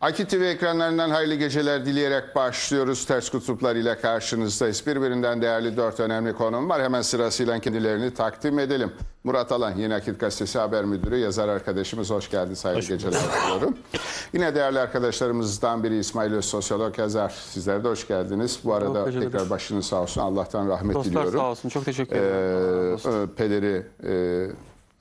Akit TV ekranlarından hayırlı geceler dileyerek başlıyoruz. Ters kutuplar ile karşınızdayız. Birbirinden değerli dört önemli konum var. Hemen sırasıyla kendilerini takdim edelim. Murat Alan, Yeni Akit Gazetesi Haber Müdürü, yazar arkadaşımız. Hoş geldiniz, hayırlı hoş geceler diliyorum. Yine değerli arkadaşlarımızdan biri İsmail Öz, sosyolog yazar. Sizler de hoş geldiniz. Bu arada çok tekrar başınız sağ olsun. Allah'tan rahmet Dostlar diliyorum. Dostlar sağ olsun, çok teşekkür ederim. Ee, e, pederi e,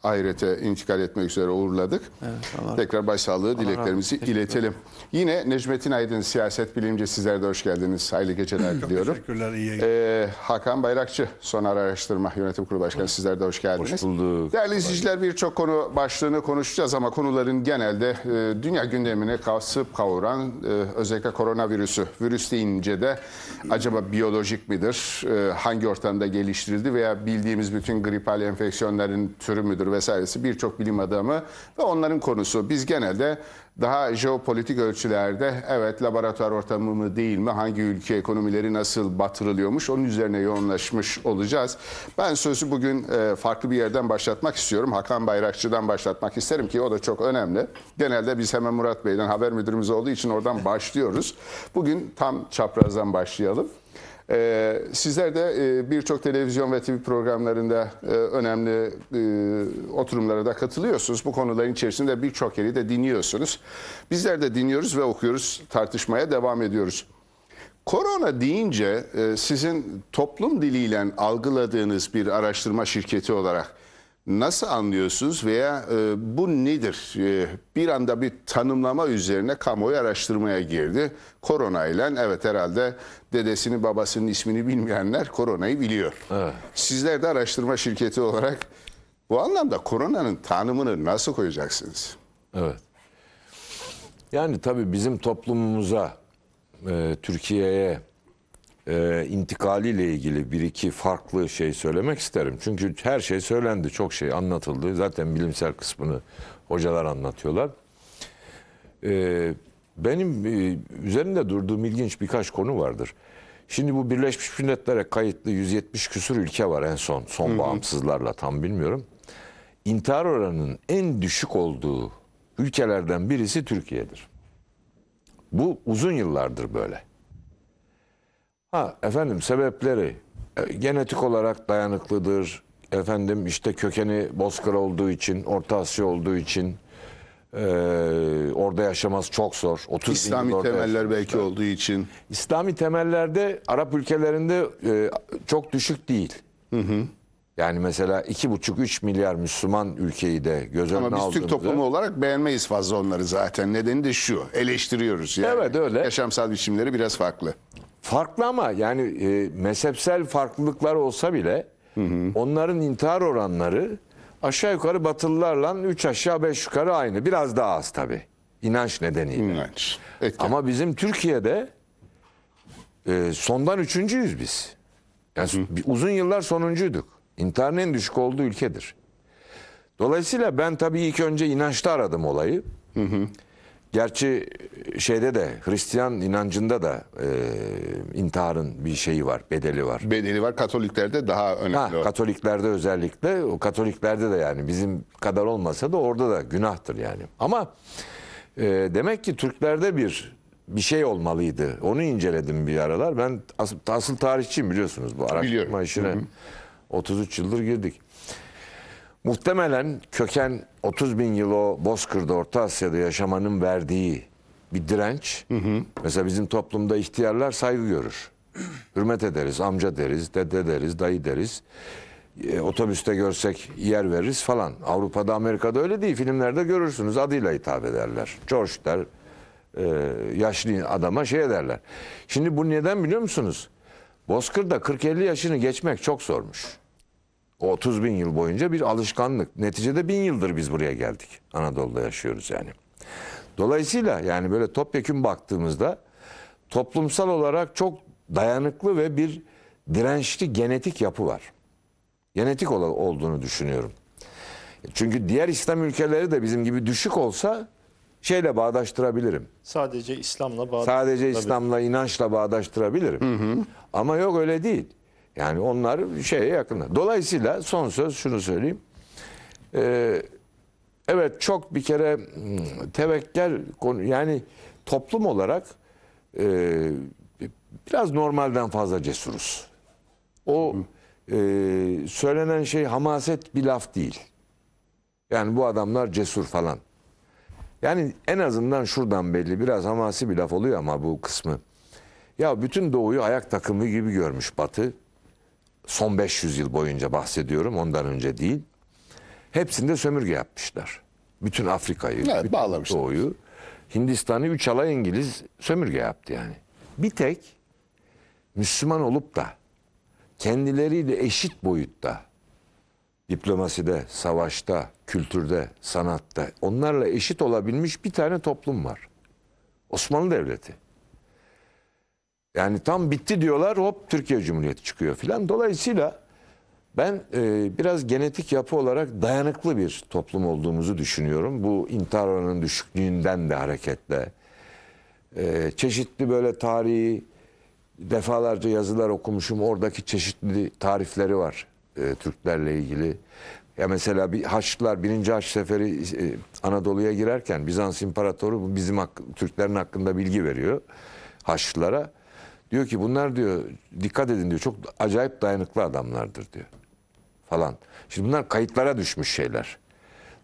ahirete intikal etmek üzere uğurladık. Evet, Tekrar başsağlığı dileklerimizi Allah iletelim. Yine Necmettin Aydın siyaset bilimci sizler de hoş geldiniz. Hayırlı geceler diliyorum. teşekkürler. Iyi ee, Hakan Bayrakçı Sonar Araştırma Yönetim Kurulu Başkanı sizler de hoş geldiniz. Hoş bulduk. Değerli izleyiciler birçok konu başlığını konuşacağız ama konuların genelde e, dünya gündemine kasıp kavuran e, özellikle koronavirüsü. Virüs deyince de acaba biyolojik midir? E, hangi ortamda geliştirildi veya bildiğimiz bütün gripal enfeksiyonların türü müdür? vesairesi birçok bilim adamı ve onların konusu. Biz genelde daha jeopolitik ölçülerde evet laboratuvar ortamı mı değil mi hangi ülke ekonomileri nasıl batırılıyormuş onun üzerine yoğunlaşmış olacağız. Ben sözü bugün e, farklı bir yerden başlatmak istiyorum. Hakan Bayrakçı'dan başlatmak isterim ki o da çok önemli. Genelde biz hemen Murat Bey'den haber müdürümüz olduğu için oradan başlıyoruz. Bugün tam çaprazdan başlayalım. E, sizler de e, birçok televizyon ve TV programlarında e, önemli e, oturumlara da katılıyorsunuz. Bu konuların içerisinde birçok yeri de dinliyorsunuz. Bizler de dinliyoruz ve okuyoruz, tartışmaya devam ediyoruz. Korona deyince e, sizin toplum diliyle algıladığınız bir araştırma şirketi olarak nasıl anlıyorsunuz veya e, bu nedir? E, bir anda bir tanımlama üzerine kamuoyu araştırmaya girdi. Korona ile evet herhalde dedesinin babasının ismini bilmeyenler koronayı biliyor. Evet. Sizler de araştırma şirketi olarak bu anlamda koronanın tanımını nasıl koyacaksınız? Evet. Yani tabii bizim toplumumuza, e, Türkiye'ye e, intikaliyle ilgili bir iki farklı şey söylemek isterim. Çünkü her şey söylendi, çok şey anlatıldı. Zaten bilimsel kısmını hocalar anlatıyorlar. E, benim e, üzerinde durduğum ilginç birkaç konu vardır. Şimdi bu Birleşmiş Milletler'e kayıtlı 170 küsur ülke var en son. Son Hı-hı. bağımsızlarla tam bilmiyorum. İntihar oranının en düşük olduğu ülkelerden birisi Türkiye'dir. Bu uzun yıllardır böyle. Ha efendim sebepleri e, genetik olarak dayanıklıdır. Efendim işte kökeni Bozkır olduğu için, Orta Asya olduğu için e, orada yaşaması çok zor. 30 İslami orada temeller yaşamışlar. belki olduğu için. İslami temellerde Arap ülkelerinde e, çok düşük değil. Yani mesela 2,5-3 milyar Müslüman ülkeyi de göz önüne Ama biz Türk toplumu olarak beğenmeyiz fazla onları zaten. Nedeni de şu. Eleştiriyoruz yani. Evet, öyle. Yaşamsal biçimleri biraz farklı. Farklı ama yani e, mezhepsel farklılıklar olsa bile hı hı. onların intihar oranları aşağı yukarı batılılarla 3 aşağı 5 yukarı aynı. Biraz daha az tabi inanç nedeniyle. İnanç. Etken. Ama bizim Türkiye'de e, sondan üçüncüyüz biz. Yani hı. uzun yıllar sonuncuyduk. İntiharın en düşük olduğu ülkedir. Dolayısıyla ben tabii ilk önce inançta aradım olayı. Hı hı. Gerçi şeyde de Hristiyan inancında da e, intiharın bir şeyi var, bedeli var. Bedeli var. Katoliklerde daha önemli. Ha, o. Katoliklerde özellikle, o Katoliklerde de yani bizim kadar olmasa da orada da günahtır yani. Ama e, demek ki Türklerde bir bir şey olmalıydı. Onu inceledim bir aralar. Ben asıl, asıl tarihçiyim biliyorsunuz bu araştırma Biliyorum. işine. Hı hı. 33 yıldır girdik. Muhtemelen köken 30 bin yıl o Bozkır'da Orta Asya'da yaşamanın verdiği bir direnç. Hı hı. Mesela bizim toplumda ihtiyarlar saygı görür. Hürmet ederiz, amca deriz, dede deriz, dayı deriz. E, otobüste görsek yer veririz falan. Avrupa'da, Amerika'da öyle değil. Filmlerde görürsünüz adıyla hitap ederler. George der, e, yaşlı adama şey ederler. Şimdi bu neden biliyor musunuz? Bozkır'da 40-50 yaşını geçmek çok zormuş. O 30 bin yıl boyunca bir alışkanlık. Neticede bin yıldır biz buraya geldik. Anadolu'da yaşıyoruz yani. Dolayısıyla yani böyle topyekun baktığımızda toplumsal olarak çok dayanıklı ve bir dirençli genetik yapı var. Genetik olduğunu düşünüyorum. Çünkü diğer İslam ülkeleri de bizim gibi düşük olsa şeyle bağdaştırabilirim. Sadece İslam'la bağdaştırabilirim. Sadece İslam'la, inançla bağdaştırabilirim. Hı hı. Ama yok öyle değil. Yani onlar şeye yakın. Dolayısıyla son söz şunu söyleyeyim. Ee, evet çok bir kere hmm, tevekkel konu yani toplum olarak e, biraz normalden fazla cesuruz. O e, söylenen şey hamaset bir laf değil. Yani bu adamlar cesur falan. Yani en azından şuradan belli biraz hamasi bir laf oluyor ama bu kısmı. Ya bütün doğuyu ayak takımı gibi görmüş Batı son 500 yıl boyunca bahsediyorum ondan önce değil. Hepsinde sömürge yapmışlar. Bütün Afrika'yı, evet, bütün Doğu'yu. Hindistan'ı üç ala İngiliz sömürge yaptı yani. Bir tek Müslüman olup da kendileriyle eşit boyutta diplomaside, savaşta, kültürde, sanatta onlarla eşit olabilmiş bir tane toplum var. Osmanlı Devleti. Yani tam bitti diyorlar hop Türkiye Cumhuriyeti çıkıyor filan. Dolayısıyla ben e, biraz genetik yapı olarak dayanıklı bir toplum olduğumuzu düşünüyorum. Bu intihar oranının düşüklüğünden de hareketle. E, çeşitli böyle tarihi defalarca yazılar okumuşum. Oradaki çeşitli tarifleri var e, Türklerle ilgili. Ya mesela bir Haçlılar birinci Haç seferi e, Anadolu'ya girerken Bizans İmparatoru bizim hak, Türklerin hakkında bilgi veriyor Haçlılara. Diyor ki bunlar diyor dikkat edin diyor çok acayip dayanıklı adamlardır diyor falan. Şimdi bunlar kayıtlara düşmüş şeyler.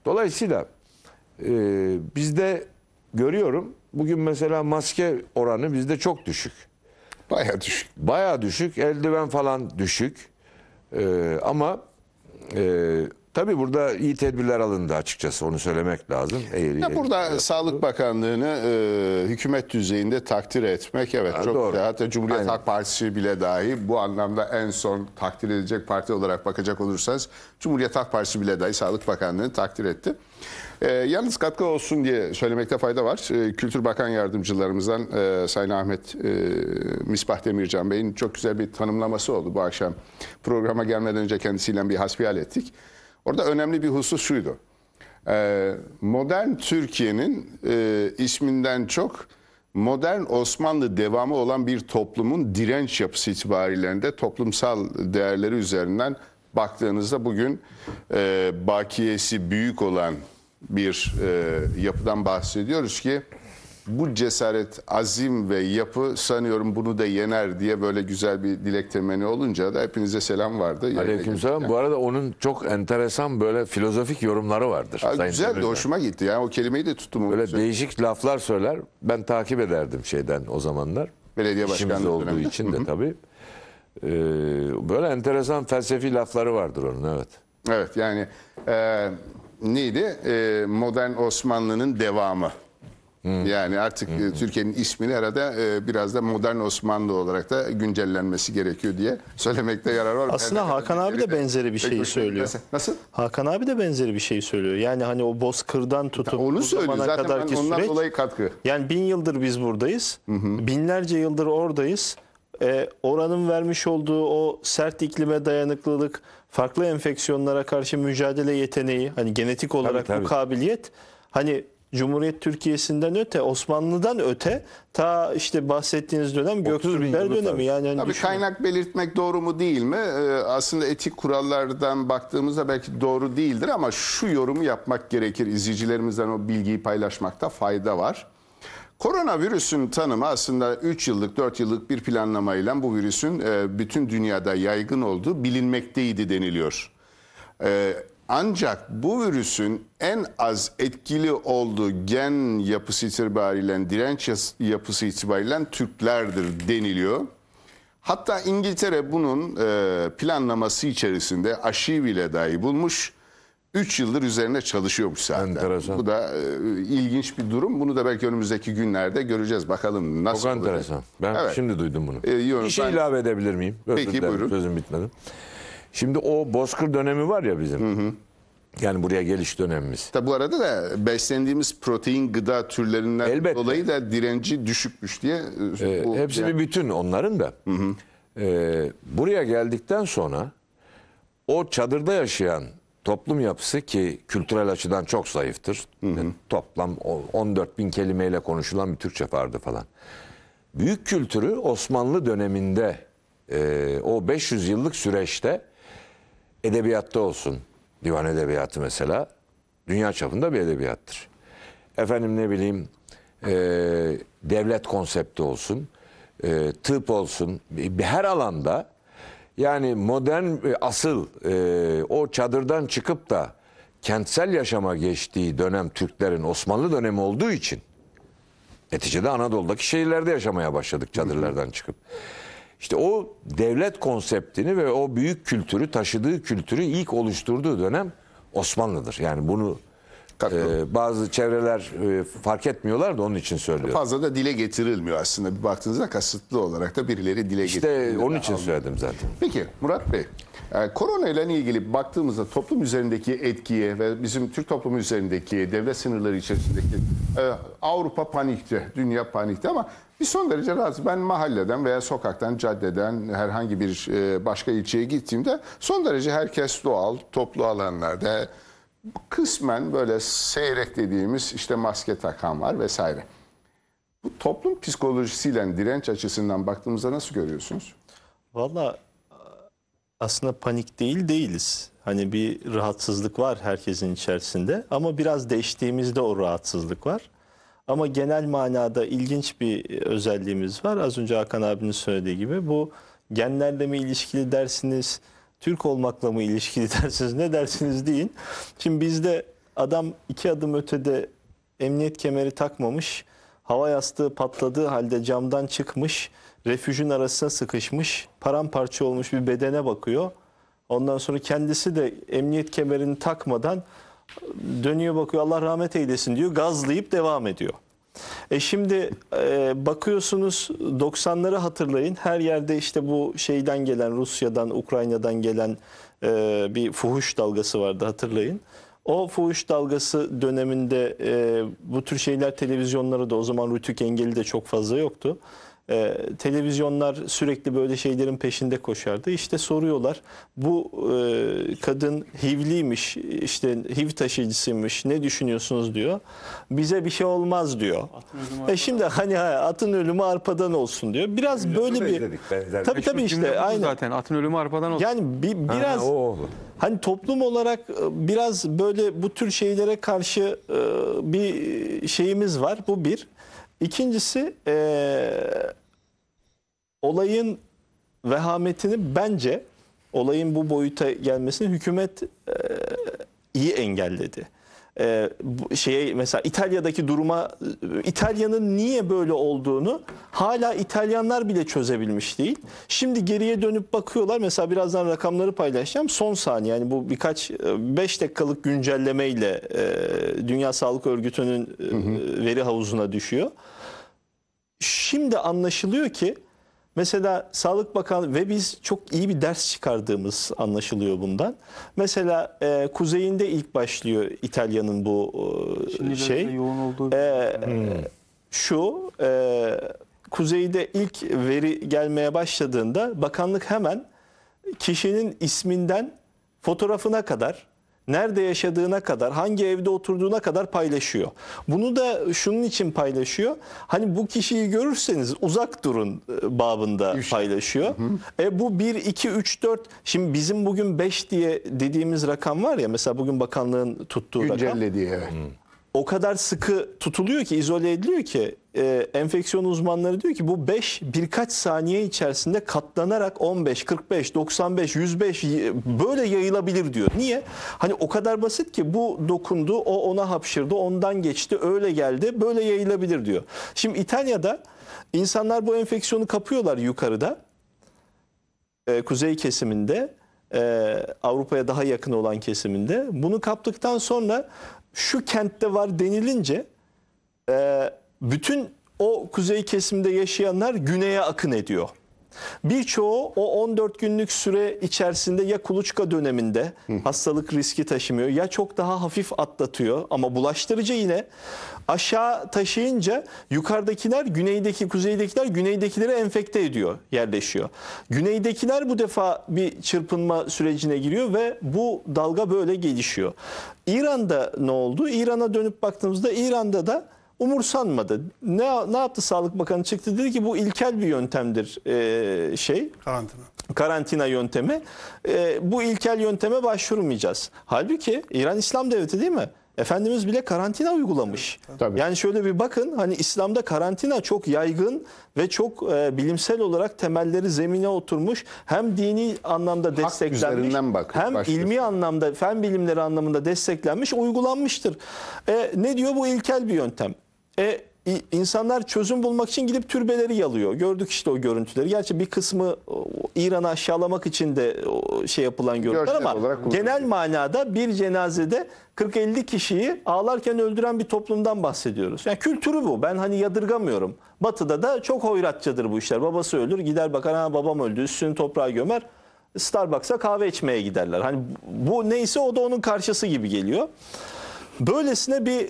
Dolayısıyla e, bizde görüyorum bugün mesela maske oranı bizde çok düşük. Baya düşük. Baya düşük eldiven falan düşük. E, ama e, Tabii burada iyi tedbirler alındı açıkçası onu söylemek lazım. Eğri, ya burada eğri, Sağlık yapıldı. Bakanlığı'nı e, hükümet düzeyinde takdir etmek evet ha, çok doğru. hatta Cumhuriyet Aynen. Halk Partisi bile dahi bu anlamda en son takdir edecek parti olarak bakacak olursanız Cumhuriyet Halk Partisi bile dahi Sağlık Bakanlığı'nı takdir etti. E, yalnız katkı olsun diye söylemekte fayda var. E, Kültür Bakan Yardımcılarımızdan e, Sayın Ahmet e, Misbah Demircan Bey'in çok güzel bir tanımlaması oldu bu akşam. Programa gelmeden önce kendisiyle bir hasbihal ettik. Orada önemli bir husus şuydu. Ee, modern Türkiye'nin e, isminden çok modern Osmanlı devamı olan bir toplumun direnç yapısı itibariyle toplumsal değerleri üzerinden baktığınızda bugün e, bakiyesi büyük olan bir e, yapıdan bahsediyoruz ki bu cesaret, azim ve yapı sanıyorum bunu da yener diye böyle güzel bir dilek temenni olunca da hepinize selam vardı. Aleykümselam. Yani. Bu arada onun çok enteresan böyle filozofik yorumları vardır. Ha, güzel de hoşuma gitti. Yani o kelimeyi de tuttum. Böyle değişik laflar söyler. Ben takip ederdim şeyden o zamanlar. Belediye başkanlığı olduğu dönemde. için de tabii. Ee, böyle enteresan felsefi lafları vardır onun evet. Evet yani e, neydi? E, modern Osmanlı'nın devamı Hmm. Yani artık hmm. Türkiye'nin ismini arada e, biraz da modern Osmanlı olarak da güncellenmesi gerekiyor diye söylemekte yarar var. Aslında Hakan abi de benzeri bir şeyi söylüyor. Nasıl? Hakan abi de benzeri bir şey söylüyor. Yani hani o bozkırdan tutup ya onu söylüyor. zamana Zaten kadarki süreç. dolayı katkı. Yani bin yıldır biz buradayız. Hı Binlerce yıldır oradayız. Ee, oranın vermiş olduğu o sert iklime dayanıklılık, farklı enfeksiyonlara karşı mücadele yeteneği, hani genetik olarak tabii, tabii. bu kabiliyet hani Cumhuriyet Türkiye'sinden öte, Osmanlı'dan öte ta işte bahsettiğiniz dönem Göktürkler dönemi. Tabii. Yani tabii düşünün. kaynak belirtmek doğru mu değil mi? Ee, aslında etik kurallardan baktığımızda belki doğru değildir ama şu yorumu yapmak gerekir. İzleyicilerimizden o bilgiyi paylaşmakta fayda var. Koronavirüsün tanımı aslında 3 yıllık, 4 yıllık bir planlamayla bu virüsün e, bütün dünyada yaygın olduğu bilinmekteydi deniliyor. E, ancak bu virüsün en az etkili olduğu gen yapısı itibariyle, direnç yapısı itibariyle Türklerdir deniliyor. Hatta İngiltere bunun e, planlaması içerisinde aşı bile dahi bulmuş. 3 yıldır üzerine çalışıyormuş zaten. Enteresan. Bu da e, ilginç bir durum. Bunu da belki önümüzdeki günlerde göreceğiz. Bakalım nasıl Çok olur. enteresan. Ben evet. şimdi duydum bunu. E, ee, Bir şey ben... ilave edebilir miyim? Özür Peki dilerim. buyurun. Sözüm bitmedi. Şimdi o bozkır dönemi var ya bizim. Hı hı. Yani buraya geliş dönemimiz. Tabi bu arada da beslendiğimiz protein gıda türlerinden Elbette. dolayı da direnci düşükmüş diye. E, ee, hepsi yani. bir bütün onların da. Hı hı. E, buraya geldikten sonra o çadırda yaşayan toplum yapısı ki kültürel açıdan çok zayıftır. Hı hı. Yani toplam 14 bin kelimeyle konuşulan bir Türkçe vardı falan. Büyük kültürü Osmanlı döneminde e, o 500 yıllık süreçte edebiyatta olsun. Divan edebiyatı mesela dünya çapında bir edebiyattır. Efendim ne bileyim e, devlet konsepti olsun, e, tıp olsun bir her alanda yani modern e, asıl e, o çadırdan çıkıp da kentsel yaşama geçtiği dönem Türklerin Osmanlı dönemi olduğu için neticede Anadolu'daki şehirlerde yaşamaya başladık çadırlardan çıkıp. İşte o devlet konseptini ve o büyük kültürü, taşıdığı kültürü ilk oluşturduğu dönem Osmanlı'dır. Yani bunu e, bazı çevreler e, fark etmiyorlar da onun için söylüyorum. Fazla da dile getirilmiyor aslında. Bir baktığınızda kasıtlı olarak da birileri dile getiriyor. İşte onun için aldım. söyledim zaten. Peki Murat Bey, e, korona ile ilgili baktığımızda toplum üzerindeki etkiye ve bizim Türk toplumu üzerindeki devlet sınırları içerisindeki e, Avrupa panikte, dünya panikte ama bir son derece razı. Ben mahalleden veya sokaktan, caddeden herhangi bir e, başka ilçeye gittiğimde son derece herkes doğal, toplu alanlarda kısmen böyle seyrek dediğimiz işte maske takan var vesaire. Bu toplum psikolojisiyle direnç açısından baktığımızda nasıl görüyorsunuz? Valla e, aslında panik değil değiliz. Hani bir rahatsızlık var herkesin içerisinde ama biraz değiştiğimizde o rahatsızlık var. Ama genel manada ilginç bir e, özelliğimiz var. Az önce Hakan abinin söylediği gibi bu genlerle mi ilişkili dersiniz, Türk olmakla mı ilişkili dersiniz ne dersiniz deyin. Şimdi bizde adam iki adım ötede emniyet kemeri takmamış, hava yastığı patladığı halde camdan çıkmış, refüjün arasına sıkışmış, paramparça olmuş bir bedene bakıyor. Ondan sonra kendisi de emniyet kemerini takmadan Dönüyor bakıyor Allah rahmet eylesin diyor. Gazlayıp devam ediyor. E şimdi e, bakıyorsunuz 90'ları hatırlayın. Her yerde işte bu şeyden gelen Rusya'dan, Ukrayna'dan gelen e, bir fuhuş dalgası vardı hatırlayın. O fuhuş dalgası döneminde e, bu tür şeyler televizyonlara da o zaman Rütük engeli de çok fazla yoktu e, televizyonlar sürekli böyle şeylerin peşinde koşardı. İşte soruyorlar bu e, kadın HIV'liymiş işte HIV taşıyıcısıymış ne düşünüyorsunuz diyor. Bize bir şey olmaz diyor. E şimdi hani ha, atın ölümü arpadan olsun diyor. Biraz böyle bir tabii tabii işte aynı zaten atın ölümü arpadan olsun. Yani bir, biraz ha, o. hani toplum olarak e, biraz böyle bu tür şeylere karşı e, bir şeyimiz var. Bu bir. İkincisi e, olayın vehametini bence olayın bu boyuta gelmesini hükümet e, iyi engelledi. E, şeye mesela İtalya'daki duruma e, İtalya'nın niye böyle olduğunu hala İtalyanlar bile çözebilmiş değil. Şimdi geriye dönüp bakıyorlar. Mesela birazdan rakamları paylaşacağım. Son saniye yani bu birkaç 5 e, dakikalık güncellemeyle e, Dünya Sağlık Örgütü'nün e, veri havuzuna düşüyor. Şimdi anlaşılıyor ki Mesela Sağlık Bakanlığı ve biz çok iyi bir ders çıkardığımız anlaşılıyor bundan. Mesela e, kuzeyinde ilk başlıyor İtalya'nın bu e, şey. yoğun olduğu e, hmm. Şu e, kuzeyde ilk veri gelmeye başladığında bakanlık hemen kişinin isminden fotoğrafına kadar nerede yaşadığına kadar, hangi evde oturduğuna kadar paylaşıyor. Bunu da şunun için paylaşıyor. Hani bu kişiyi görürseniz uzak durun e, babında Üç. Şey. paylaşıyor. Hı hı. E bu 1 2 3 4 şimdi bizim bugün 5 diye dediğimiz rakam var ya mesela bugün bakanlığın tuttuğu Güncellediği rakam. Güncellediği evet. Hı o kadar sıkı tutuluyor ki izole ediliyor ki e, enfeksiyon uzmanları diyor ki bu 5 birkaç saniye içerisinde katlanarak 15, 45, 95, 105 böyle yayılabilir diyor. Niye? Hani o kadar basit ki bu dokundu, o ona hapşırdı, ondan geçti, öyle geldi, böyle yayılabilir diyor. Şimdi İtalya'da insanlar bu enfeksiyonu kapıyorlar yukarıda. E, kuzey kesiminde e, Avrupa'ya daha yakın olan kesiminde. Bunu kaptıktan sonra şu kentte var denilince e, bütün o kuzey kesimde yaşayanlar güneye akın ediyor. Birçoğu o 14 günlük süre içerisinde ya kuluçka döneminde hastalık riski taşımıyor ya çok daha hafif atlatıyor ama bulaştırıcı yine aşağı taşıyınca yukarıdakiler güneydeki kuzeydekiler güneydekileri enfekte ediyor yerleşiyor. Güneydekiler bu defa bir çırpınma sürecine giriyor ve bu dalga böyle gelişiyor. İran'da ne oldu? İran'a dönüp baktığımızda İran'da da umursanmadı. Ne ne yaptı Sağlık Bakanı çıktı dedi ki bu ilkel bir yöntemdir e, şey. Karantina. Karantina yöntemi. E, bu ilkel yönteme başvurmayacağız. Halbuki İran İslam Devleti değil mi? Efendimiz bile karantina uygulamış. Tabii. Yani şöyle bir bakın hani İslam'da karantina çok yaygın ve çok e, bilimsel olarak temelleri zemine oturmuş. Hem dini anlamda Hak desteklenmiş bak, hem başlıyorsun. ilmi anlamda fen bilimleri anlamında desteklenmiş uygulanmıştır. E, ne diyor bu ilkel bir yöntem. E insanlar çözüm bulmak için gidip türbeleri yalıyor. Gördük işte o görüntüleri. Gerçi bir kısmı İran'ı aşağılamak için de şey yapılan görüntüler Görsel ama genel manada bir cenazede 40-50 kişiyi ağlarken öldüren bir toplumdan bahsediyoruz. Yani kültürü bu. Ben hani yadırgamıyorum. Batı'da da çok hoyratçadır bu işler. Babası ölür gider bakar ha babam öldü üstünü toprağa gömer. Starbucks'a kahve içmeye giderler. Hani bu neyse o da onun karşısı gibi geliyor. Böylesine bir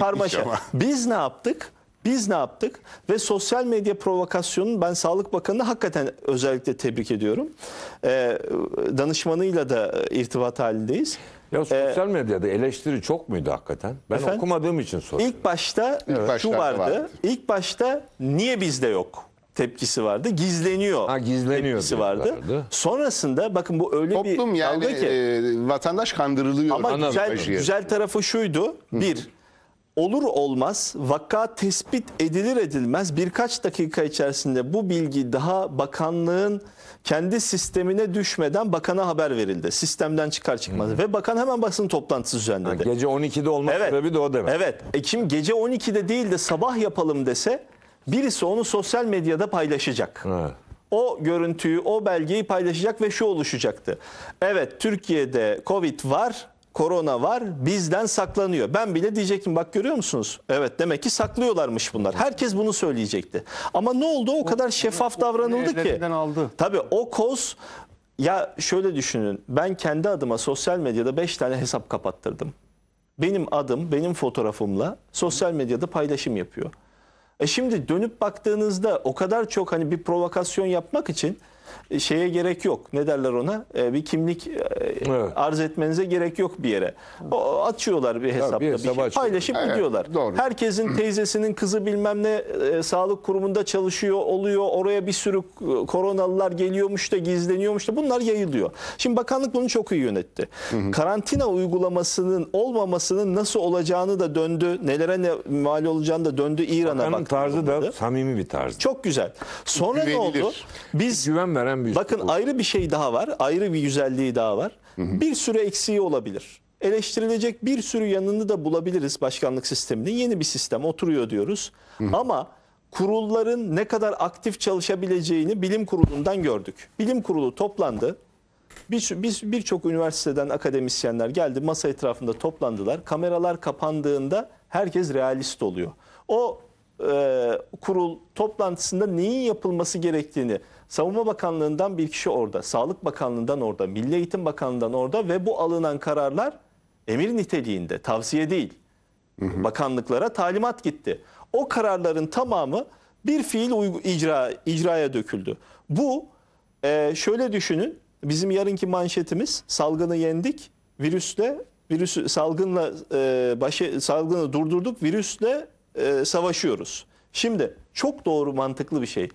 karmaşa. Biz ne yaptık? Biz ne yaptık? Ve sosyal medya provokasyonunu ben Sağlık Bakanı'nı hakikaten özellikle tebrik ediyorum. Ee, danışmanıyla da irtibat halindeyiz. Ya ee, sosyal medyada eleştiri çok muydu hakikaten? Ben efendim, okumadığım için soruyorum. İlk başta evet. şu vardı. Vardır. İlk başta niye bizde yok? tepkisi vardı. Gizleniyor. Ha gizleniyor tepkisi vardı. diyorlardı. Sonrasında bakın bu öyle Toplum bir yani dalga ki e, vatandaş kandırılıyor. ama Anladım. güzel güzel tarafı şuydu. Bir olur olmaz vaka tespit edilir edilmez birkaç dakika içerisinde bu bilgi daha bakanlığın kendi sistemine düşmeden bakana haber verildi. Sistemden çıkar çıkmaz ve bakan hemen basın toplantısı düzenledi. Gece 12'de olmak Evet. sebebi de o demek. Evet. Ekim gece 12'de değil de sabah yapalım dese Birisi onu sosyal medyada paylaşacak. Evet. O görüntüyü, o belgeyi paylaşacak ve şu oluşacaktı. Evet Türkiye'de Covid var, korona var, bizden saklanıyor. Ben bile diyecektim bak görüyor musunuz? Evet demek ki saklıyorlarmış bunlar. Herkes bunu söyleyecekti. Ama ne oldu? O kadar şeffaf davranıldı ki. aldı. Tabii o koz ya şöyle düşünün. Ben kendi adıma sosyal medyada 5 tane hesap kapattırdım. Benim adım, benim fotoğrafımla sosyal medyada paylaşım yapıyor. E şimdi dönüp baktığınızda o kadar çok hani bir provokasyon yapmak için e, şeye gerek yok. Ne derler ona? E, bir kimlik e, evet. arz etmenize gerek yok bir yere. O, açıyorlar bir hesapta bir, bir şey paylaşıp evet, gidiyorlar. Doğru. Herkesin teyzesinin kızı bilmem ne e, sağlık kurumunda çalışıyor oluyor. Oraya bir sürü koronalılar geliyormuş da gizleniyormuş da bunlar yayılıyor. Şimdi bakanlık bunu çok iyi yönetti. Hı hı. Karantina uygulamasının olmamasının nasıl olacağını da döndü. Nelere ne mal olacağını da döndü İran'a baktı. tarzı da samimi bir tarz. Çok güzel. Sonra Güvenilir. ne oldu? Biz güven veren en büyük. Bakın bu. ayrı bir şey daha var. Ayrı bir güzelliği daha var. Hı hı. Bir sürü eksiği olabilir. Eleştirilecek bir sürü yanını da bulabiliriz başkanlık sisteminin. Yeni bir sistem oturuyor diyoruz. Hı hı. Ama kurulların ne kadar aktif çalışabileceğini bilim kurulundan gördük. Bilim kurulu toplandı. Birçok bir, bir, üniversiteden akademisyenler geldi masa etrafında toplandılar. Kameralar kapandığında herkes realist oluyor. O e, kurul toplantısında neyin yapılması gerektiğini Savunma Bakanlığı'ndan bir kişi orada, Sağlık Bakanlığı'ndan orada, Milli Eğitim Bakanlığı'ndan orada ve bu alınan kararlar emir niteliğinde, tavsiye değil. Hı hı. Bakanlıklara talimat gitti. O kararların tamamı bir fiil icra icraya döküldü. Bu e, şöyle düşünün, bizim yarınki manşetimiz salgını yendik, virüsle virüsü salgınla e, başı salgını durdurduk, virüsle e, savaşıyoruz. Şimdi çok doğru mantıklı bir şey.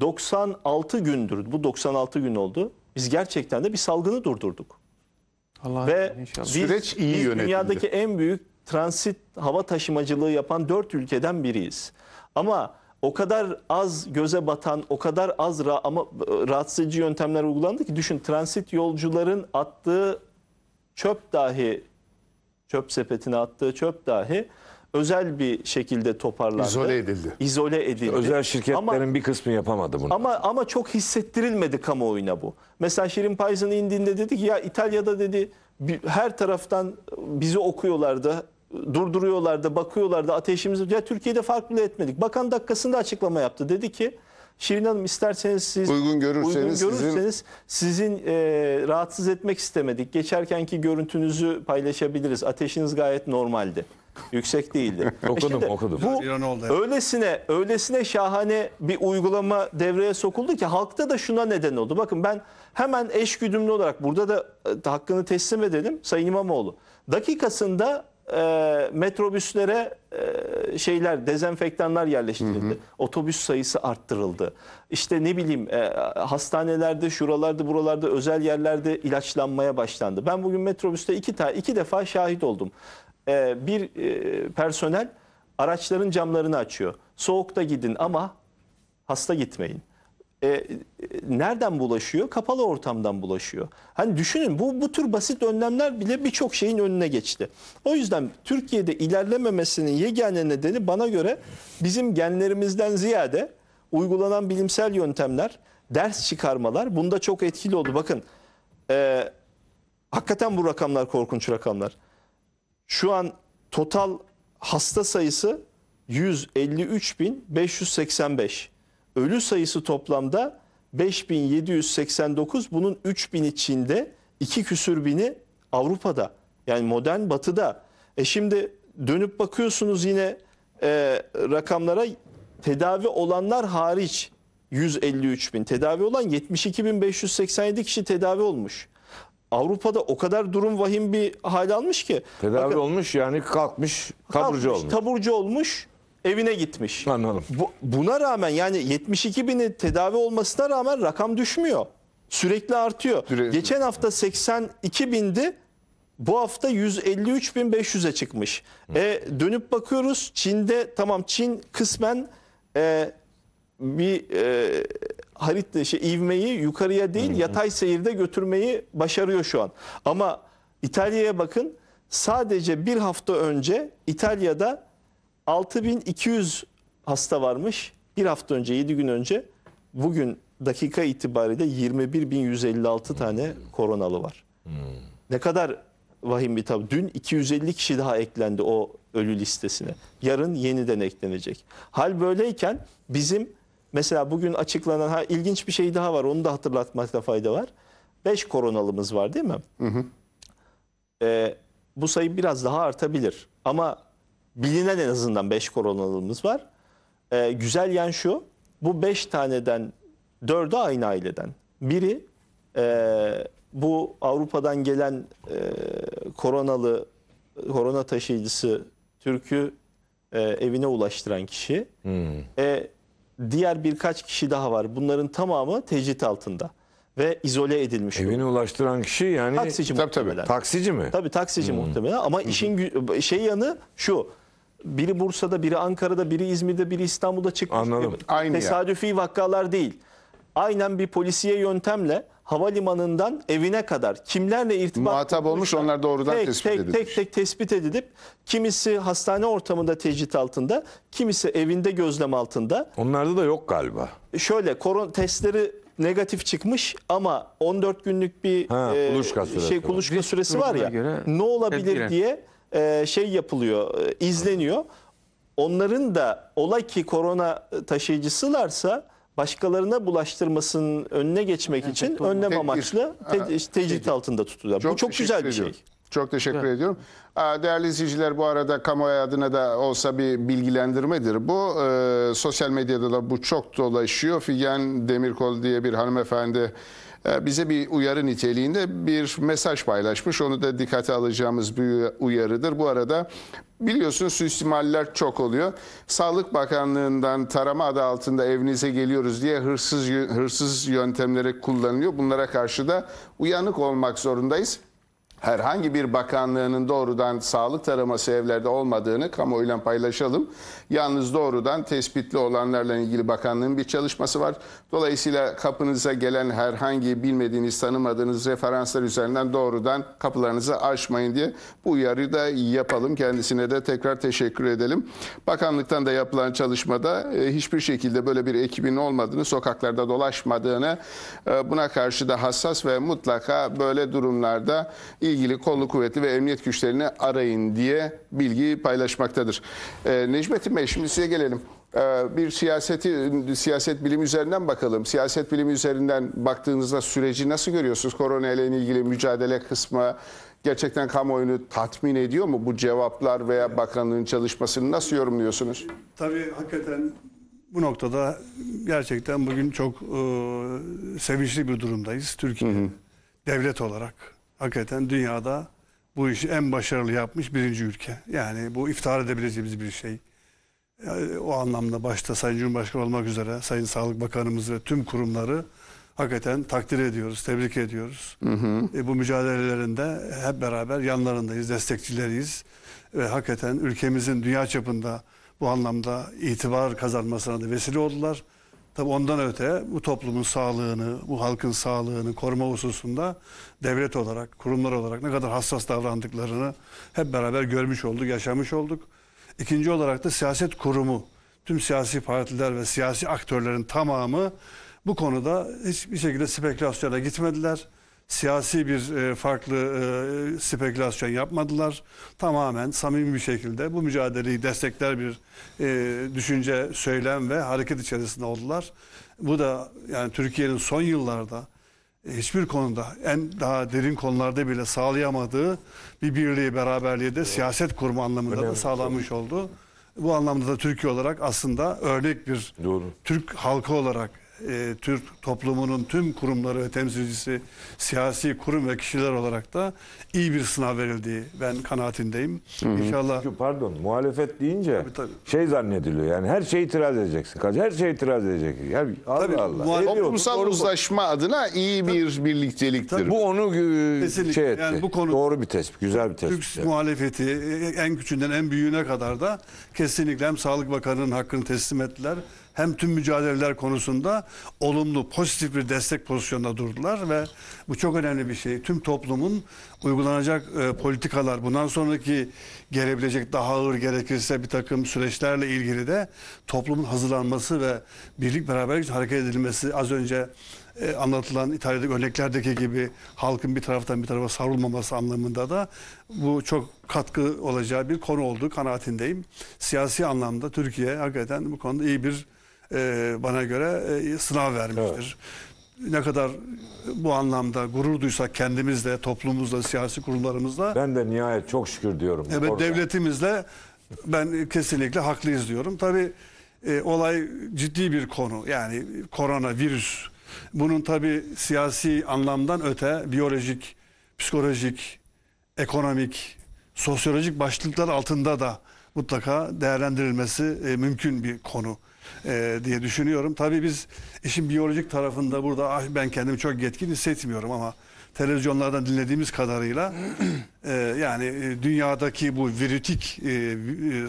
96 gündür, bu 96 gün oldu. Biz gerçekten de bir salgını durdurduk. Allah Ve inşallah. Biz, süreç iyi biz yönetildi. dünyadaki en büyük transit hava taşımacılığı yapan 4 ülkeden biriyiz. Ama o kadar az göze batan, o kadar az ra ama rahatsız yöntemler uygulandı ki düşün transit yolcuların attığı çöp dahi çöp sepetine attığı çöp dahi özel bir şekilde toparlandı. İzole edildi. İzole edildi. Özel şirketlerin ama, bir kısmı yapamadı bunu. Ama ama çok hissettirilmedi kamuoyuna bu. Mesela Şirin Payız'ın indiğinde dedi ki ya İtalya'da dedi her taraftan bizi okuyorlardı durduruyorlardı, bakıyorlardı ateşimizi. Ya Türkiye'de fark bile etmedik. Bakan dakikasında açıklama yaptı. Dedi ki Şirin Hanım isterseniz siz uygun görürseniz, uygun görürseniz sizin, sizin e, rahatsız etmek istemedik. Geçerkenki görüntünüzü paylaşabiliriz. Ateşiniz gayet normaldi yüksek değildi. okudum okudum. Bu öylesine öylesine şahane bir uygulama devreye sokuldu ki halkta da şuna neden oldu. Bakın ben hemen eş güdümlü olarak burada da e, hakkını teslim edelim Sayın İmamoğlu. Dakikasında e, metrobüslere e, şeyler dezenfektanlar yerleştirildi. Otobüs sayısı arttırıldı. İşte ne bileyim e, hastanelerde, şuralarda, buralarda özel yerlerde ilaçlanmaya başlandı. Ben bugün metrobüste iki ta iki defa şahit oldum. E, bir e, personel araçların camlarını açıyor. Soğukta gidin ama hasta gitmeyin. E, e, nereden bulaşıyor? Kapalı ortamdan bulaşıyor. Hani düşünün bu bu tür basit önlemler bile birçok şeyin önüne geçti. O yüzden Türkiye'de ilerlememesinin yegane nedeni bana göre bizim genlerimizden ziyade uygulanan bilimsel yöntemler, ders çıkarmalar bunda çok etkili oldu. Bakın e, hakikaten bu rakamlar korkunç rakamlar. Şu an total hasta sayısı 153.585. Ölü sayısı toplamda 5789. Bunun 3000 içinde 2 küsür bini Avrupa'da. Yani modern batıda. E şimdi dönüp bakıyorsunuz yine e, rakamlara tedavi olanlar hariç 153 bin. Tedavi olan 72.587 kişi tedavi olmuş. Avrupa'da o kadar durum vahim bir hal almış ki. Tedavi bakın, olmuş yani kalkmış taburcu kalkmış, olmuş. Taburcu olmuş evine gitmiş. Anladım. Bu, buna rağmen yani 72 bini tedavi olmasına rağmen rakam düşmüyor. Sürekli artıyor. Sürekli. Geçen hafta 82 bindi. Bu hafta 153.500'e çıkmış. E, dönüp bakıyoruz Çin'de tamam Çin kısmen e, bir e, harita şey ivmeyi yukarıya değil yatay seyirde götürmeyi başarıyor şu an. Ama İtalya'ya bakın sadece bir hafta önce İtalya'da 6200 hasta varmış. Bir hafta önce 7 gün önce bugün dakika itibariyle 21156 tane koronalı var. Ne kadar vahim bir tab? Dün 250 kişi daha eklendi o ölü listesine. Yarın yeniden eklenecek. Hal böyleyken bizim Mesela bugün açıklanan ha, ilginç bir şey daha var. Onu da hatırlatmakta fayda var. 5 koronalımız var değil mi? Hı hı. Ee, bu sayı biraz daha artabilir. Ama bilinen en azından 5 koronalımız var. Ee, güzel yan şu. Bu 5 taneden 4'ü aynı aileden. Biri e, bu Avrupa'dan gelen e, koronalı korona taşıyıcısı Türk'ü e, evine ulaştıran kişi. Hmm. E, diğer birkaç kişi daha var. Bunların tamamı tecrit altında ve izole edilmiş. Evine durumda. ulaştıran kişi yani taksici tabii, muhtemelen. Tabii, taksici mi? Tabii taksici hmm. muhtemelen ama hmm. işin şey yanı şu. Biri Bursa'da, biri Ankara'da, biri İzmir'de, biri İstanbul'da çıkmış. Anladım. Aynı Tesadüfi ya. vakalar değil. Aynen bir polisiye yöntemle havalimanından evine kadar kimlerle irtibat muhatap olmuş onlar doğrudan tek, tespit tek, edilmiş. Tek tek tespit edilip kimisi hastane ortamında tecrit altında, kimisi evinde gözlem altında. Onlarda da yok galiba. E, şöyle koron testleri negatif çıkmış ama 14 günlük bir ha, e, kuluçka şey kuluçka var. süresi var ya göre, ne olabilir diye e, şey yapılıyor, e, izleniyor. Onların da ola ki korona taşıyıcısılarsa başkalarına bulaştırmasının önüne geçmek evet, için önlem Tedbir. amaçlı te tecrit Tedbir. altında tutuluyor. Bu çok güzel bir şey. ediyorum. şey. Çok teşekkür evet. ediyorum. Değerli izleyiciler bu arada kamuoyu adına da olsa bir bilgilendirmedir. Bu e, sosyal medyada da bu çok dolaşıyor. Figen Demirkol diye bir hanımefendi e, bize bir uyarı niteliğinde bir mesaj paylaşmış. Onu da dikkate alacağımız bir uyarıdır. Bu arada biliyorsunuz suistimaller çok oluyor. Sağlık Bakanlığı'ndan tarama adı altında evinize geliyoruz diye hırsız hırsız yöntemleri kullanılıyor. Bunlara karşı da uyanık olmak zorundayız herhangi bir bakanlığının doğrudan sağlık taraması evlerde olmadığını kamuoyuyla paylaşalım. Yalnız doğrudan tespitli olanlarla ilgili bakanlığın bir çalışması var. Dolayısıyla kapınıza gelen herhangi bilmediğiniz, tanımadığınız referanslar üzerinden doğrudan kapılarınızı açmayın diye bu uyarıyı da yapalım. Kendisine de tekrar teşekkür edelim. Bakanlıktan da yapılan çalışmada e, hiçbir şekilde böyle bir ekibin olmadığını, sokaklarda dolaşmadığını, e, buna karşı da hassas ve mutlaka böyle durumlarda ilgili kollu kuvvetli ve emniyet güçlerini arayın diye bilgi paylaşmaktadır. E, Necmettin Bey şimdi size gelelim ee, bir siyaseti siyaset bilimi üzerinden bakalım. Siyaset bilimi üzerinden baktığınızda süreci nasıl görüyorsunuz? Korona ile ilgili mücadele kısmı gerçekten kamuoyunu tatmin ediyor mu bu cevaplar veya bakanlığın çalışmasını nasıl yorumluyorsunuz? Tabii hakikaten bu noktada gerçekten bugün çok e, sevinçli bir durumdayız Türkiye hı hı. devlet olarak hakikaten dünyada bu işi en başarılı yapmış birinci ülke. Yani bu iftihar edebileceğimiz bir şey. o anlamda başta Sayın Cumhurbaşkanı olmak üzere Sayın Sağlık Bakanımız ve tüm kurumları hakikaten takdir ediyoruz, tebrik ediyoruz. Hı hı. E, bu mücadelelerinde hep beraber yanlarındayız, destekçileriyiz. Ve hakikaten ülkemizin dünya çapında bu anlamda itibar kazanmasına da vesile oldular. Tabii ondan öte bu toplumun sağlığını, bu halkın sağlığını koruma hususunda devlet olarak, kurumlar olarak ne kadar hassas davrandıklarını hep beraber görmüş olduk, yaşamış olduk. İkinci olarak da siyaset kurumu, tüm siyasi partiler ve siyasi aktörlerin tamamı bu konuda hiçbir şekilde spekülasyona gitmediler siyasi bir e, farklı e, spekülasyon yapmadılar. Tamamen samimi bir şekilde bu mücadeleyi destekler bir e, düşünce, söylem ve hareket içerisinde oldular. Bu da yani Türkiye'nin son yıllarda e, hiçbir konuda en daha derin konularda bile sağlayamadığı bir birliği, beraberliği de siyaset kurma anlamında Önemli. da sağlanmış oldu. Bu anlamda da Türkiye olarak aslında örnek bir Doğru. Türk halkı olarak e, Türk toplumunun tüm kurumları ve temsilcisi siyasi kurum ve kişiler olarak da iyi bir sınav verildiği ben kanaatindeyim. Hı hı. İnşallah. Çünkü pardon muhalefet deyince tabii, tabii. şey zannediliyor yani her şeye itiraz edeceksin. Her şeye itiraz edecek. Yani, Allah tabii, Allah. Muhal- Toplumsal uzlaşma adına iyi bir tabii, birlikteliktir. Tabii, bu onu e, Kesinlikle. şey etti. Yani bu konu, Doğru bir tespit. Güzel bir tespit. Türk yani. muhalefeti e, en küçüğünden en büyüğüne kadar da kesinlikle hem Sağlık Bakanı'nın hakkını teslim ettiler hem tüm mücadeleler konusunda olumlu, pozitif bir destek pozisyonunda durdular ve bu çok önemli bir şey. Tüm toplumun uygulanacak e, politikalar, bundan sonraki gelebilecek daha ağır gerekirse bir takım süreçlerle ilgili de toplumun hazırlanması ve birlik beraberlik hareket edilmesi az önce e, anlatılan İtalya'daki örneklerdeki gibi halkın bir taraftan bir tarafa savrulmaması anlamında da bu çok katkı olacağı bir konu olduğu kanaatindeyim. Siyasi anlamda Türkiye hakikaten bu konuda iyi bir e, bana göre e, sınav vermiştir. Evet. Ne kadar bu anlamda gurur duysak kendimizle, toplumumuzla, siyasi kurumlarımızla. Ben de nihayet çok şükür diyorum. Evet, orada. devletimizle ben kesinlikle haklıyız diyorum. Tabii e, olay ciddi bir konu. Yani korona, virüs. Bunun tabii siyasi anlamdan öte biyolojik, psikolojik, ekonomik, sosyolojik başlıklar altında da mutlaka değerlendirilmesi mümkün bir konu e, diye düşünüyorum. Tabii biz işin biyolojik tarafında burada ah, ben kendimi çok yetkin hissetmiyorum ama televizyonlardan dinlediğimiz kadarıyla e, yani e, dünyadaki bu virütik e, e,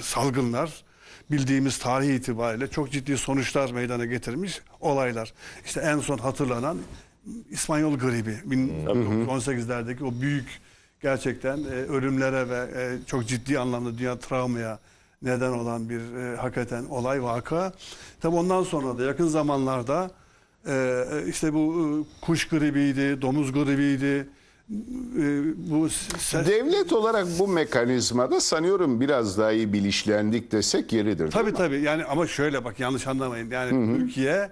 salgınlar bildiğimiz tarih itibariyle çok ciddi sonuçlar meydana getirmiş olaylar. İşte en son hatırlanan İspanyol gribi 1918'lerdeki o büyük gerçekten e, ölümlere ve e, çok ciddi anlamda dünya travmaya neden olan bir e, hakikaten olay vaka. Tabi ondan sonra da yakın zamanlarda e, e, işte bu e, kuş gribiydi, domuz gribiydi. E, bu ses... Devlet olarak bu mekanizmada sanıyorum biraz daha iyi bilinçlendik desek yeridir. Tabii tabii yani ama şöyle bak yanlış anlamayın yani hı hı. Türkiye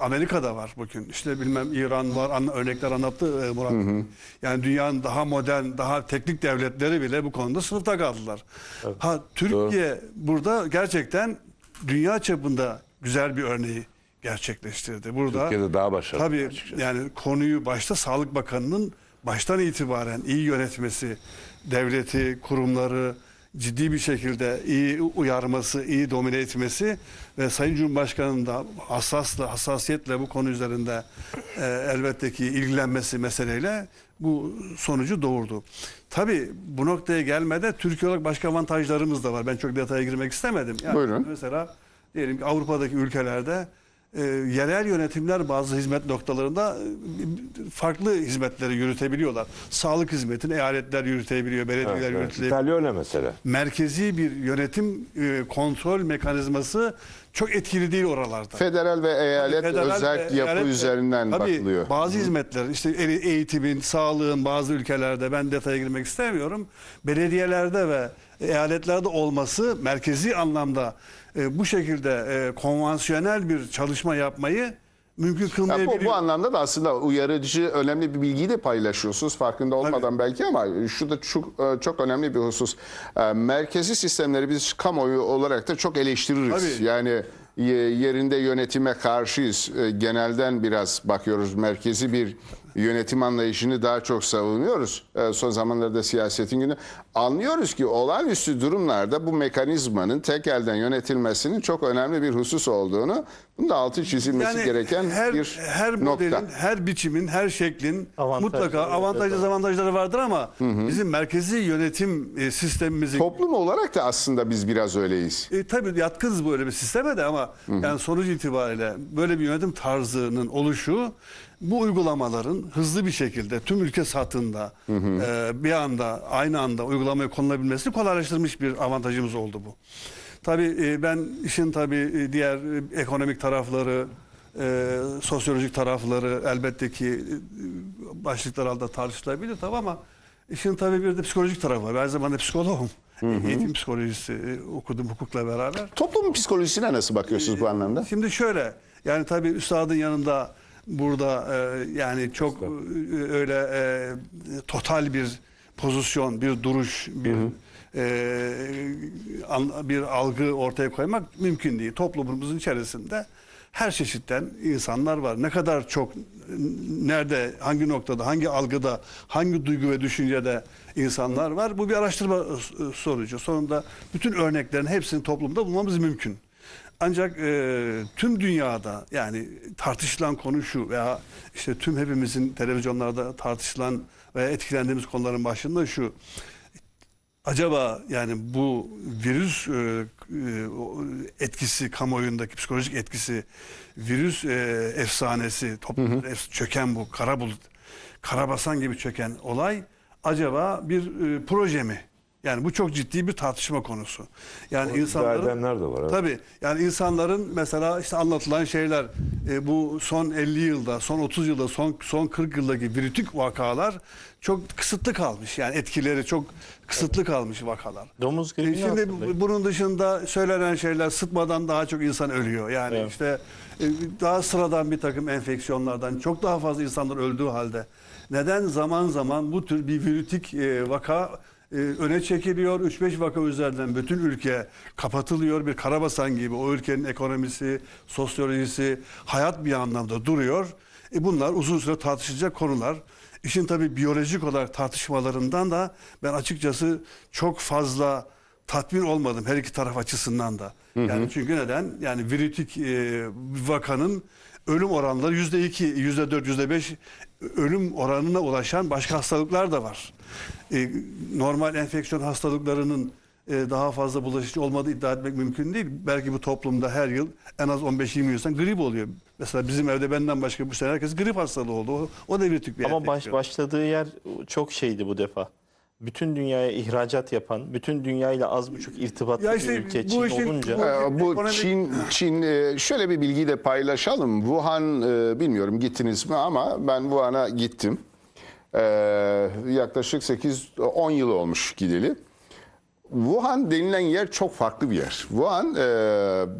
Amerika'da var bugün. İşte bilmem İran var. An örnekler anlattı e, Murat. Hı hı. Yani dünyanın daha modern, daha teknik devletleri bile bu konuda sınıfta kaldılar. Evet. Ha Türkiye Doğru. burada gerçekten dünya çapında güzel bir örneği gerçekleştirdi. Burada Türkiye'de daha başarılı. Tabii açıkçası. yani konuyu başta Sağlık Bakanı'nın baştan itibaren iyi yönetmesi, devleti, kurumları, ciddi bir şekilde iyi uyarması, iyi domine etmesi ve Sayın Cumhurbaşkanı'nın da hassasla, hassasiyetle bu konu üzerinde e, elbette ki ilgilenmesi meseleyle bu sonucu doğurdu. tabi bu noktaya gelmede Türkiye olarak başka avantajlarımız da var. Ben çok detaya girmek istemedim. Yani Buyurun. Mesela diyelim ki Avrupa'daki ülkelerde e, yerel yönetimler bazı hizmet noktalarında e, farklı hizmetleri yürütebiliyorlar. Sağlık hizmetini eyaletler yürütebiliyor, belediyeler evet, evet. yürütebiliyor. İtalya öyle mesela. Merkezi bir yönetim e, kontrol mekanizması çok etkili değil oralarda. Federal ve eyalet federal özel ve yapı eyalet, üzerinden tabii bakılıyor. Bazı Hı. hizmetler işte eğitimin, sağlığın bazı ülkelerde ben detaya girmek istemiyorum. Belediyelerde ve eyaletlerde olması merkezi anlamda e, bu şekilde e, konvansiyonel bir çalışma yapmayı mümkün kılmayabiliyor. Ya bu, bu anlamda da aslında uyarıcı önemli bir bilgiyi de paylaşıyorsunuz farkında olmadan Tabii. belki ama e, şu da çok, e, çok önemli bir husus. E, merkezi sistemleri biz kamuoyu olarak da çok eleştiririz. Tabii. Yani yerinde yönetime karşıyız. Genelden biraz bakıyoruz merkezi bir yönetim anlayışını daha çok savunuyoruz. E, son zamanlarda siyasetin günü anlıyoruz ki olağanüstü durumlarda bu mekanizmanın tek elden yönetilmesinin çok önemli bir husus olduğunu bunun da altı çizilmesi yani gereken her, bir her nokta. her biçimin, her şeklin Avantaj, mutlaka avantajlı evet. avantajları vardır ama hı hı. bizim merkezi yönetim e, sistemimizin toplum olarak da aslında biz biraz öyleyiz. E, tabii yatkınız böyle bir sisteme de ama hı hı. yani sonuç itibariyle böyle bir yönetim tarzının oluşu bu uygulamaların hızlı bir şekilde tüm ülke satında hı hı. E, bir anda aynı anda uygulamaya konulabilmesi kolaylaştırmış bir avantajımız oldu bu. Tabii e, ben işin tabii e, diğer e, ekonomik tarafları, e, sosyolojik tarafları elbette ki e, başlıklar altında tartışılabilir tabii ama işin tabii bir de psikolojik tarafı var. Ben zamanda psikoloğum. Hı Eğitim psikolojisi okudum hukukla beraber. Toplum psikolojisine nasıl bakıyorsunuz bu anlamda? Şimdi şöyle yani tabii üstadın yanında burada e, yani çok e, öyle e, total bir pozisyon, bir duruş, bir hı hı. E, an, bir algı ortaya koymak mümkün değil. Toplumumuzun içerisinde her çeşitten insanlar var. Ne kadar çok nerede, hangi noktada, hangi algıda, hangi duygu ve düşüncede insanlar var. Bu bir araştırma sorucu. Sonunda bütün örneklerin hepsini toplumda bulmamız mümkün. Ancak e, tüm dünyada yani tartışılan konu şu veya işte tüm hepimizin televizyonlarda tartışılan veya etkilendiğimiz konuların başında şu. Acaba yani bu virüs e, etkisi kamuoyundaki psikolojik etkisi virüs e, efsanesi toplum çöken bu kara bulut karabasan gibi çöken olay acaba bir e, proje mi? Yani bu çok ciddi bir tartışma konusu. Yani Onu insanların de var. Evet. Tabii. Yani insanların mesela işte anlatılan şeyler e, bu son 50 yılda, son 30 yılda, son son 40 yıldaki virütik vakalar çok kısıtlı kalmış. Yani etkileri çok kısıtlı kalmış vakalar. Domuz gribi. E, şimdi aslında. bunun dışında söylenen şeyler sıtmadan daha çok insan ölüyor. Yani evet. işte e, daha sıradan bir takım enfeksiyonlardan çok daha fazla insanlar öldüğü halde neden zaman zaman bu tür bir virütik e, vaka e, öne çekiliyor. 3-5 vaka üzerinden bütün ülke kapatılıyor. Bir karabasan gibi o ülkenin ekonomisi, sosyolojisi, hayat bir anlamda duruyor. E bunlar uzun süre tartışılacak konular. İşin tabii biyolojik olarak tartışmalarından da ben açıkçası çok fazla tatmin olmadım her iki taraf açısından da. Hı hı. Yani çünkü neden? Yani virütik e, vakanın ölüm oranları yüzde iki, yüzde dört, yüzde beş ölüm oranına ulaşan başka hastalıklar da var. E, normal enfeksiyon hastalıklarının e, daha fazla bulaşıcı olmadığı iddia etmek mümkün değil. Belki bu toplumda her yıl en az 15-20 insan grip oluyor. Mesela bizim evde benden başka bu sene herkes grip hastalığı oldu. O, o da bir tük bir Ama baş, başladığı yer çok şeydi bu defa bütün dünyaya ihracat yapan, bütün dünyayla az buçuk irtibatlı ya işte, bir ülke Çin işin, olunca. Bu, ee, bu Çin, Çin e, şöyle bir bilgiyi de paylaşalım. Wuhan bilmiyorum gittiniz mi ama ben Wuhan'a gittim. Ee, yaklaşık 8-10 yılı olmuş gideli. Wuhan denilen yer çok farklı bir yer. Wuhan e,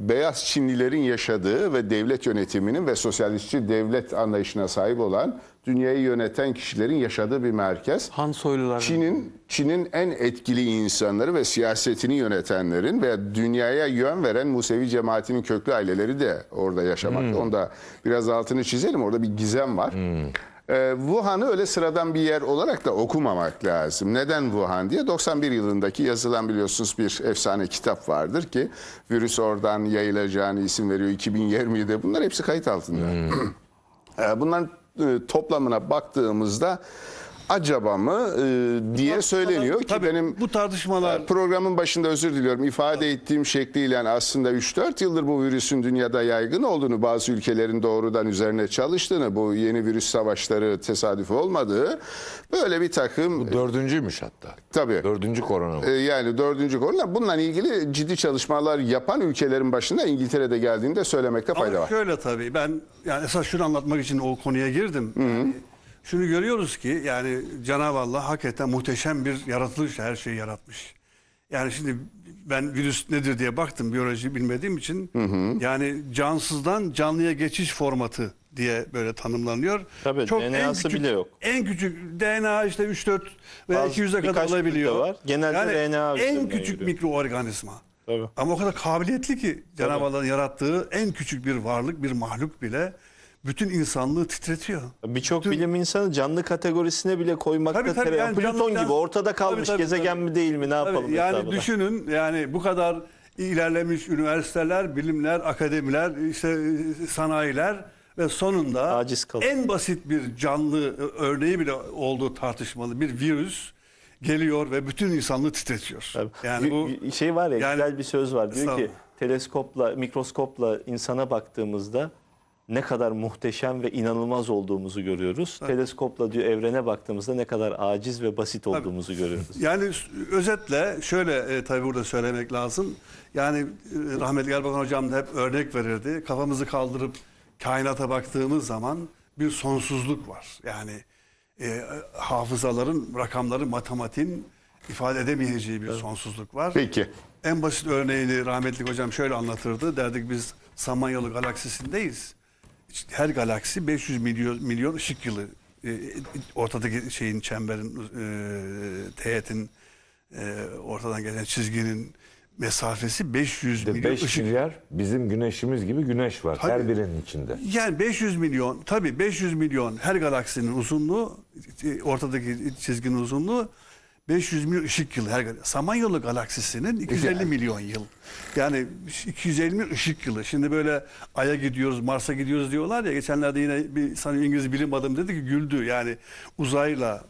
beyaz Çinlilerin yaşadığı ve devlet yönetiminin ve sosyalistçi devlet anlayışına sahip olan dünyayı yöneten kişilerin yaşadığı bir merkez. Han soylular. Çin'in Çin'in en etkili insanları ve siyasetini yönetenlerin ve dünyaya yön veren Musevi cemaatinin köklü aileleri de orada yaşamakta. Hmm. Onu da biraz altını çizelim. Orada bir gizem var. Hmm. Ee, Wuhan'ı öyle sıradan bir yer olarak da okumamak lazım. Neden Wuhan diye 91 yılındaki yazılan biliyorsunuz bir efsane kitap vardır ki virüs oradan yayılacağını isim veriyor 2020'de. Bunlar hepsi kayıt altında. Hmm. Ee, bunların e, toplamına baktığımızda acaba mı e, diye söyleniyor ki benim bu tartışmalar e, programın başında özür diliyorum ifade ettiğim şekliyle yani aslında 3-4 yıldır bu virüsün dünyada yaygın olduğunu bazı ülkelerin doğrudan üzerine çalıştığını bu yeni virüs savaşları tesadüf olmadığı böyle bir takım bu dördüncüymüş hatta. Tabii. Dördüncü korona. E, yani dördüncü korona. Bununla ilgili ciddi çalışmalar yapan ülkelerin başında İngiltere'de geldiğinde söylemekte fayda Ama var. Şöyle tabii ben yani esas şunu anlatmak için o konuya girdim. Hı -hı. Yani şunu görüyoruz ki yani Cenab-ı Allah hakikaten muhteşem bir yaratılış her şeyi yaratmış. Yani şimdi ben virüs nedir diye baktım biyoloji bilmediğim için. Hı hı. Yani cansızdan canlıya geçiş formatı diye böyle tanımlanıyor. Tabii Çok DNA'sı küçük, bile yok. En küçük DNA işte 3-4 veya 200'e kadar olabiliyor. Var. Genelde yani DNA en küçük yürüyor. mikroorganizma. Tabii. Ama o kadar kabiliyetli ki Cenab-ı Allah'ın yarattığı en küçük bir varlık, bir mahluk bile bütün insanlığı titretiyor. Birçok bütün... bilim insanı canlı kategorisine bile koymakta tabii, tabii, yani Plüton canlı, gibi ortada kalmış tabii, tabii, gezegen tabii. mi değil mi ne tabii, yapalım? Yani düşünün yani bu kadar ilerlemiş üniversiteler, bilimler, akademiler, işte sanayiler ve sonunda Aciz en basit bir canlı e, örneği bile olduğu tartışmalı bir virüs geliyor ve bütün insanlığı titretiyor. Tabii. Yani bu şey var ya yani, güzel bir söz var. Diyor ki teleskopla, mikroskopla insana baktığımızda ne kadar muhteşem ve inanılmaz olduğumuzu görüyoruz. Evet. Teleskopla diyor evrene baktığımızda ne kadar aciz ve basit olduğumuzu tabii. görüyoruz. Yani özetle şöyle e, tabii burada söylemek lazım. Yani e, rahmetli Erbakan hocam da hep örnek verirdi. Kafamızı kaldırıp kainata baktığımız zaman bir sonsuzluk var. Yani e, hafızaların, rakamların, matematiğin ifade edemeyeceği bir evet. sonsuzluk var. Peki. En basit örneğini rahmetli hocam şöyle anlatırdı. Derdik biz Samanyolu galaksisindeyiz her galaksi 500 milyon, milyon ışık yılı e, ortadaki şeyin çemberin e, teğetin e, ortadan gelen çizginin mesafesi 500 de milyon 5 ışık. milyar bizim güneşimiz gibi güneş var tabii, her birinin içinde. Yani 500 milyon tabii 500 milyon her galaksinin uzunluğu e, ortadaki çizginin uzunluğu 500 milyon ışık yılı her Samanyolu galaksisinin 250 yani. milyon yıl. Yani 250 ışık yılı. Şimdi böyle Ay'a gidiyoruz, Mars'a gidiyoruz diyorlar ya. Geçenlerde yine bir sanırım İngiliz bilim adamı dedi ki güldü. Yani uzayla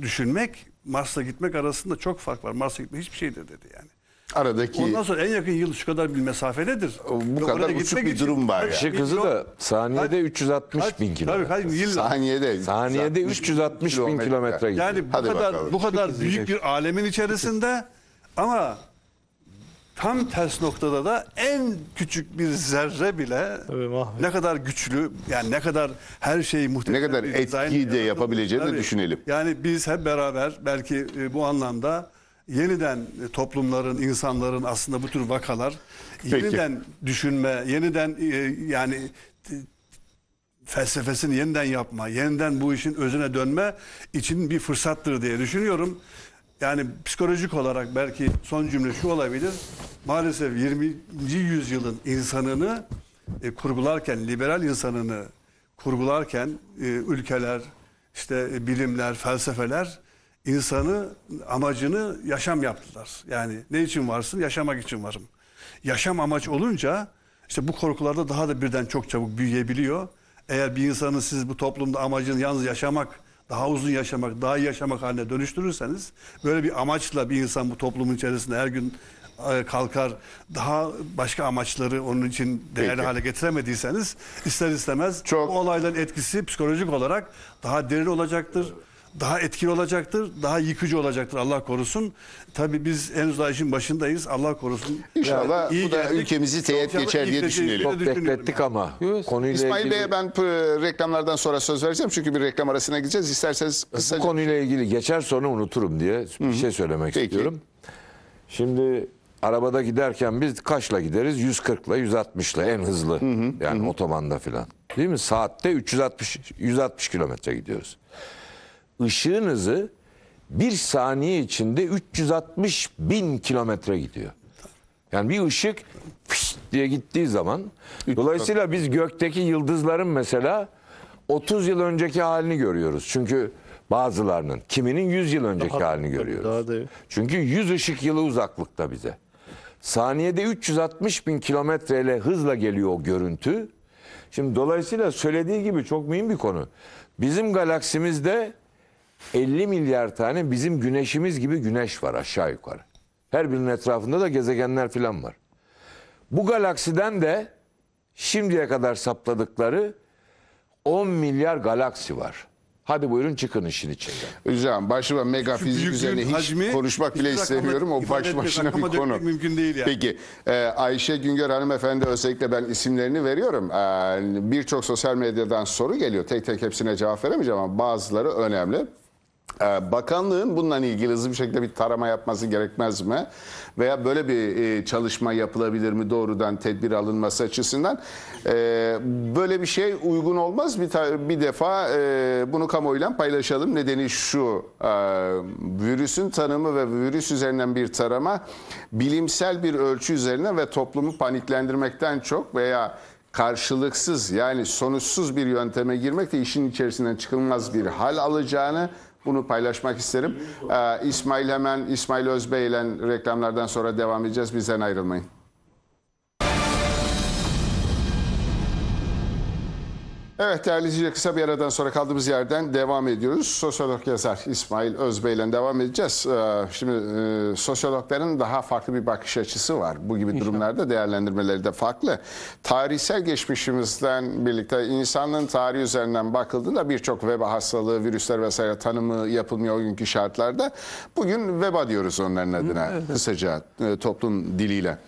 düşünmek, Mars'a gitmek arasında çok fark var. Mars'a gitmek hiçbir şeydir dedi yani aradaki... Ondan sonra en yakın yıl şu kadar bir mesafededir. Bu Ve kadar oraya uçuk bir durum var Tabii, yani. Şu kızı da saniyede Kaç- 360 kaç- bin kilometre. Tabii kaç yıl. Saniyede. Saniyede 360 bin kilometre gidiyor. Yani bu Hadi kadar bakalım. bu kadar büyük bir alemin içerisinde ama tam ters noktada da en küçük bir zerre bile ne kadar güçlü yani ne kadar her şeyi muhteşem Ne kadar bir de yapabileceğini düşünelim. Yani biz hep beraber belki e, bu anlamda yeniden e, toplumların, insanların aslında bu tür vakalar Peki. yeniden düşünme, yeniden e, yani felsefesini yeniden yapma, yeniden bu işin özüne dönme için bir fırsattır diye düşünüyorum. Yani psikolojik olarak belki son cümle şu olabilir. Maalesef 20. yüzyılın insanını e, kurgularken, liberal insanını kurgularken e, ülkeler, işte e, bilimler, felsefeler insanı, amacını yaşam yaptılar. Yani ne için varsın? Yaşamak için varım. Yaşam amaç olunca işte bu korkularda daha da birden çok çabuk büyüyebiliyor. Eğer bir insanın siz bu toplumda amacını yalnız yaşamak, daha uzun yaşamak, daha iyi yaşamak haline dönüştürürseniz böyle bir amaçla bir insan bu toplumun içerisinde her gün e, kalkar daha başka amaçları onun için değerli Peki. hale getiremediyseniz ister istemez Çok... bu olayların etkisi psikolojik olarak daha derin olacaktır daha etkili olacaktır, daha yıkıcı olacaktır Allah korusun. Tabi biz henüz daha işin başındayız. Allah korusun. İnşallah iyi bu da geldik. ülkemizi teğet geçer diye düşünelim. Çok beklettik yani. ama. Yes. Konuyla İsmail ilgili... Bey'e ben e, reklamlardan sonra söz vereceğim. Çünkü bir reklam arasına gideceğiz. İsterseniz kısaca... Bu konuyla ilgili geçer sonra unuturum diye bir şey söylemek Peki. istiyorum. Şimdi arabada giderken biz kaçla gideriz? 140'la, 160'la en hızlı. Hı hı. Yani hı hı. otobanda filan. Değil mi? Saatte 360 160 kilometre gidiyoruz ışığınızı bir saniye içinde 360 bin kilometre gidiyor. Yani bir ışık fışt diye gittiği zaman. Dolayısıyla biz gökteki yıldızların mesela 30 yıl önceki halini görüyoruz. Çünkü bazılarının kiminin 100 yıl önceki daha, halini görüyoruz. Daha da... Çünkü 100 ışık yılı uzaklıkta bize. Saniyede 360 bin kilometreyle hızla geliyor o görüntü. Şimdi dolayısıyla söylediği gibi çok mühim bir konu. Bizim galaksimizde 50 milyar tane bizim güneşimiz gibi güneş var aşağı yukarı. Her birinin etrafında da gezegenler filan var. Bu galaksiden de şimdiye kadar sapladıkları 10 milyar galaksi var. Hadi buyurun çıkın işin içinden. Hocam başıma mega fizik üzerine hiç hacmi, konuşmak bile istemiyorum. O baş başına bir konu. Mümkün değil yani. Peki e, Ayşe Güngör hanımefendi özellikle ben isimlerini veriyorum. E, Birçok sosyal medyadan soru geliyor. Tek tek hepsine cevap veremeyeceğim ama bazıları önemli. Ee, bakanlığın bununla ilgili hızlı bir şekilde bir tarama yapması gerekmez mi? Veya böyle bir e, çalışma yapılabilir mi doğrudan tedbir alınması açısından? Ee, böyle bir şey uygun olmaz. Bir, bir defa e, bunu kamuoyuyla paylaşalım. Nedeni şu, e, virüsün tanımı ve virüs üzerinden bir tarama bilimsel bir ölçü üzerine ve toplumu paniklendirmekten çok veya karşılıksız yani sonuçsuz bir yönteme girmek de işin içerisinden çıkılmaz bir hal alacağını bunu paylaşmak isterim. Ee, İsmail hemen İsmail Özbey ile reklamlardan sonra devam edeceğiz. Bizden ayrılmayın. Evet değerli izleyiciler kısa bir aradan sonra kaldığımız yerden devam ediyoruz. Sosyolog yazar İsmail Özbey ile devam edeceğiz. Ee, şimdi e, sosyologların daha farklı bir bakış açısı var. Bu gibi durumlarda değerlendirmeleri de farklı. Tarihsel geçmişimizden birlikte insanlığın tarihi üzerinden bakıldığında birçok veba hastalığı, virüsler vesaire tanımı yapılmıyor o günkü şartlarda. Bugün veba diyoruz onların adına evet. kısaca e, toplum diliyle.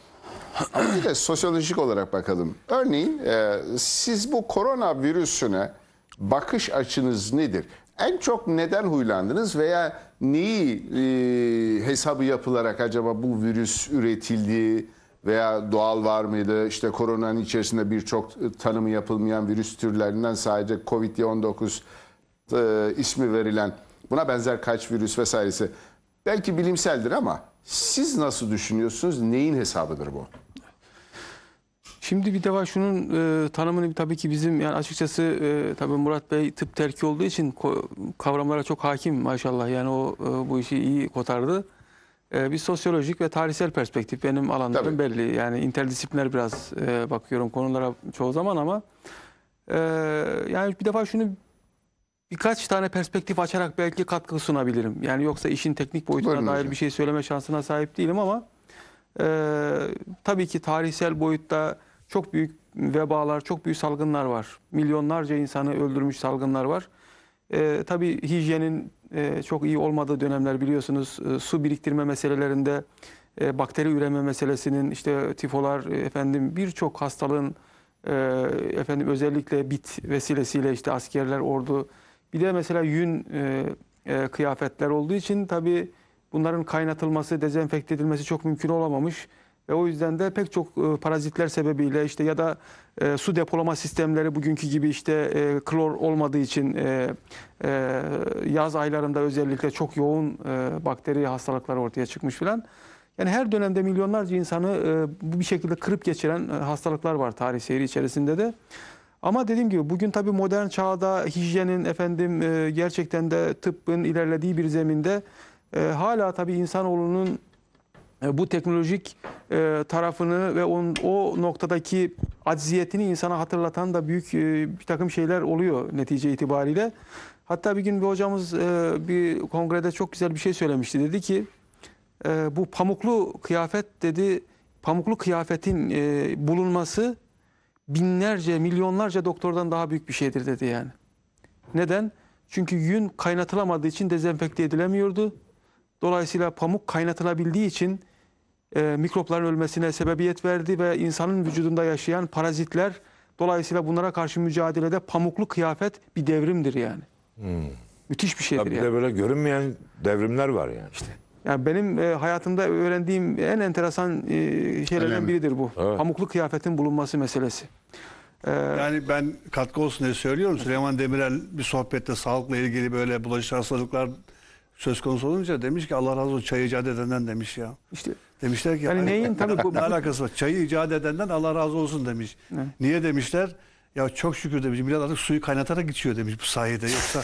Ama bir de sosyolojik olarak bakalım. Örneğin e, siz bu korona virüsüne bakış açınız nedir? En çok neden huylandınız veya neyi e, hesabı yapılarak acaba bu virüs üretildi veya doğal var mıydı? İşte koronanın içerisinde birçok tanımı yapılmayan virüs türlerinden sadece COVID-19 e, ismi verilen buna benzer kaç virüs vesairesi belki bilimseldir ama siz nasıl düşünüyorsunuz? Neyin hesabıdır bu? Şimdi bir defa şunun e, tanımını tabii ki bizim yani açıkçası e, tabii Murat Bey tıp terki olduğu için kavramlara çok hakim maşallah. Yani o e, bu işi iyi kotardı. E, bir sosyolojik ve tarihsel perspektif benim alanlarım tabii. belli. Yani interdisipliner biraz e, bakıyorum konulara çoğu zaman ama e, yani bir defa şunu birkaç tane perspektif açarak belki katkı sunabilirim. Yani yoksa işin teknik boyutuna Buyurun dair hocam. bir şey söyleme şansına sahip değilim ama e, tabii ki tarihsel boyutta çok büyük vebalar, çok büyük salgınlar var. Milyonlarca insanı öldürmüş salgınlar var. E, tabii hijyenin e, çok iyi olmadığı dönemler biliyorsunuz. E, su biriktirme meselelerinde, e, bakteri üreme meselesinin, işte tifolar, e, efendim birçok hastalığın e, efendim özellikle bit vesilesiyle işte askerler, ordu. Bir de mesela yün e, e, kıyafetler olduğu için tabii bunların kaynatılması, dezenfekte edilmesi çok mümkün olamamış. Ve o yüzden de pek çok e, parazitler sebebiyle işte ya da e, su depolama sistemleri bugünkü gibi işte e, klor olmadığı için e, e, yaz aylarında özellikle çok yoğun e, bakteri hastalıkları ortaya çıkmış filan. Yani her dönemde milyonlarca insanı e, bu bir şekilde kırıp geçiren e, hastalıklar var tarih seyri içerisinde de. Ama dediğim gibi bugün tabii modern çağda hijyenin efendim e, gerçekten de tıbbın ilerlediği bir zeminde e, hala tabii insanoğlunun e, bu teknolojik e, tarafını ve on, o noktadaki acziyetini insana hatırlatan da büyük e, bir takım şeyler oluyor netice itibariyle. Hatta bir gün bir hocamız e, bir kongrede çok güzel bir şey söylemişti. Dedi ki e, bu pamuklu kıyafet dedi pamuklu kıyafetin e, bulunması binlerce milyonlarca doktordan daha büyük bir şeydir dedi yani. Neden? Çünkü yün kaynatılamadığı için dezenfekte edilemiyordu. Dolayısıyla pamuk kaynatılabildiği için e, mikropların ölmesine sebebiyet verdi ve insanın vücudunda yaşayan parazitler dolayısıyla bunlara karşı mücadelede pamuklu kıyafet bir devrimdir yani. Hmm. Müthiş bir şeydir Tabii yani. Bir de böyle görünmeyen devrimler var yani. İşte yani benim e, hayatımda öğrendiğim en enteresan e, şeylerden Önemli. biridir bu. Evet. Pamuklu kıyafetin bulunması meselesi. Ee, yani ben katkı olsun diye söylüyorum. Süleyman Demirel bir sohbette sağlıkla ilgili böyle bulaşıcı hastalıklar söz konusu olunca demiş ki Allah razı olsun çay icat edenden demiş ya. İşte Demişler ki yani neyin tabii bu ne alakası var? Çayı icat edenden Allah razı olsun demiş. Ne? Niye demişler? Ya çok şükür demiş. Millet artık suyu kaynatarak içiyor demiş bu sayede. Yoksa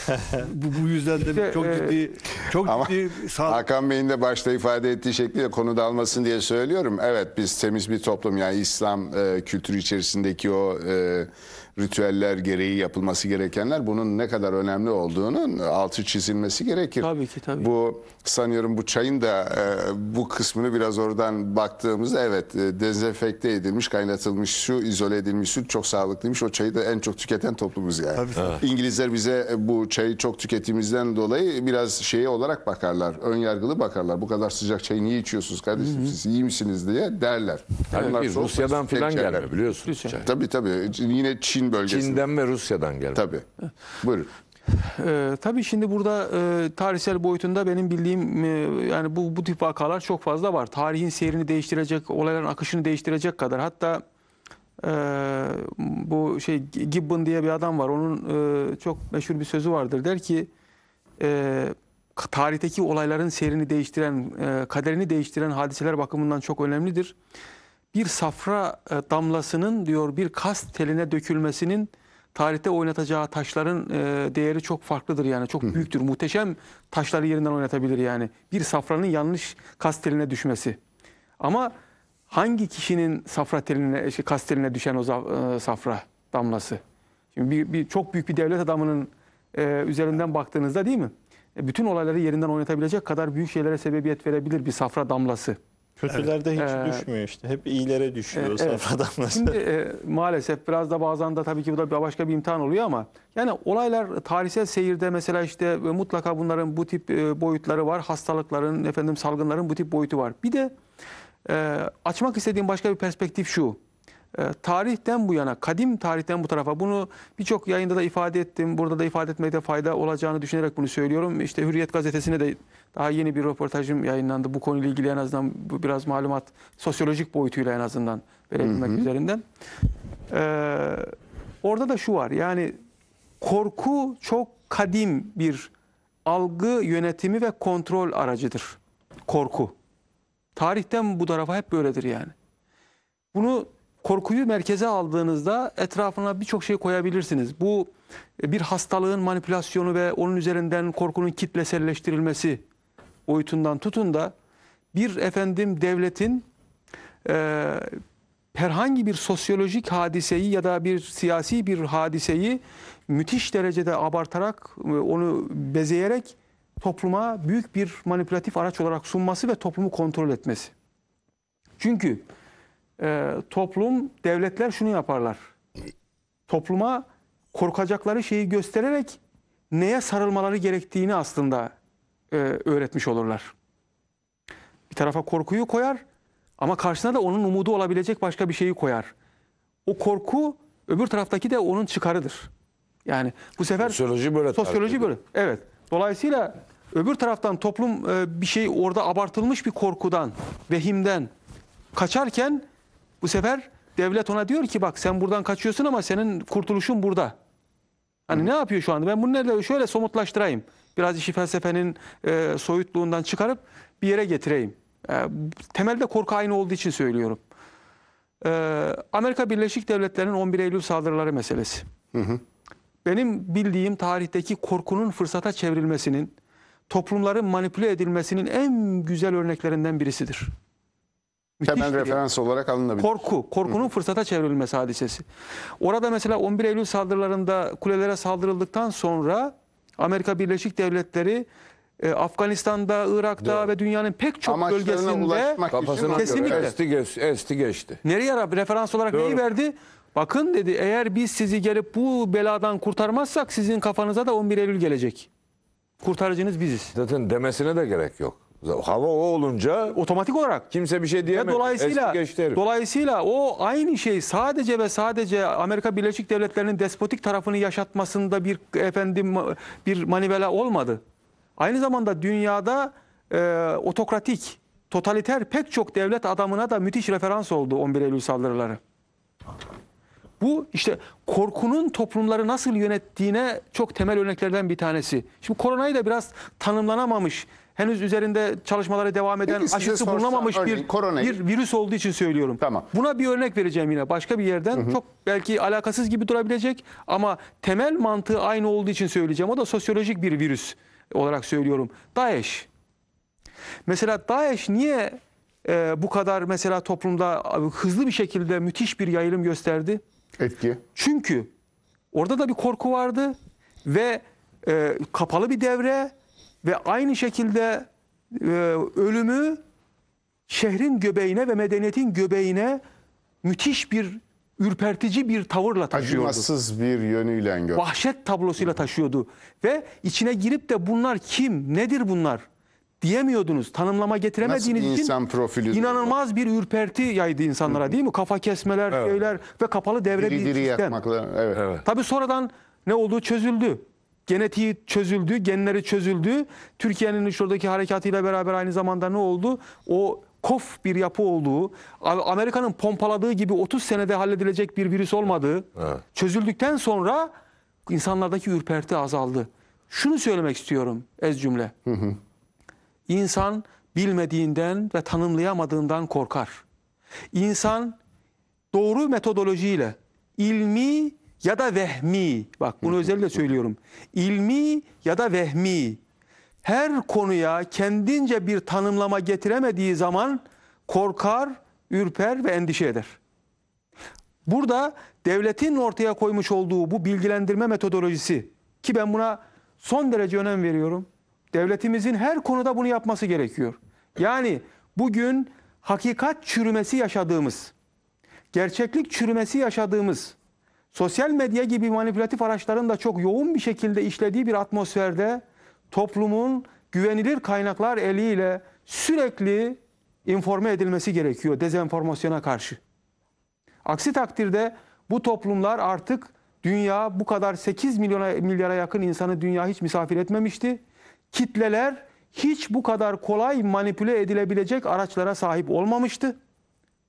bu, bu yüzden demiş çok e, ciddi çok Ama ciddi sağ... Hakan Bey'in de başta ifade ettiği şekilde konu dalmasın diye söylüyorum. Evet biz temiz bir toplum yani İslam e, kültürü içerisindeki o e, ritüeller gereği yapılması gerekenler bunun ne kadar önemli olduğunun altı çizilmesi gerekir. Tabii ki tabii. Bu sanıyorum bu çayın da e, bu kısmını biraz oradan baktığımızda evet e, dezenfekte edilmiş, kaynatılmış su, izole edilmiş su çok sağlıklıymış. O çayı da en çok tüketen toplumuz yani. Tabii, Evet. İngilizler bize e, bu çayı çok tüketimizden dolayı biraz şeye olarak bakarlar. Ön yargılı bakarlar. Bu kadar sıcak çayı niye içiyorsunuz kardeşim siz iyi misiniz diye derler. Yani Rusya'dan falan gelme biliyorsunuz. Tabii tabii. Yine Çin Çin bölgesi. Çin'den ve Rusya'dan gelmiş. Tabii. Buyurun. E, tabii şimdi burada e, tarihsel boyutunda benim bildiğim e, yani bu bu tip vakalar çok fazla var. Tarihin seyrini değiştirecek, olayların akışını değiştirecek kadar. Hatta e, bu şey Gibbon diye bir adam var. Onun e, çok meşhur bir sözü vardır. Der ki e, tarihteki olayların seyrini değiştiren, e, kaderini değiştiren hadiseler bakımından çok önemlidir bir safra e, damlasının diyor bir kas teline dökülmesinin tarihte oynatacağı taşların e, değeri çok farklıdır yani. Çok büyüktür. Muhteşem taşları yerinden oynatabilir yani. Bir safranın yanlış kas teline düşmesi. Ama hangi kişinin safra teline, şey, kas teline düşen o e, safra damlası? Şimdi bir, bir çok büyük bir devlet adamının e, üzerinden baktığınızda değil mi? bütün olayları yerinden oynatabilecek kadar büyük şeylere sebebiyet verebilir bir safra damlası. Kötülerde evet. hiç ee, düşmüyor işte. Hep iyilere düşüyor e, safradan. adamlar. Şimdi e, maalesef biraz da bazen de tabii ki bu da başka bir imtihan oluyor ama yani olaylar tarihsel seyirde mesela işte e, mutlaka bunların bu tip e, boyutları var. Hastalıkların, efendim salgınların bu tip boyutu var. Bir de e, açmak istediğim başka bir perspektif şu. Ee, tarihten bu yana, kadim tarihten bu tarafa bunu birçok yayında da ifade ettim. Burada da ifade etmekte fayda olacağını düşünerek bunu söylüyorum. İşte Hürriyet Gazetesi'ne de daha yeni bir röportajım yayınlandı. Bu konuyla ilgili en azından biraz malumat sosyolojik boyutuyla en azından verebilmek hı hı. üzerinden. Ee, orada da şu var yani korku çok kadim bir algı yönetimi ve kontrol aracıdır. Korku. Tarihten bu tarafa hep böyledir yani. Bunu korkuyu merkeze aldığınızda etrafına birçok şey koyabilirsiniz. Bu e, bir hastalığın manipülasyonu ve onun üzerinden korkunun kitleselleştirilmesi boyutundan tutun da bir efendim devletin e, herhangi bir sosyolojik hadiseyi ya da bir siyasi bir hadiseyi müthiş derecede abartarak e, onu bezeyerek topluma büyük bir manipülatif araç olarak sunması ve toplumu kontrol etmesi. Çünkü e, toplum, devletler şunu yaparlar. Topluma korkacakları şeyi göstererek neye sarılmaları gerektiğini aslında e, öğretmiş olurlar. Bir tarafa korkuyu koyar ama karşısına da onun umudu olabilecek başka bir şeyi koyar. O korku öbür taraftaki de onun çıkarıdır. Yani bu sefer sosyoloji böyle. Sosyoloji böyle. Evet. Dolayısıyla öbür taraftan toplum e, bir şey orada abartılmış bir korkudan, vehimden kaçarken bu sefer devlet ona diyor ki bak sen buradan kaçıyorsun ama senin kurtuluşun burada. Hani Hı. ne yapıyor şu anda? Ben bunu nerede şöyle somutlaştırayım. Biraz işi felsefenin e, soyutluğundan çıkarıp bir yere getireyim. E, temelde korku aynı olduğu için söylüyorum. E, Amerika Birleşik Devletleri'nin 11 Eylül saldırıları meselesi. Hı hı. Benim bildiğim tarihteki korkunun fırsata çevrilmesinin, toplumların manipüle edilmesinin en güzel örneklerinden birisidir temel referans yani. olarak alınabilir. Korku, korkunun Hı. fırsata çevrilmesi hadisesi. Orada mesela 11 Eylül saldırılarında kulelere saldırıldıktan sonra Amerika Birleşik Devletleri e, Afganistan'da, Irak'ta Doğru. ve dünyanın pek çok Amaçlarına bölgesinde kafasına kesinlikle esti, geç, esti geçti. Nereye referans olarak Doğru. neyi verdi? Bakın dedi eğer biz sizi gelip bu beladan kurtarmazsak sizin kafanıza da 11 Eylül gelecek. Kurtarıcınız biziz. Zaten demesine de gerek yok. Hava o olunca otomatik olarak kimse bir şey diyemez. Dolayısıyla dolayısıyla o aynı şey sadece ve sadece Amerika Birleşik Devletleri'nin despotik tarafını yaşatmasında bir efendim bir manivela olmadı. Aynı zamanda dünyada e, otokratik, totaliter pek çok devlet adamına da müthiş referans oldu 11 Eylül saldırıları. Bu işte korkunun toplumları nasıl yönettiğine çok temel örneklerden bir tanesi. Şimdi koronayı da biraz tanımlanamamış henüz üzerinde çalışmaları devam eden Peki, aşısı bulunamamış bir, bir virüs olduğu için söylüyorum. Tamam. Buna bir örnek vereceğim yine başka bir yerden. Hı hı. Çok belki alakasız gibi durabilecek ama temel mantığı aynı olduğu için söyleyeceğim. O da sosyolojik bir virüs olarak söylüyorum. DAEŞ. Mesela DAEŞ niye e, bu kadar mesela toplumda e, hızlı bir şekilde müthiş bir yayılım gösterdi? Etki. Çünkü orada da bir korku vardı ve e, kapalı bir devre ve aynı şekilde e, ölümü şehrin göbeğine ve medeniyetin göbeğine müthiş bir ürpertici bir tavırla taşıyordu. Acımasız bir yönüyle gör. Vahşet tablosuyla taşıyordu. Ve içine girip de bunlar kim, nedir bunlar diyemiyordunuz. Tanımlama getiremediğiniz Nasıl insan için inanılmaz bir ürperti yaydı insanlara değil mi? Kafa kesmeler, evet. şeyler ve kapalı devre diri bir diri sistem. Yakmaklar. Evet. evet. Tabii sonradan ne olduğu çözüldü genetiği çözüldü, genleri çözüldü. Türkiye'nin şuradaki harekatıyla beraber aynı zamanda ne oldu? O kof bir yapı olduğu, Amerika'nın pompaladığı gibi 30 senede halledilecek bir virüs olmadığı evet. çözüldükten sonra insanlardaki ürperti azaldı. Şunu söylemek istiyorum ez cümle. Hı hı. İnsan bilmediğinden ve tanımlayamadığından korkar. İnsan doğru metodolojiyle ilmi ya da vehmi. Bak bunu özellikle söylüyorum. İlmi ya da vehmi. Her konuya kendince bir tanımlama getiremediği zaman korkar, ürper ve endişe eder. Burada devletin ortaya koymuş olduğu bu bilgilendirme metodolojisi ki ben buna son derece önem veriyorum. Devletimizin her konuda bunu yapması gerekiyor. Yani bugün hakikat çürümesi yaşadığımız, gerçeklik çürümesi yaşadığımız sosyal medya gibi manipülatif araçların da çok yoğun bir şekilde işlediği bir atmosferde toplumun güvenilir kaynaklar eliyle sürekli informe edilmesi gerekiyor dezenformasyona karşı. Aksi takdirde bu toplumlar artık dünya bu kadar 8 milyona, milyara yakın insanı dünya hiç misafir etmemişti. Kitleler hiç bu kadar kolay manipüle edilebilecek araçlara sahip olmamıştı.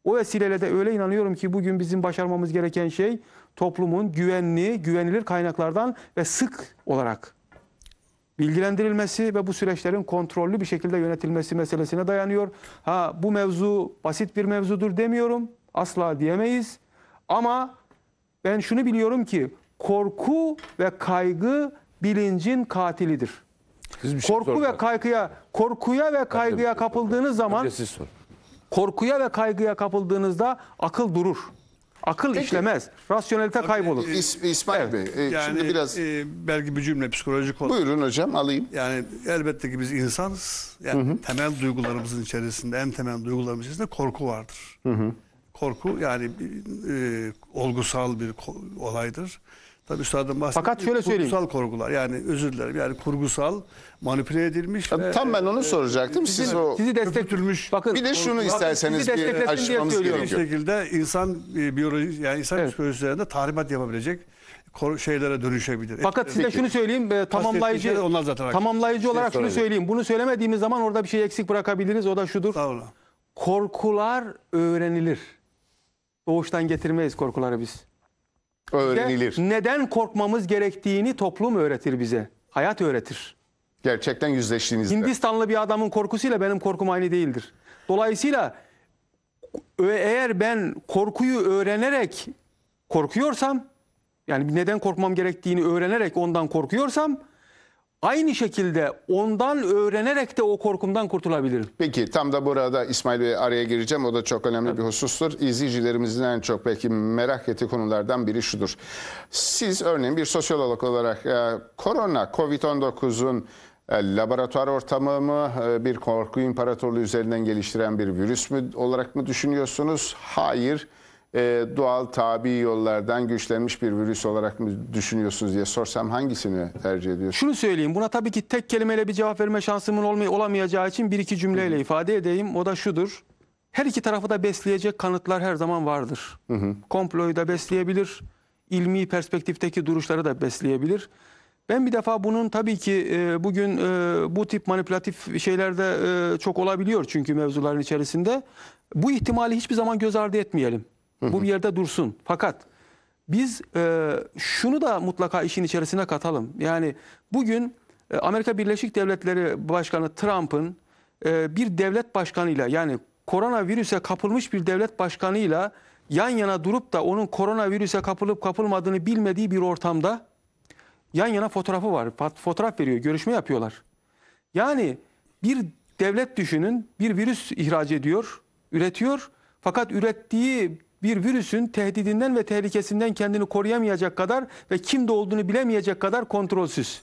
O vesileyle de öyle inanıyorum ki bugün bizim başarmamız gereken şey toplumun güvenli, güvenilir kaynaklardan ve sık olarak bilgilendirilmesi ve bu süreçlerin kontrollü bir şekilde yönetilmesi meselesine dayanıyor. Ha bu mevzu basit bir mevzudur demiyorum. Asla diyemeyiz. Ama ben şunu biliyorum ki korku ve kaygı bilincin katilidir. Siz bir şey korku sorun. ve kaygıya, korkuya ve kaygıya kapıldığınız zaman korkuya ve kaygıya kapıldığınızda akıl durur. Akıl Peki. işlemez. Rasyonelite kaybolur. İs, İsmail evet. Bey, e, yani, şimdi biraz... E, belki bir cümle psikolojik olur. Buyurun hocam alayım. Yani elbette ki biz insanız. Yani hı hı. temel duygularımızın içerisinde, en temel duygularımızın içerisinde korku vardır. Hı hı. Korku yani e, olgusal bir olaydır. Tabii üstadın bahsettiği Fakat şöyle söyleyeyim, kurgusal söyleyeyim. korkular yani özür dilerim yani kurgusal manipüle edilmiş. Tabii, ve, tam ben e, onu e, soracaktım. Siz o sizi desteklenmiş. Bakın bir de şunu isterseniz bir desteklesin diye bir şekilde insan e, biyoloji yani insan Evet. psikolojilerinde tahribat yapabilecek şeylere dönüşebilir. E, Fakat size şunu söyleyeyim e, tamamlayıcı onlar zaten haklı. tamamlayıcı şey olarak şunu söyleyeyim. Bunu söylemediğimiz zaman orada bir şey eksik bırakabiliriz. O da şudur. Sağ olun. Korkular öğrenilir. Doğuştan getirmeyiz korkuları biz. Öğrenilir. De neden korkmamız gerektiğini toplum öğretir bize. Hayat öğretir. Gerçekten yüzleştiğinizde. Hindistanlı bir adamın korkusuyla benim korkum aynı değildir. Dolayısıyla eğer ben korkuyu öğrenerek korkuyorsam yani neden korkmam gerektiğini öğrenerek ondan korkuyorsam Aynı şekilde ondan öğrenerek de o korkumdan kurtulabilirim. Peki tam da burada İsmail Bey araya gireceğim. O da çok önemli evet. bir husustur. İzleyicilerimizin en çok belki merak ettiği konulardan biri şudur. Siz örneğin bir sosyolog olarak e, korona, COVID-19'un e, laboratuvar ortamı mı, e, bir korku imparatorluğu üzerinden geliştiren bir virüs mü olarak mı düşünüyorsunuz? Hayır e, doğal tabi yollardan güçlenmiş bir virüs olarak mı düşünüyorsunuz diye sorsam hangisini tercih ediyorsunuz? Şunu söyleyeyim. Buna tabii ki tek kelimeyle bir cevap verme şansımın olmay olamayacağı için bir iki cümleyle Hı. ifade edeyim. O da şudur. Her iki tarafı da besleyecek kanıtlar her zaman vardır. Hı hı. Komployu da besleyebilir, ilmi perspektifteki duruşları da besleyebilir. Ben bir defa bunun tabii ki e, bugün e, bu tip manipülatif şeylerde e, çok olabiliyor çünkü mevzuların içerisinde. Bu ihtimali hiçbir zaman göz ardı etmeyelim. Bu bir yerde dursun. Fakat biz e, şunu da mutlaka işin içerisine katalım. Yani bugün e, Amerika Birleşik Devletleri Başkanı Trump'ın e, bir devlet başkanıyla yani koronavirüse kapılmış bir devlet başkanıyla yan yana durup da onun koronavirüse kapılıp kapılmadığını bilmediği bir ortamda yan yana fotoğrafı var. Fotoğraf veriyor, görüşme yapıyorlar. Yani bir devlet düşünün bir virüs ihraç ediyor, üretiyor. Fakat ürettiği bir virüsün tehdidinden ve tehlikesinden kendini koruyamayacak kadar ve kimde olduğunu bilemeyecek kadar kontrolsüz.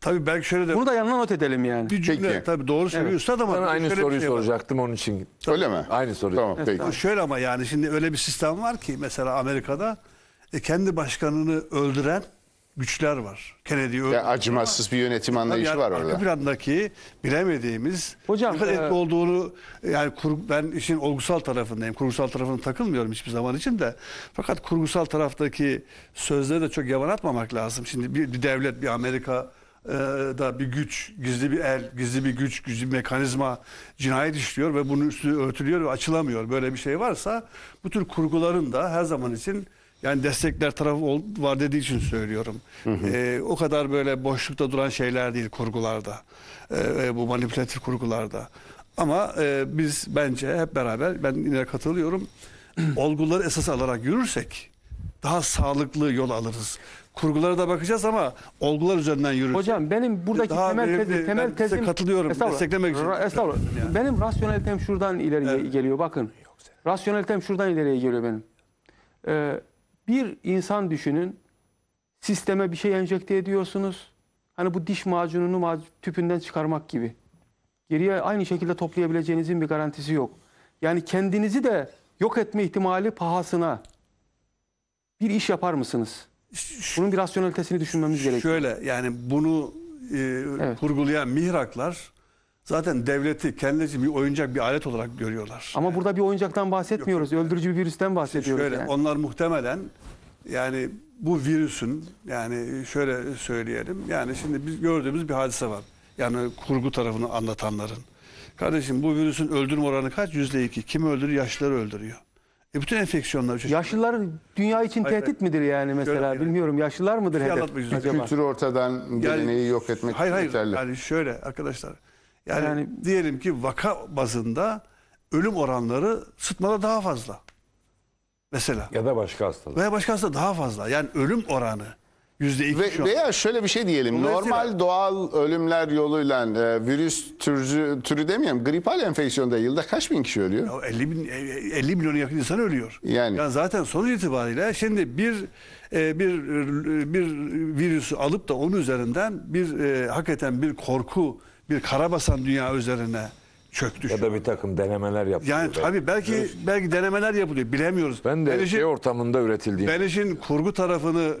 Tabii belki şöyle de Bunu da yanına not edelim yani. bir cümle Peki. tabii doğru söylüyor Evet. ama Ben aynı soruyu şey soracaktım onun için. Öyle mi? Aynı soruyu. Tamam peki. Ya Şöyle ama yani şimdi öyle bir sistem var ki mesela Amerika'da e, kendi başkanını öldüren güçler var. Kennedy'yi öldürdü. acımasız bir yönetim anlayışı var Arka orada. plandaki bilemediğimiz Hocam, ne kadar e- olduğunu yani kur- ben işin olgusal tarafındayım. Kurgusal tarafını takılmıyorum hiçbir zaman için de. Fakat kurgusal taraftaki sözleri de çok yavan atmamak lazım. Şimdi bir, bir devlet, bir Amerika e, da bir güç, gizli bir el, gizli bir güç, gizli bir mekanizma cinayet işliyor ve bunun üstü örtülüyor ve açılamıyor. Böyle bir şey varsa bu tür kurguların da her zaman için yani destekler tarafı var dediği için söylüyorum. Hı hı. E, o kadar böyle boşlukta duran şeyler değil kurgularda. E, bu manipülatif kurgularda. Ama e, biz bence hep beraber ben yine katılıyorum. olguları esas alarak yürürsek daha sağlıklı yol alırız. Kurgulara da bakacağız ama olgular üzerinden yürürüz. Hocam benim buradaki daha temel, benim, tezi, temel ben tezim... katılıyorum, estağfurullah, desteklemek için. Estağfurullah. Yani. Benim rasyonelitem şuradan ileri evet. geliyor. Bakın, rasyonelitem şuradan ileriye geliyor benim. Ee, bir insan düşünün sisteme bir şey enjekte ediyorsunuz. Hani bu diş macununu tüpünden çıkarmak gibi. Geriye aynı şekilde toplayabileceğinizin bir garantisi yok. Yani kendinizi de yok etme ihtimali pahasına bir iş yapar mısınız? Bunun bir rasyonalitesini düşünmemiz gerekiyor. Şöyle yani bunu e, evet. kurgulayan mihraklar Zaten devleti kendisi bir oyuncak bir alet olarak görüyorlar. Ama yani. burada bir oyuncaktan bahsetmiyoruz. Yok, Öldürücü bir virüsten bahsediyoruz. Şöyle yani. onlar muhtemelen yani bu virüsün yani şöyle söyleyelim. Yani şimdi biz gördüğümüz bir hadise var. Yani kurgu tarafını anlatanların. Kardeşim bu virüsün öldürme oranı kaç? Yüzde iki. Kim öldürüyor? Yaşlıları öldürüyor. E bütün enfeksiyonlar çocuklar. Yaşlılar dünya için hayır, tehdit hayır. midir yani mesela şöyle, bilmiyorum. Yaşlılar mıdır şey hedef? Acaba? Kültürü ortadan geleneği yani, yok etmek hayır, hayır. yeterli. Hayır hayır yani şöyle arkadaşlar yani, yani diyelim ki vaka bazında ölüm oranları sıtmada daha fazla. Mesela. Ya da başka hastalık. Veya başka hastalık daha fazla. Yani ölüm oranı yüzde iki Ve, Veya şöyle bir şey diyelim. Normal doğal ölümler yoluyla e, virüs türü, türü demeyeyim gripal enfeksiyonda yılda kaç bin kişi ölüyor? Ya 50, bin, 50 e, e, milyona yakın insan ölüyor. Yani. yani zaten sonuç itibariyle şimdi bir e, bir bir virüsü alıp da onun üzerinden bir e, hakikaten bir korku bir karabasan dünya üzerine çöktü. Ya da bir takım denemeler yapılıyor. Yani tabii belki Biliyorsun. belki denemeler yapılıyor. Bilemiyoruz. Ben de ben şey ortamında üretildiğini. Ben işin kurgu tarafını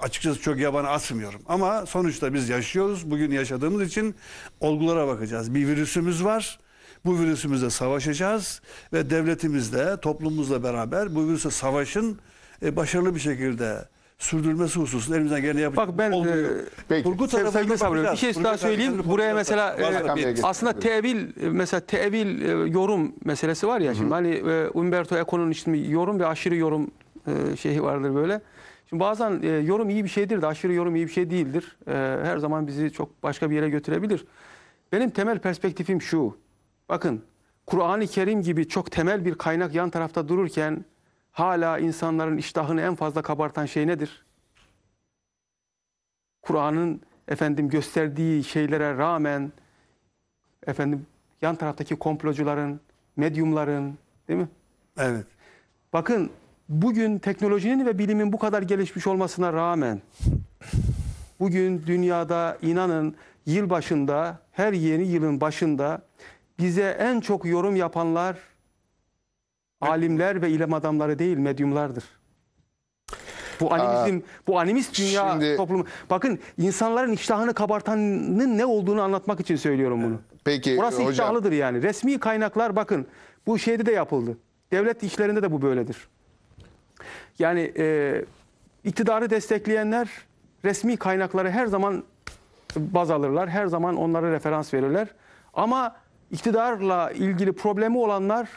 açıkçası çok yabana atmıyorum. Ama sonuçta biz yaşıyoruz. Bugün yaşadığımız için olgulara bakacağız. Bir virüsümüz var. Bu virüsümüzle savaşacağız ve devletimizle, toplumumuzla beraber bu virüse savaşın e, başarılı bir şekilde sürdürülmesi hususunda elimizden geleni yapacağız. Bak ben Olmuyor. e, kurgu tarafını sevgili Bir şey Kurgu daha tarafını söyleyeyim. Buraya mesela e, aslında tevil e, mesela tevil e, yorum meselesi var ya şimdi hani e, Umberto Eco'nun şimdi yorum ve aşırı yorum e, şeyi vardır böyle. Şimdi bazen e, yorum iyi bir şeydir de aşırı yorum iyi bir şey değildir. E, her zaman bizi çok başka bir yere götürebilir. Benim temel perspektifim şu. Bakın Kur'an-ı Kerim gibi çok temel bir kaynak yan tarafta dururken hala insanların iştahını en fazla kabartan şey nedir? Kur'an'ın efendim gösterdiği şeylere rağmen efendim yan taraftaki komplocuların, medyumların değil mi? Evet. Bakın bugün teknolojinin ve bilimin bu kadar gelişmiş olmasına rağmen bugün dünyada inanın yıl başında her yeni yılın başında bize en çok yorum yapanlar alimler ve ilim adamları değil medyumlardır. Bu animizm, Aa, bu animist dünya şimdi, toplumu. Bakın insanların iştahını kabartanın ne olduğunu anlatmak için söylüyorum bunu. Peki Burası hocam. iştahlıdır yani. Resmi kaynaklar bakın bu şeyde de yapıldı. Devlet işlerinde de bu böyledir. Yani e, iktidarı destekleyenler resmi kaynakları her zaman baz alırlar. Her zaman onlara referans verirler. Ama iktidarla ilgili problemi olanlar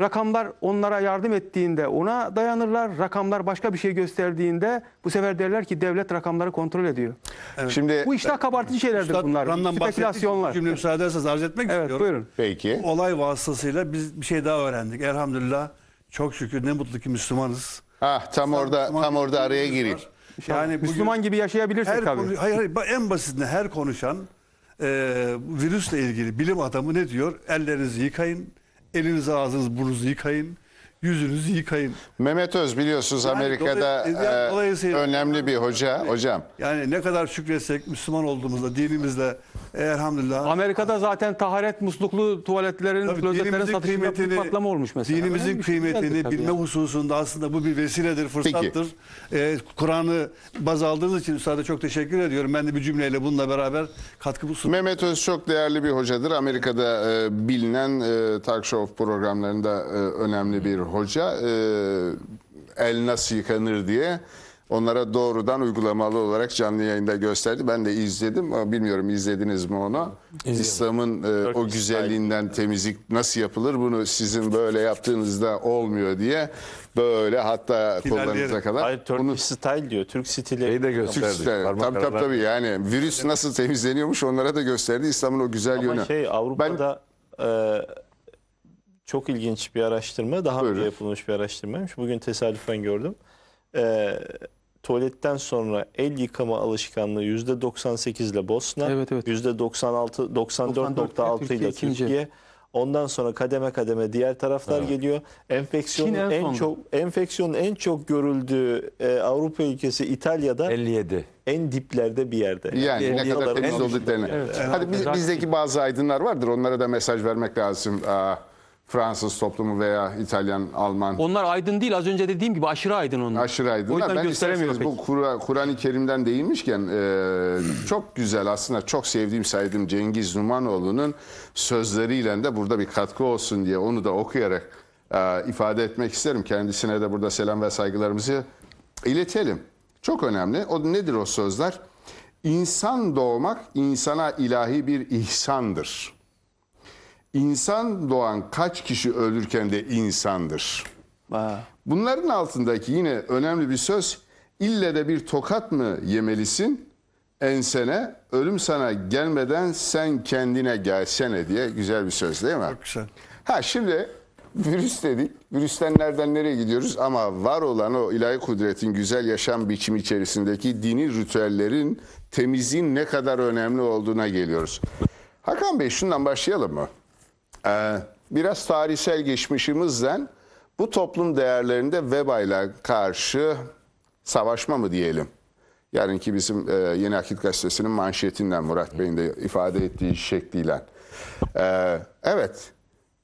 Rakamlar onlara yardım ettiğinde ona dayanırlar. Rakamlar başka bir şey gösterdiğinde bu sefer derler ki devlet rakamları kontrol ediyor. Evet. Şimdi bu iştah kabartıcı şeylerdir Üstad bunlar. Spekülasyonlar. Cümle müsaade ederseniz arz etmek evet, istiyorum. Buyurun. Peki. Olay vasıtasıyla biz bir şey daha öğrendik. Elhamdülillah çok şükür ne mutlu ki Müslümanız. Ah tam Müslüman, orada Müslüman tam orada araya gireyim. Yani Müslüman gibi yaşayabilirsek her, tabii. Hayır, hayır en basitinde her konuşan e, virüsle ilgili bilim adamı ne diyor? Ellerinizi yıkayın elinizi ağzınız burnunuzu yıkayın yüzünüzü yıkayın. Mehmet Öz biliyorsunuz yani Amerika'da e, önemli bir hoca. Hocam. Yani ne kadar şükretsek Müslüman olduğumuzda, dinimizle e, elhamdülillah. Amerika'da zaten taharet musluklu tuvaletlerin, tabii, klozetlerin satışında bir patlama olmuş mesela. Dinimizin yani şey kıymetini bilme yani. hususunda aslında bu bir vesiledir, fırsattır. E, Kur'an'ı baz aldığınız için üstada çok teşekkür ediyorum. Ben de bir cümleyle bununla beraber katkı sundum. Mehmet Öz çok değerli bir hocadır. Amerika'da e, bilinen e, talk show programlarında e, önemli bir hoca e, el nasıl yıkanır diye onlara doğrudan uygulamalı olarak canlı yayında gösterdi. Ben de izledim. Bilmiyorum izlediniz mi onu? İslam'ın e, o güzelliğinden temizlik nasıl yapılır? Bunu sizin böyle yaptığınızda olmuyor diye böyle hatta kollarınıza kadar. Hayır Turkish bunu, style diyor. Türk stili. Şeyi de gösterdi. Türk stili. Tabii tabii yani virüs nasıl temizleniyormuş onlara da gösterdi. İslam'ın o güzel Ama yönü. Ama şey Avrupa'da ben, e, çok ilginç bir araştırma. Daha önce yapılmış bir araştırmaymış. Bugün tesadüfen gördüm. Ee, tuvaletten sonra el yıkama alışkanlığı yüzde %98 ile Bosna, evet, evet. %96 94.6 ile Türkiye. Ondan sonra kademe kademe diğer taraflar evet. geliyor. Enfeksiyonun en, en çok enfeksiyonun en çok görüldüğü e, Avrupa ülkesi İtalya'da 57. En diplerde bir yerde. Yani, yani ne kadar temiz olduklarını. Evet. Hadi biz, bizdeki bazı aydınlar vardır. Onlara da mesaj vermek lazım. Aa, Fransız toplumu veya İtalyan, Alman. Onlar aydın değil az önce dediğim gibi aşırı aydın onlar. Aşırı aydın. ben gösteremiyorum. bu Kur'an-ı Kur Kerim'den değinmişken e, çok güzel aslında çok sevdiğim saydığım Cengiz Numanoğlu'nun sözleriyle de burada bir katkı olsun diye onu da okuyarak e, ifade etmek isterim. Kendisine de burada selam ve saygılarımızı iletelim. Çok önemli. O nedir o sözler? İnsan doğmak insana ilahi bir ihsandır insan doğan kaç kişi ölürken de insandır. Ha. Bunların altındaki yine önemli bir söz ille de bir tokat mı yemelisin ensene ölüm sana gelmeden sen kendine gelsene diye güzel bir söz değil mi? Çok güzel. Ha şimdi virüs dedik. Virüsten nereden nereye gidiyoruz ama var olan o ilahi kudretin güzel yaşam biçimi içerisindeki dini ritüellerin temizliğin ne kadar önemli olduğuna geliyoruz. Hakan Bey şundan başlayalım mı? Ee, biraz tarihsel geçmişimizden bu toplum değerlerinde vebayla karşı savaşma mı diyelim? Yarınki bizim e, Yeni Akit Gazetesi'nin manşetinden Murat Bey'in de ifade ettiği şekliyle. E, evet,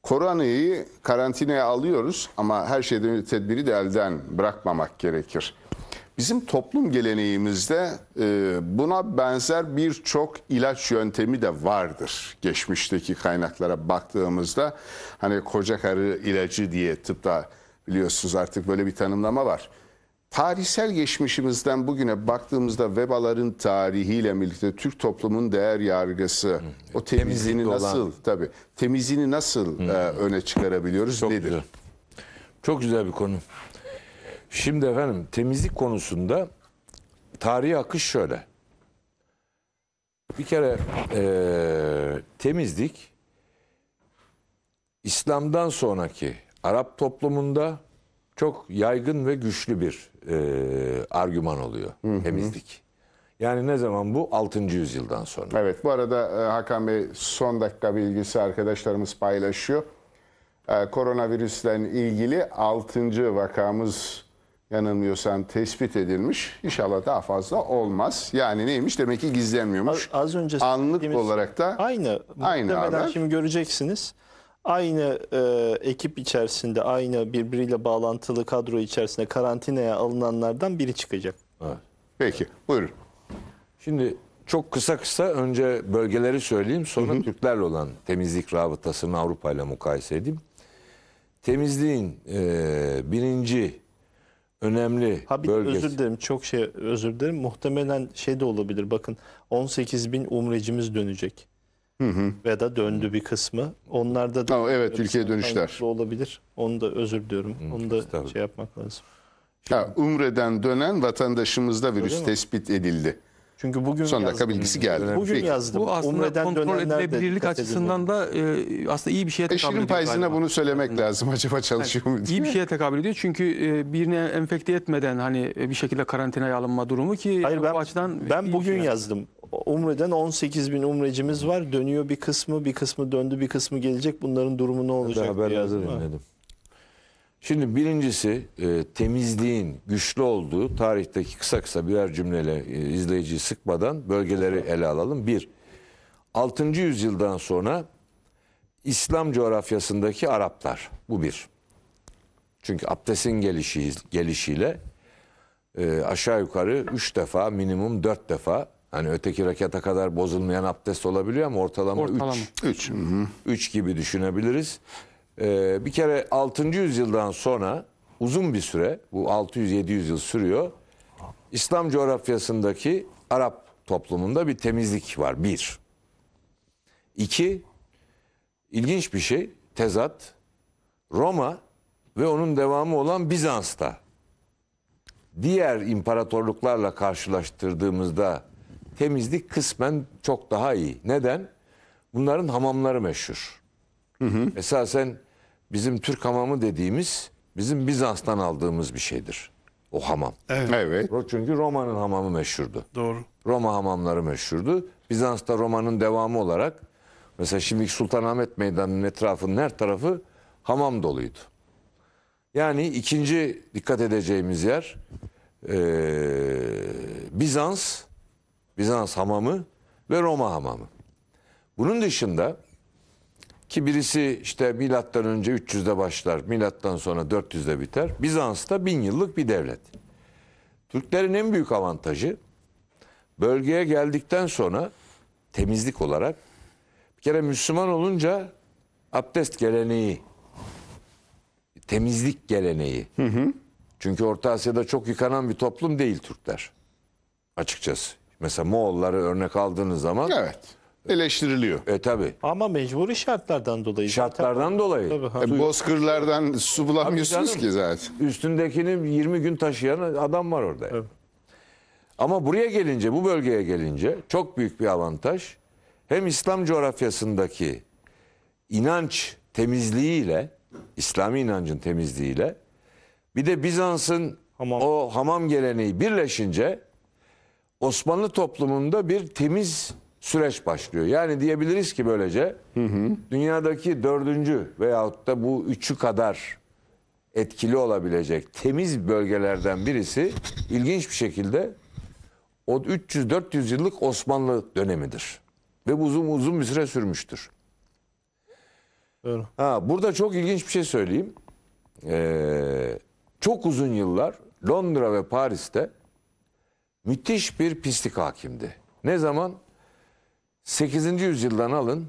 koronayı karantinaya alıyoruz ama her şeyden tedbiri de elden bırakmamak gerekir. Bizim toplum geleneğimizde e, buna benzer birçok ilaç yöntemi de vardır. Geçmişteki kaynaklara baktığımızda hani koca karı ilacı diye tıpta biliyorsunuz artık böyle bir tanımlama var. Tarihsel geçmişimizden bugüne baktığımızda vebaların tarihiyle birlikte Türk toplumun değer yargısı, Hı. E, o temizliğini nasıl olan... tabii temizliğini nasıl e, Hı. öne çıkarabiliyoruz Çok nedir? Güzel. Çok güzel bir konu. Şimdi efendim temizlik konusunda tarihi akış şöyle. Bir kere e, temizlik İslam'dan sonraki Arap toplumunda çok yaygın ve güçlü bir e, argüman oluyor hı hı. temizlik. Yani ne zaman bu? 6. yüzyıldan sonra. Evet bu arada Hakan Bey son dakika bilgisi arkadaşlarımız paylaşıyor. Ee, koronavirüsle ilgili 6. vakamız yanılmıyorsam tespit edilmiş. İnşallah daha fazla olmaz. Yani neymiş? Demek ki gizlenmiyormuş. Az, önce anlık olarak da aynı aynı haber. Şimdi göreceksiniz. Aynı e, ekip içerisinde, aynı birbiriyle bağlantılı kadro içerisinde karantinaya alınanlardan biri çıkacak. Evet. Peki, buyurun. Şimdi çok kısa kısa önce bölgeleri söyleyeyim, sonra hı hı. Türklerle olan temizlik rabıtasını Avrupa ile mukayese edeyim. Temizliğin e, birinci önemli Habib bölgesi. özür dilerim çok şey özür dilerim. Muhtemelen şey de olabilir bakın 18 bin umrecimiz dönecek. Hı hı. Veya da döndü bir kısmı. Onlarda da ha, evet ülkeye dönüşler olabilir. Onu da özür diliyorum. Hı, Onu da tabii. şey yapmak lazım. Ha, umreden dönen vatandaşımızda virüs tespit edildi. Çünkü bugün Son dakika bilgisi geldi. Bugün Peki. Şey. yazdım. Bu aslında Umre'den kontrol edilebilirlik açısından da e, aslında iyi bir şeye tekabül ediyor. Eşinin payızına galiba. bunu söylemek yani, lazım. Acaba çalışıyor yani, mu diye. İyi bir şeye tekabül ediyor. Çünkü e, birini enfekte etmeden hani e, bir şekilde karantinaya alınma durumu ki Hayır, ben, bu açıdan ben bugün şey yazdım. Umre'den 18 bin umrecimiz var. Dönüyor bir kısmı, bir kısmı döndü, bir kısmı gelecek. Bunların durumu ne olacak? Ben haber hazırladım. Şimdi birincisi e, temizliğin güçlü olduğu tarihteki kısa kısa birer cümleyle e, izleyiciyi sıkmadan bölgeleri ele alalım. Bir, 6. yüzyıldan sonra İslam coğrafyasındaki Araplar. Bu bir. Çünkü abdestin gelişi, gelişiyle e, aşağı yukarı 3 defa minimum 4 defa hani öteki rekata kadar bozulmayan abdest olabiliyor ama ortalama 3. 3 gibi düşünebiliriz. Ee, bir kere 6. yüzyıldan sonra uzun bir süre bu 600-700 yıl sürüyor. İslam coğrafyasındaki Arap toplumunda bir temizlik var bir. İki, ilginç bir şey tezat Roma ve onun devamı olan Bizans'ta diğer imparatorluklarla karşılaştırdığımızda temizlik kısmen çok daha iyi. Neden? Bunların hamamları meşhur. Hı hı. Esasen bizim Türk hamamı dediğimiz bizim Bizans'tan aldığımız bir şeydir. O hamam. Evet. evet. Çünkü Roma'nın hamamı meşhurdu. Doğru. Roma hamamları meşhurdu. Bizans'ta Roma'nın devamı olarak mesela şimdiki Sultanahmet Meydanı'nın etrafının her tarafı hamam doluydu. Yani ikinci dikkat edeceğimiz yer e, Bizans, Bizans hamamı ve Roma hamamı. Bunun dışında ki birisi işte milattan önce 300'de başlar, milattan sonra 400'de biter. Bizans da bin yıllık bir devlet. Türklerin en büyük avantajı bölgeye geldikten sonra temizlik olarak bir kere Müslüman olunca abdest geleneği, temizlik geleneği. Hı hı. Çünkü Orta Asya'da çok yıkanan bir toplum değil Türkler. Açıkçası. Mesela Moğolları örnek aldığınız zaman evet eleştiriliyor. E tabi. Ama mecburi şartlardan dolayı. Şartlardan dolayı. Tabii, ha. E, bozkırlardan su bulamıyorsunuz Tabii ki zaten. Üstündekini 20 gün taşıyan adam var orada. Ama buraya gelince, bu bölgeye gelince çok büyük bir avantaj. Hem İslam coğrafyasındaki inanç temizliğiyle, İslami inancın temizliğiyle bir de Bizans'ın hamam. o hamam geleneği birleşince Osmanlı toplumunda bir temiz süreç başlıyor. Yani diyebiliriz ki böylece hı hı. dünyadaki dördüncü veyahut da bu üçü kadar etkili olabilecek temiz bölgelerden birisi ilginç bir şekilde o 300-400 yıllık Osmanlı dönemidir. Ve bu uzun uzun bir süre sürmüştür. Öyle. Ha, burada çok ilginç bir şey söyleyeyim. Ee, çok uzun yıllar Londra ve Paris'te müthiş bir pislik hakimdi. Ne zaman? 8. yüzyıldan alın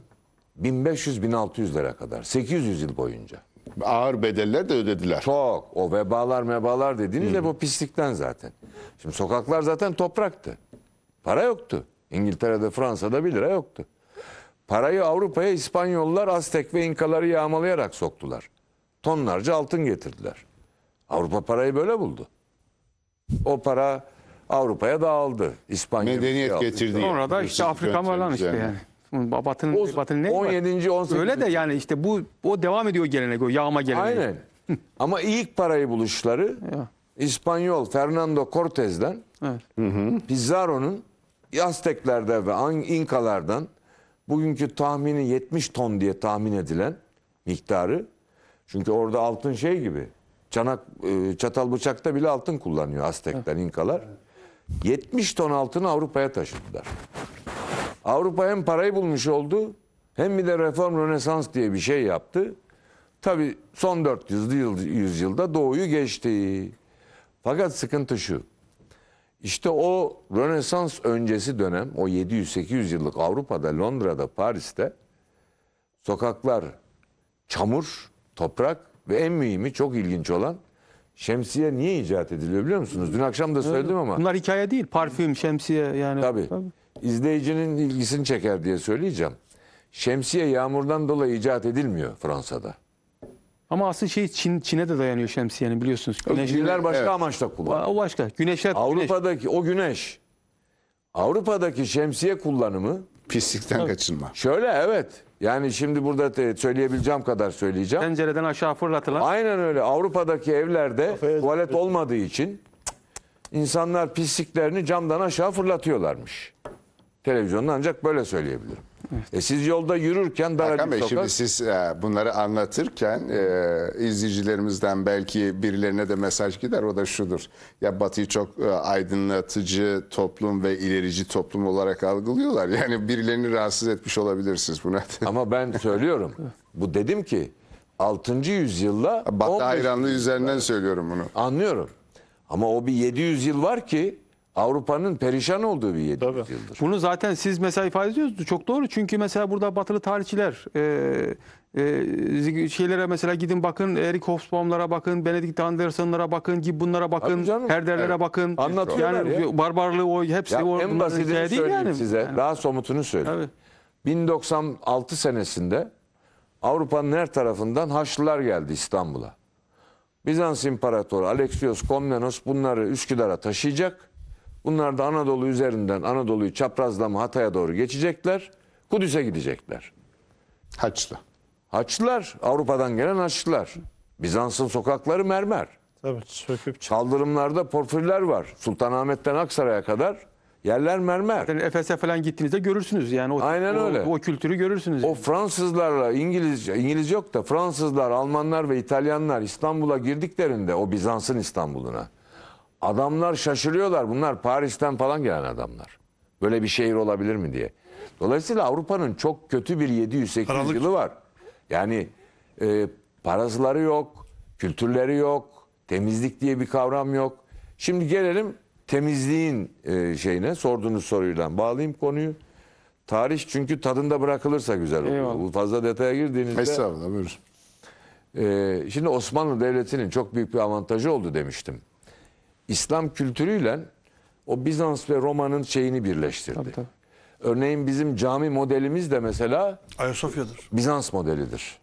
1500-1600 lira kadar. 800 yıl boyunca. Ağır bedeller de ödediler. Çok. O vebalar mebalar dediğiniz de bu pislikten zaten. Şimdi sokaklar zaten topraktı. Para yoktu. İngiltere'de, Fransa'da 1 lira yoktu. Parayı Avrupa'ya İspanyollar, Aztek ve İnkaları yağmalayarak soktular. Tonlarca altın getirdiler. Avrupa parayı böyle buldu. O para Avrupa'ya dağıldı. İspanya Medeniyet getirdi. Sonra da işte Afrika falan işte yani. yani. Batı'nın o, Batı'nın ne 17. 18. Öyle de yani işte bu o devam ediyor gelenek o yağma geleneği. Aynen. Ama ilk parayı buluşları İspanyol Fernando Cortez'den evet. Pizarro'nun Azteklerde ve İnkalardan bugünkü tahmini 70 ton diye tahmin edilen miktarı çünkü orada altın şey gibi çanak e, çatal bıçakta bile altın kullanıyor Aztekler, İnkalar. Evet. 70 ton altını Avrupa'ya taşıdılar. Avrupa hem parayı bulmuş oldu hem bir de reform rönesans diye bir şey yaptı. Tabi son 400 yıl, yüzyılda doğuyu geçti. Fakat sıkıntı şu. İşte o Rönesans öncesi dönem, o 700-800 yıllık Avrupa'da, Londra'da, Paris'te sokaklar çamur, toprak ve en mühimi çok ilginç olan Şemsiye niye icat ediliyor biliyor musunuz? Dün akşam da söyledim ama. Bunlar hikaye değil. Parfüm, şemsiye yani. Tabii. İzleyicinin ilgisini çeker diye söyleyeceğim. Şemsiye yağmurdan dolayı icat edilmiyor Fransa'da. Ama asıl şey Çin, Çin'e de dayanıyor şemsiyenin biliyorsunuz. Çinliler başka Evet. amaçla kullanıyor. O başka. Güneşler güneş. Avrupa'daki o güneş. Avrupa'daki şemsiye kullanımı Pislikten kaçınma. şöyle evet. Yani şimdi burada söyleyebileceğim kadar söyleyeceğim. Pencereden aşağı fırlatılan. Aynen öyle. Avrupa'daki evlerde Kafaya tuvalet zıplıyor. olmadığı için insanlar pisliklerini camdan aşağı fırlatıyorlarmış. Televizyonda ancak böyle söyleyebilirim. Evet. E siz yolda yürürken dar Hakan sokak... şimdi siz e, bunları anlatırken e, izleyicilerimizden belki birilerine de mesaj gider o da şudur. Ya Batı'yı çok e, aydınlatıcı toplum ve ilerici toplum olarak algılıyorlar. Yani birilerini rahatsız etmiş olabilirsiniz buna. Ama ben söylüyorum. bu dedim ki 6. yüzyılla Batı hayranlığı üzerinden söylüyorum bunu. Anlıyorum. Ama o bir 700 yıl var ki Avrupa'nın perişan olduğu bir 700 Tabii. yıldır. Bunu zaten siz mesela ifade ediyorsunuz. Çok doğru. Çünkü mesela burada batılı tarihçiler e, e, şeylere mesela gidin bakın Erik Hobsbawm'lara bakın, Benedict Anderson'lara bakın, gibi bunlara bakın, canım, Herder'lere evet. bakın. Anlatıyorlar yani ya. barbarlığı o hepsi ya, o en basitini şey söyleyeyim yani. size. Yani. Daha somutunu söyleyeyim. Evet. 1096 senesinde Avrupa'nın her tarafından Haçlılar geldi İstanbul'a. Bizans İmparatoru Alexios Komnenos bunları Üsküdar'a taşıyacak Bunlar da Anadolu üzerinden Anadolu'yu çaprazlama Hatay'a doğru geçecekler. Kudüs'e gidecekler. Haçlı. Haçlılar, Avrupa'dan gelen Haçlılar. Bizans'ın sokakları mermer. Tabii, söküp çık. Kaldırımlarda porfirler var. Sultanahmet'ten Aksaray'a kadar yerler mermer. Yani Efes'e falan gittiğinizde görürsünüz yani o Aynen o, öyle. o kültürü görürsünüz. O yani. Fransızlarla İngiliz İngiliz yok da Fransızlar, Almanlar ve İtalyanlar İstanbul'a girdiklerinde o Bizans'ın İstanbul'una Adamlar şaşırıyorlar. Bunlar Paris'ten falan gelen adamlar. Böyle bir şehir olabilir mi diye. Dolayısıyla Avrupa'nın çok kötü bir 700-800 yılı var. Yani e, parasları yok, kültürleri yok, temizlik diye bir kavram yok. Şimdi gelelim temizliğin e, şeyine sorduğunuz soruyla bağlayayım konuyu. Tarih çünkü tadında bırakılırsa güzel olur. Eyvallah. Bu fazla detaya girdiğinizde. Estağfurullah buyurun. E, şimdi Osmanlı Devleti'nin çok büyük bir avantajı oldu demiştim. İslam kültürüyle o Bizans ve Roma'nın şeyini birleştirdi. Tabii, tabii. Örneğin bizim cami modelimiz de mesela Ayasofya'dır. Bizans modelidir.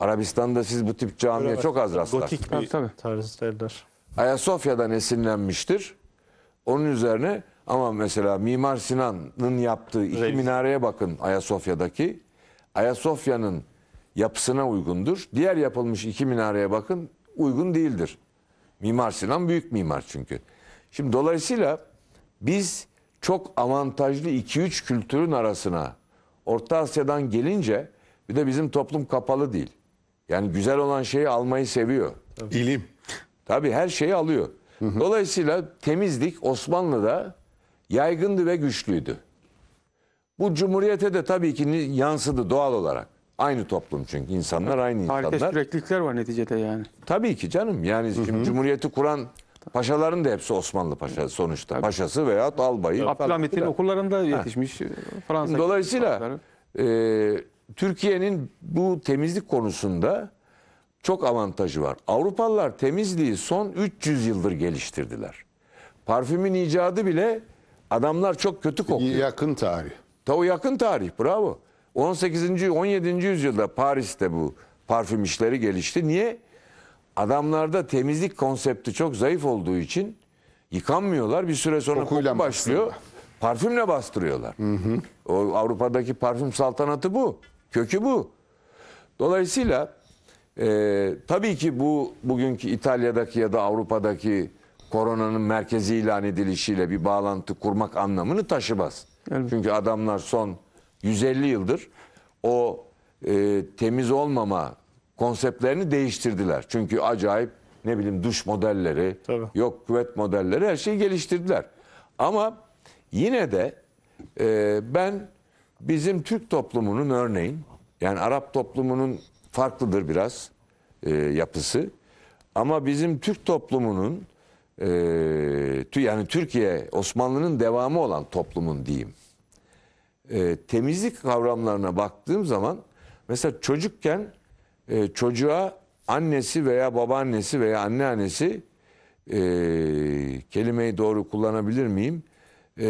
Arabistan'da siz bu tip camiye Öyle çok az rastlarsınız. Gotik bir tabii. tarzı derler. Ayasofya'dan esinlenmiştir. Onun üzerine ama mesela Mimar Sinan'ın yaptığı iki Reis. minareye bakın Ayasofya'daki. Ayasofya'nın yapısına uygundur. Diğer yapılmış iki minareye bakın uygun değildir. Mimar Sinan büyük mimar çünkü. Şimdi dolayısıyla biz çok avantajlı 2-3 kültürün arasına Orta Asya'dan gelince bir de bizim toplum kapalı değil. Yani güzel olan şeyi almayı seviyor. Tabii. İlim. Tabii her şeyi alıyor. Dolayısıyla temizlik Osmanlı'da yaygındı ve güçlüydü. Bu cumhuriyete de tabii ki yansıdı doğal olarak. Aynı toplum çünkü insanlar aynı insanlar. Harika süreklilikler var neticede yani. Tabii ki canım yani şimdi Hı -hı. Cumhuriyeti kuran paşaların da hepsi Osmanlı paşası sonuçta. Tabii. Paşası veya albayı. Abdülhamit'in okullarında yetişmiş. E, Fransa Dolayısıyla e, Türkiye'nin bu temizlik konusunda çok avantajı var. Avrupalılar temizliği son 300 yıldır geliştirdiler. Parfümün icadı bile adamlar çok kötü kokuyor. Yakın tarih. Ta o yakın tarih bravo. 18. 17. yüzyılda Paris'te bu parfüm işleri gelişti. Niye? Adamlarda temizlik konsepti çok zayıf olduğu için yıkanmıyorlar. Bir süre sonra Kokuyla koku başlıyor. Parfümle bastırıyorlar. Hı hı. O Avrupa'daki parfüm saltanatı bu. Kökü bu. Dolayısıyla e, tabii ki bu bugünkü İtalya'daki ya da Avrupa'daki koronanın merkezi ilan edilişiyle bir bağlantı kurmak anlamını taşımaz. Evet. Çünkü adamlar son 150 yıldır o e, temiz olmama konseptlerini değiştirdiler. Çünkü acayip ne bileyim duş modelleri, Tabii. yok kuvvet modelleri her şeyi geliştirdiler. Ama yine de e, ben bizim Türk toplumunun örneğin yani Arap toplumunun farklıdır biraz e, yapısı. Ama bizim Türk toplumunun e, yani Türkiye Osmanlı'nın devamı olan toplumun diyeyim e, temizlik kavramlarına baktığım zaman mesela çocukken e, çocuğa annesi veya babaannesi veya anneannesi e, kelimeyi doğru kullanabilir miyim? E,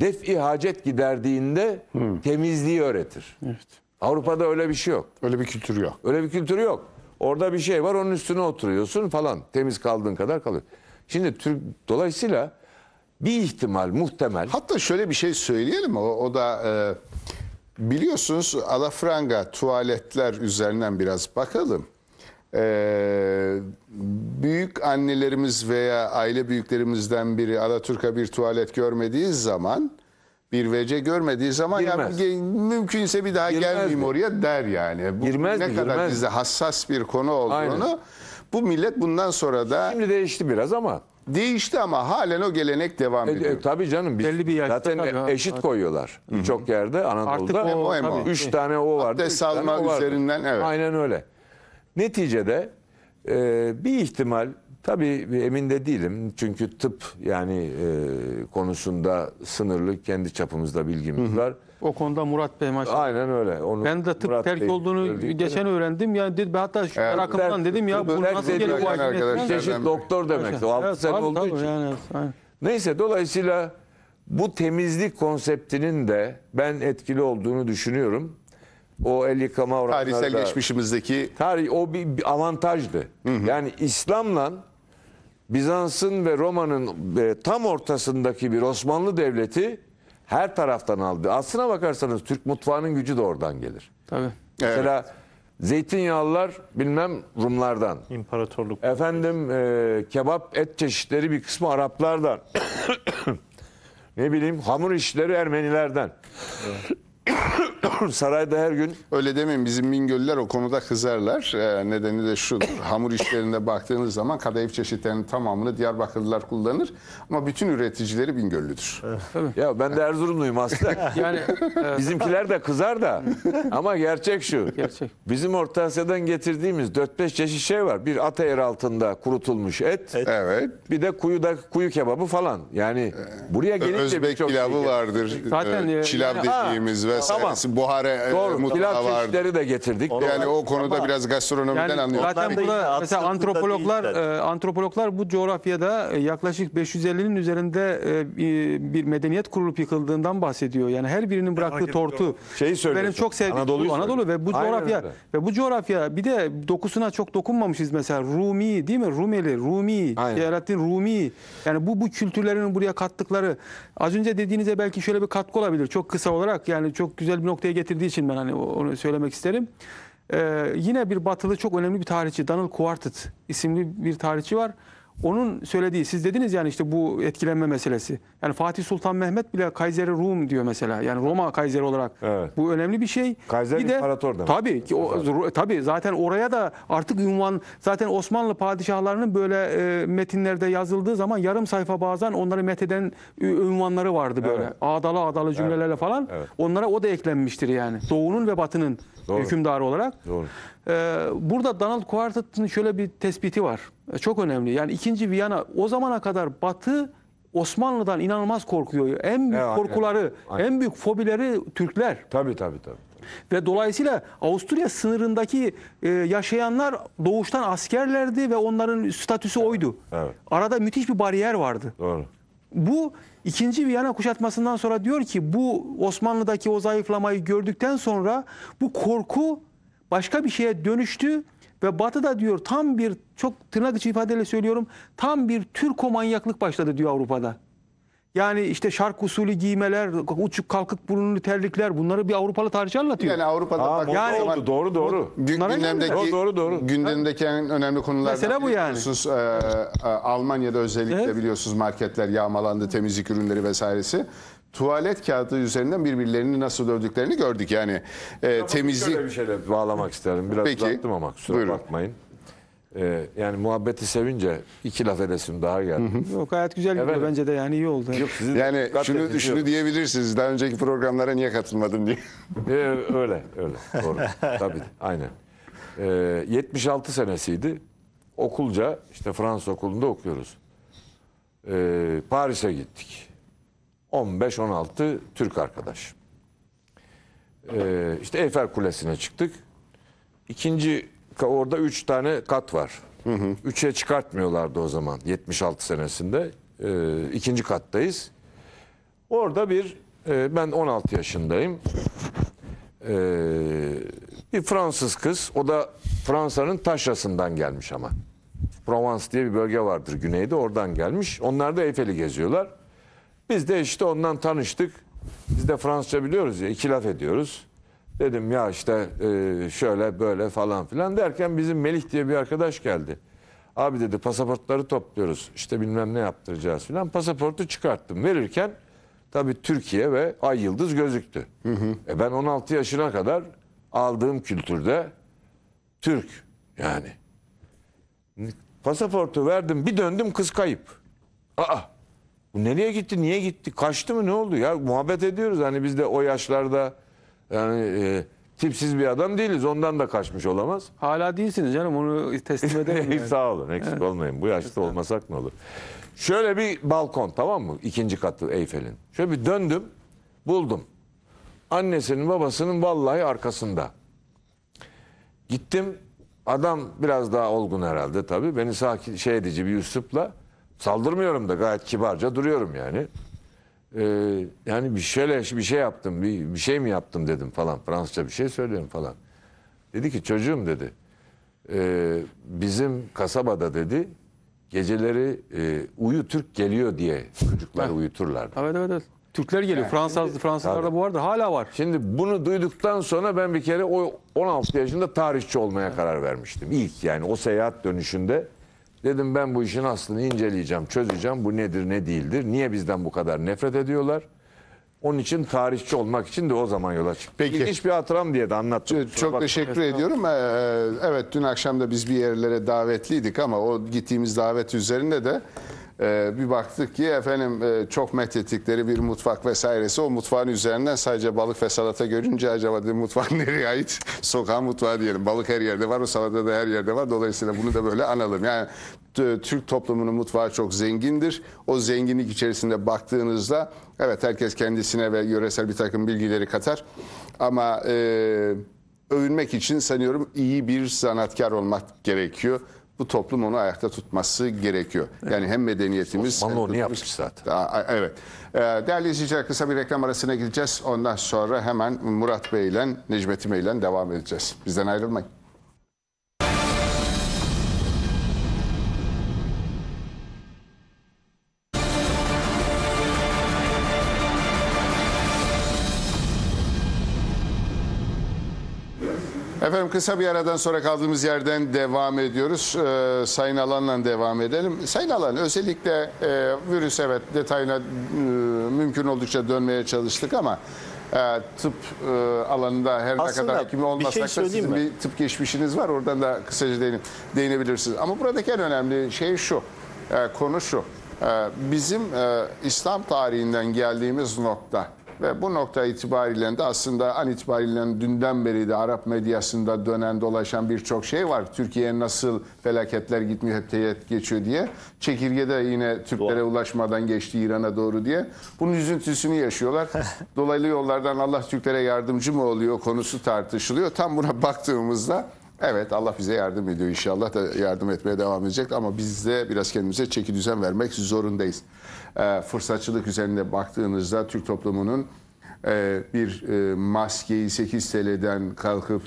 def-i hacet giderdiğinde hmm. temizliği öğretir. Evet. Avrupa'da öyle bir şey yok. Öyle bir kültür yok. Öyle bir kültür yok. Orada bir şey var onun üstüne oturuyorsun falan. Temiz kaldığın kadar kalıyor. Şimdi Türk dolayısıyla bir ihtimal muhtemel. Hatta şöyle bir şey söyleyelim o, o da e, biliyorsunuz alafranga tuvaletler üzerinden biraz bakalım. E, büyük annelerimiz veya aile büyüklerimizden biri Alaturka bir tuvalet görmediği zaman bir vece görmediği zaman girmez. ya, mümkünse bir daha girmez gelmeyeyim mi? oraya der yani. Bu girmez ne mi? kadar girmez. bizde hassas bir konu olduğunu Aynen. bu millet bundan sonra da Şimdi değişti biraz ama Değişti ama halen o gelenek devam e, e, ediyor. E, tabii canım. Biz Belli bir yaşta zaten tabii, eşit ha. koyuyorlar. Birçok yerde Anadolu'da. Artık o, o o, Üç tane o vardı. Abdest alma üzerinden evet. Aynen öyle. Neticede e, bir ihtimal tabii emin de değilim. Çünkü tıp yani e, konusunda sınırlı kendi çapımızda bilgimiz Hı-hı. var. O konuda Murat Bey maşallah. Aynen öyle. Onu ben de tıp terk Bey olduğunu öldüğü geçen öğrendim. Yani dedi, ben hatta şu evet, merakımdan dedim ya bu nasıl gelir bu acil? Çeşit doktor demek. O 6 evet, sene olduğu tabii, için. Yani, Neyse dolayısıyla bu temizlik konseptinin de ben etkili olduğunu düşünüyorum. O el yıkama oranları Tarihsel da, geçmişimizdeki... Tarih, o bir, bir avantajdı. Hı hı. Yani İslam'la Bizans'ın ve Roma'nın e, tam ortasındaki bir Osmanlı Devleti her taraftan aldı. Aslına bakarsanız Türk mutfağının gücü de oradan gelir. Tabii. Mesela evet. zeytinyağlılar bilmem Rumlardan. İmparatorluk. Efendim e, kebap et çeşitleri bir kısmı Araplardan. ne bileyim hamur işleri Ermenilerden. Evet. Sarayda her gün... Öyle demeyin bizim Mingöllüler o konuda kızarlar. Ee, nedeni de şu, Hamur işlerinde baktığınız zaman kadayıf çeşitlerinin tamamını Diyarbakırlılar kullanır. Ama bütün üreticileri Bingöl'lüdür. Mingöllüdür. ya ben de Erzurumluyum aslında. yani e, Bizimkiler de kızar da. Ama gerçek şu. Gerçek. Bizim Orta Asya'dan getirdiğimiz 4-5 çeşit şey var. Bir ata yer altında kurutulmuş et. Evet. Bir de kuyuda kuyu kebabı falan. Yani ee, buraya gelince Özbek birçok şey pilavı vardır. Zaten, ee, e, çilav yani- dediğimiz ve biraz tamam. buhare Doğru. mutlaka Pilav vardı. çeşitleri de getirdik. Onu Yani o konuda Ama- biraz gastronomiden Yani anlıyorum. zaten buna mesela antropologlar e, antropologlar bu coğrafyada e, yaklaşık 550'nin üzerinde e, bir medeniyet kurulup yıkıldığından bahsediyor. Yani her birinin bıraktığı tortu. Şeyi Benim söylüyorsun, çok sevdiğim Anadolu'yu Anadolu ve bu coğrafya öyle. ve bu coğrafya bir de dokusuna çok dokunmamışız mesela Rumi değil mi? Rumeli, Rumi, Aynen. Rumi. Yani bu bu kültürlerin buraya kattıkları az önce dediğinize belki şöyle bir katkı olabilir. Çok kısa olarak yani çok çok güzel bir noktaya getirdiği için ben hani onu söylemek isterim. Ee, yine bir batılı çok önemli bir tarihçi Donald Quartet isimli bir tarihçi var. Onun söylediği, siz dediniz yani işte bu etkilenme meselesi. Yani Fatih Sultan Mehmet bile Kayseri Rum diyor mesela. Yani Roma Kayseri olarak. Evet. Bu önemli bir şey. Kayseri bir de, İmparator demek. Tabii, ki, o, tabii zaten oraya da artık ünvan, zaten Osmanlı padişahlarının böyle e, metinlerde yazıldığı zaman yarım sayfa bazen onları metheden ünvanları vardı böyle. Evet. Ağdalı ağdalı cümlelerle evet. falan. Evet. Onlara o da eklenmiştir yani. Doğunun ve batının. Doğru. hükümdarı olarak. Doğru. Ee, burada Donald Quartet'in şöyle bir tespiti var. Ee, çok önemli. Yani 2. Viyana o zamana kadar Batı Osmanlı'dan inanılmaz korkuyor. En büyük evet, korkuları, evet. en büyük fobileri Türkler. Tabii tabii tabii. Ve dolayısıyla Avusturya sınırındaki e, yaşayanlar doğuştan askerlerdi ve onların statüsü evet, oydu. Evet. Arada müthiş bir bariyer vardı. Doğru. Bu İkinci Viyana kuşatmasından sonra diyor ki bu Osmanlı'daki o zayıflamayı gördükten sonra bu korku başka bir şeye dönüştü ve Batı da diyor tam bir çok tırnak içi ifadeyle söylüyorum tam bir Türko manyaklık başladı diyor Avrupa'da. Yani işte şark usulü giymeler, uçuk kalkık burunlu terlikler bunları bir Avrupalı tarihçi anlatıyor. Yani Avrupa'da Aa, bak, yani, oldu. doğru doğru. Gün, gündemdeki, doğru, doğru, doğru. gündemdeki en önemli konular. Mesela bu yani. E, e, Almanya'da özellikle evet. biliyorsunuz marketler yağmalandı, temizlik ürünleri vesairesi tuvalet kağıdı üzerinden birbirlerini nasıl dövdüklerini gördük yani. E, temizlik... Şöyle bir şeyle bağlamak isterim. Biraz Peki, uzattım ama kusura buyurun. bakmayın. Ee, yani muhabbeti sevince iki laf edesim daha geldi. Hı Yok gayet güzel bir bence de yani iyi oldu. Yok, yani şunu, şunu diyebilirsiniz daha önceki programlara niye katılmadım diye. Ee, öyle öyle doğru tabii aynen. Ee, 76 senesiydi okulca işte Fransız okulunda okuyoruz. Ee, Paris'e gittik. 15-16 Türk arkadaş. Ee, işte Eyfel Kulesi'ne çıktık. İkinci orada 3 tane kat var. 3'e çıkartmıyorlardı o zaman 76 senesinde. E, ikinci kattayız. Orada bir e, ben 16 yaşındayım. E, bir Fransız kız. O da Fransa'nın taşrasından gelmiş ama. Provence diye bir bölge vardır güneyde. Oradan gelmiş. Onlar da Eyfel'i geziyorlar. Biz de işte ondan tanıştık. Biz de Fransızca biliyoruz ya. iki laf ediyoruz. Dedim ya işte e, şöyle böyle falan filan derken bizim Melih diye bir arkadaş geldi. Abi dedi pasaportları topluyoruz işte bilmem ne yaptıracağız filan. Pasaportu çıkarttım verirken tabii Türkiye ve Ay Yıldız gözüktü. Hı hı. E ben 16 yaşına kadar aldığım kültürde Türk yani. Pasaportu verdim bir döndüm kız kayıp. Aa bu nereye gitti niye gitti kaçtı mı ne oldu ya muhabbet ediyoruz hani biz de o yaşlarda yani e, tipsiz bir adam değiliz. Ondan da kaçmış olamaz. Hala değilsiniz canım. Onu teslim edelim. yani. Sağ olun. Eksik evet. olmayın. Bu yaşta olmasak ne olur. Şöyle bir balkon tamam mı? İkinci katı Eyfel'in. Şöyle bir döndüm. Buldum. Annesinin babasının vallahi arkasında. Gittim. Adam biraz daha olgun herhalde tabii. Beni sakin şey edici bir üslupla saldırmıyorum da gayet kibarca duruyorum yani. Ee, yani bir şöyle bir şey yaptım bir, bir şey mi yaptım dedim falan Fransızca bir şey söylüyorum falan. Dedi ki çocuğum dedi e, bizim kasabada dedi geceleri e, uyu Türk geliyor diye çocuklar uyuturlar. Evet evet evet. Türkler geliyor. Yani, Fransız Fransızlarda bu vardı. Hala var. Şimdi bunu duyduktan sonra ben bir kere o 16 yaşında tarihçi olmaya karar vermiştim. İlk yani o seyahat dönüşünde Dedim ben bu işin aslını inceleyeceğim, çözeceğim. Bu nedir, ne değildir? Niye bizden bu kadar nefret ediyorlar? Onun için tarihçi olmak için de o zaman yola çıktım. Peki. İlginç bir hatıram diye de anlattım. Çok, çok teşekkür ediyorum. Ee, evet dün akşam da biz bir yerlere davetliydik ama o gittiğimiz davet üzerinde de ee, bir baktık ki efendim e, çok methettikleri bir mutfak vesairesi o mutfağın üzerinden sadece balık ve salata görünce acaba dedim mutfak nereye ait? Sokağın mutfağı diyelim. Balık her yerde var o salata da her yerde var. Dolayısıyla bunu da böyle analım. Yani Türk toplumunun mutfağı çok zengindir. O zenginlik içerisinde baktığınızda evet herkes kendisine ve yöresel bir takım bilgileri katar. Ama e, övünmek için sanıyorum iyi bir sanatkar olmak gerekiyor bu toplum onu ayakta tutması gerekiyor. Yani hem medeniyetimiz... Osmanlı onu yapmış zaten. Aa, Evet. Ee, Değerli izleyiciler kısa bir reklam arasına gideceğiz. Ondan sonra hemen Murat Bey ile Necmettin Bey ile devam edeceğiz. Bizden ayrılmayın. Efendim kısa bir aradan sonra kaldığımız yerden devam ediyoruz. Ee, Sayın Alan'la devam edelim. Sayın Alan özellikle e, virüs evet detayına e, mümkün oldukça dönmeye çalıştık ama e, tıp e, alanında her ne kadar hekim şey olmasak da şey sizin mi? bir tıp geçmişiniz var. Oradan da kısaca değine, değinebilirsiniz. Ama buradaki en önemli şey şu, e, konu şu. E, bizim e, İslam tarihinden geldiğimiz nokta ve bu nokta itibariyle de aslında an itibariyle dünden beri de Arap medyasında dönen dolaşan birçok şey var. Türkiye'ye nasıl felaketler gitmiyor hep teyit geçiyor diye. Çekirge de yine Türklere Doğru. ulaşmadan geçti İran'a doğru diye. Bunun üzüntüsünü yaşıyorlar. Dolaylı yollardan Allah Türklere yardımcı mı oluyor konusu tartışılıyor. Tam buna baktığımızda Evet Allah bize yardım ediyor inşallah da yardım etmeye devam edecek ama biz de biraz kendimize çeki düzen vermek zorundayız e, fırsatçılık üzerinde baktığınızda Türk toplumunun e, bir e, maskeyi 8 TL'den kalkıp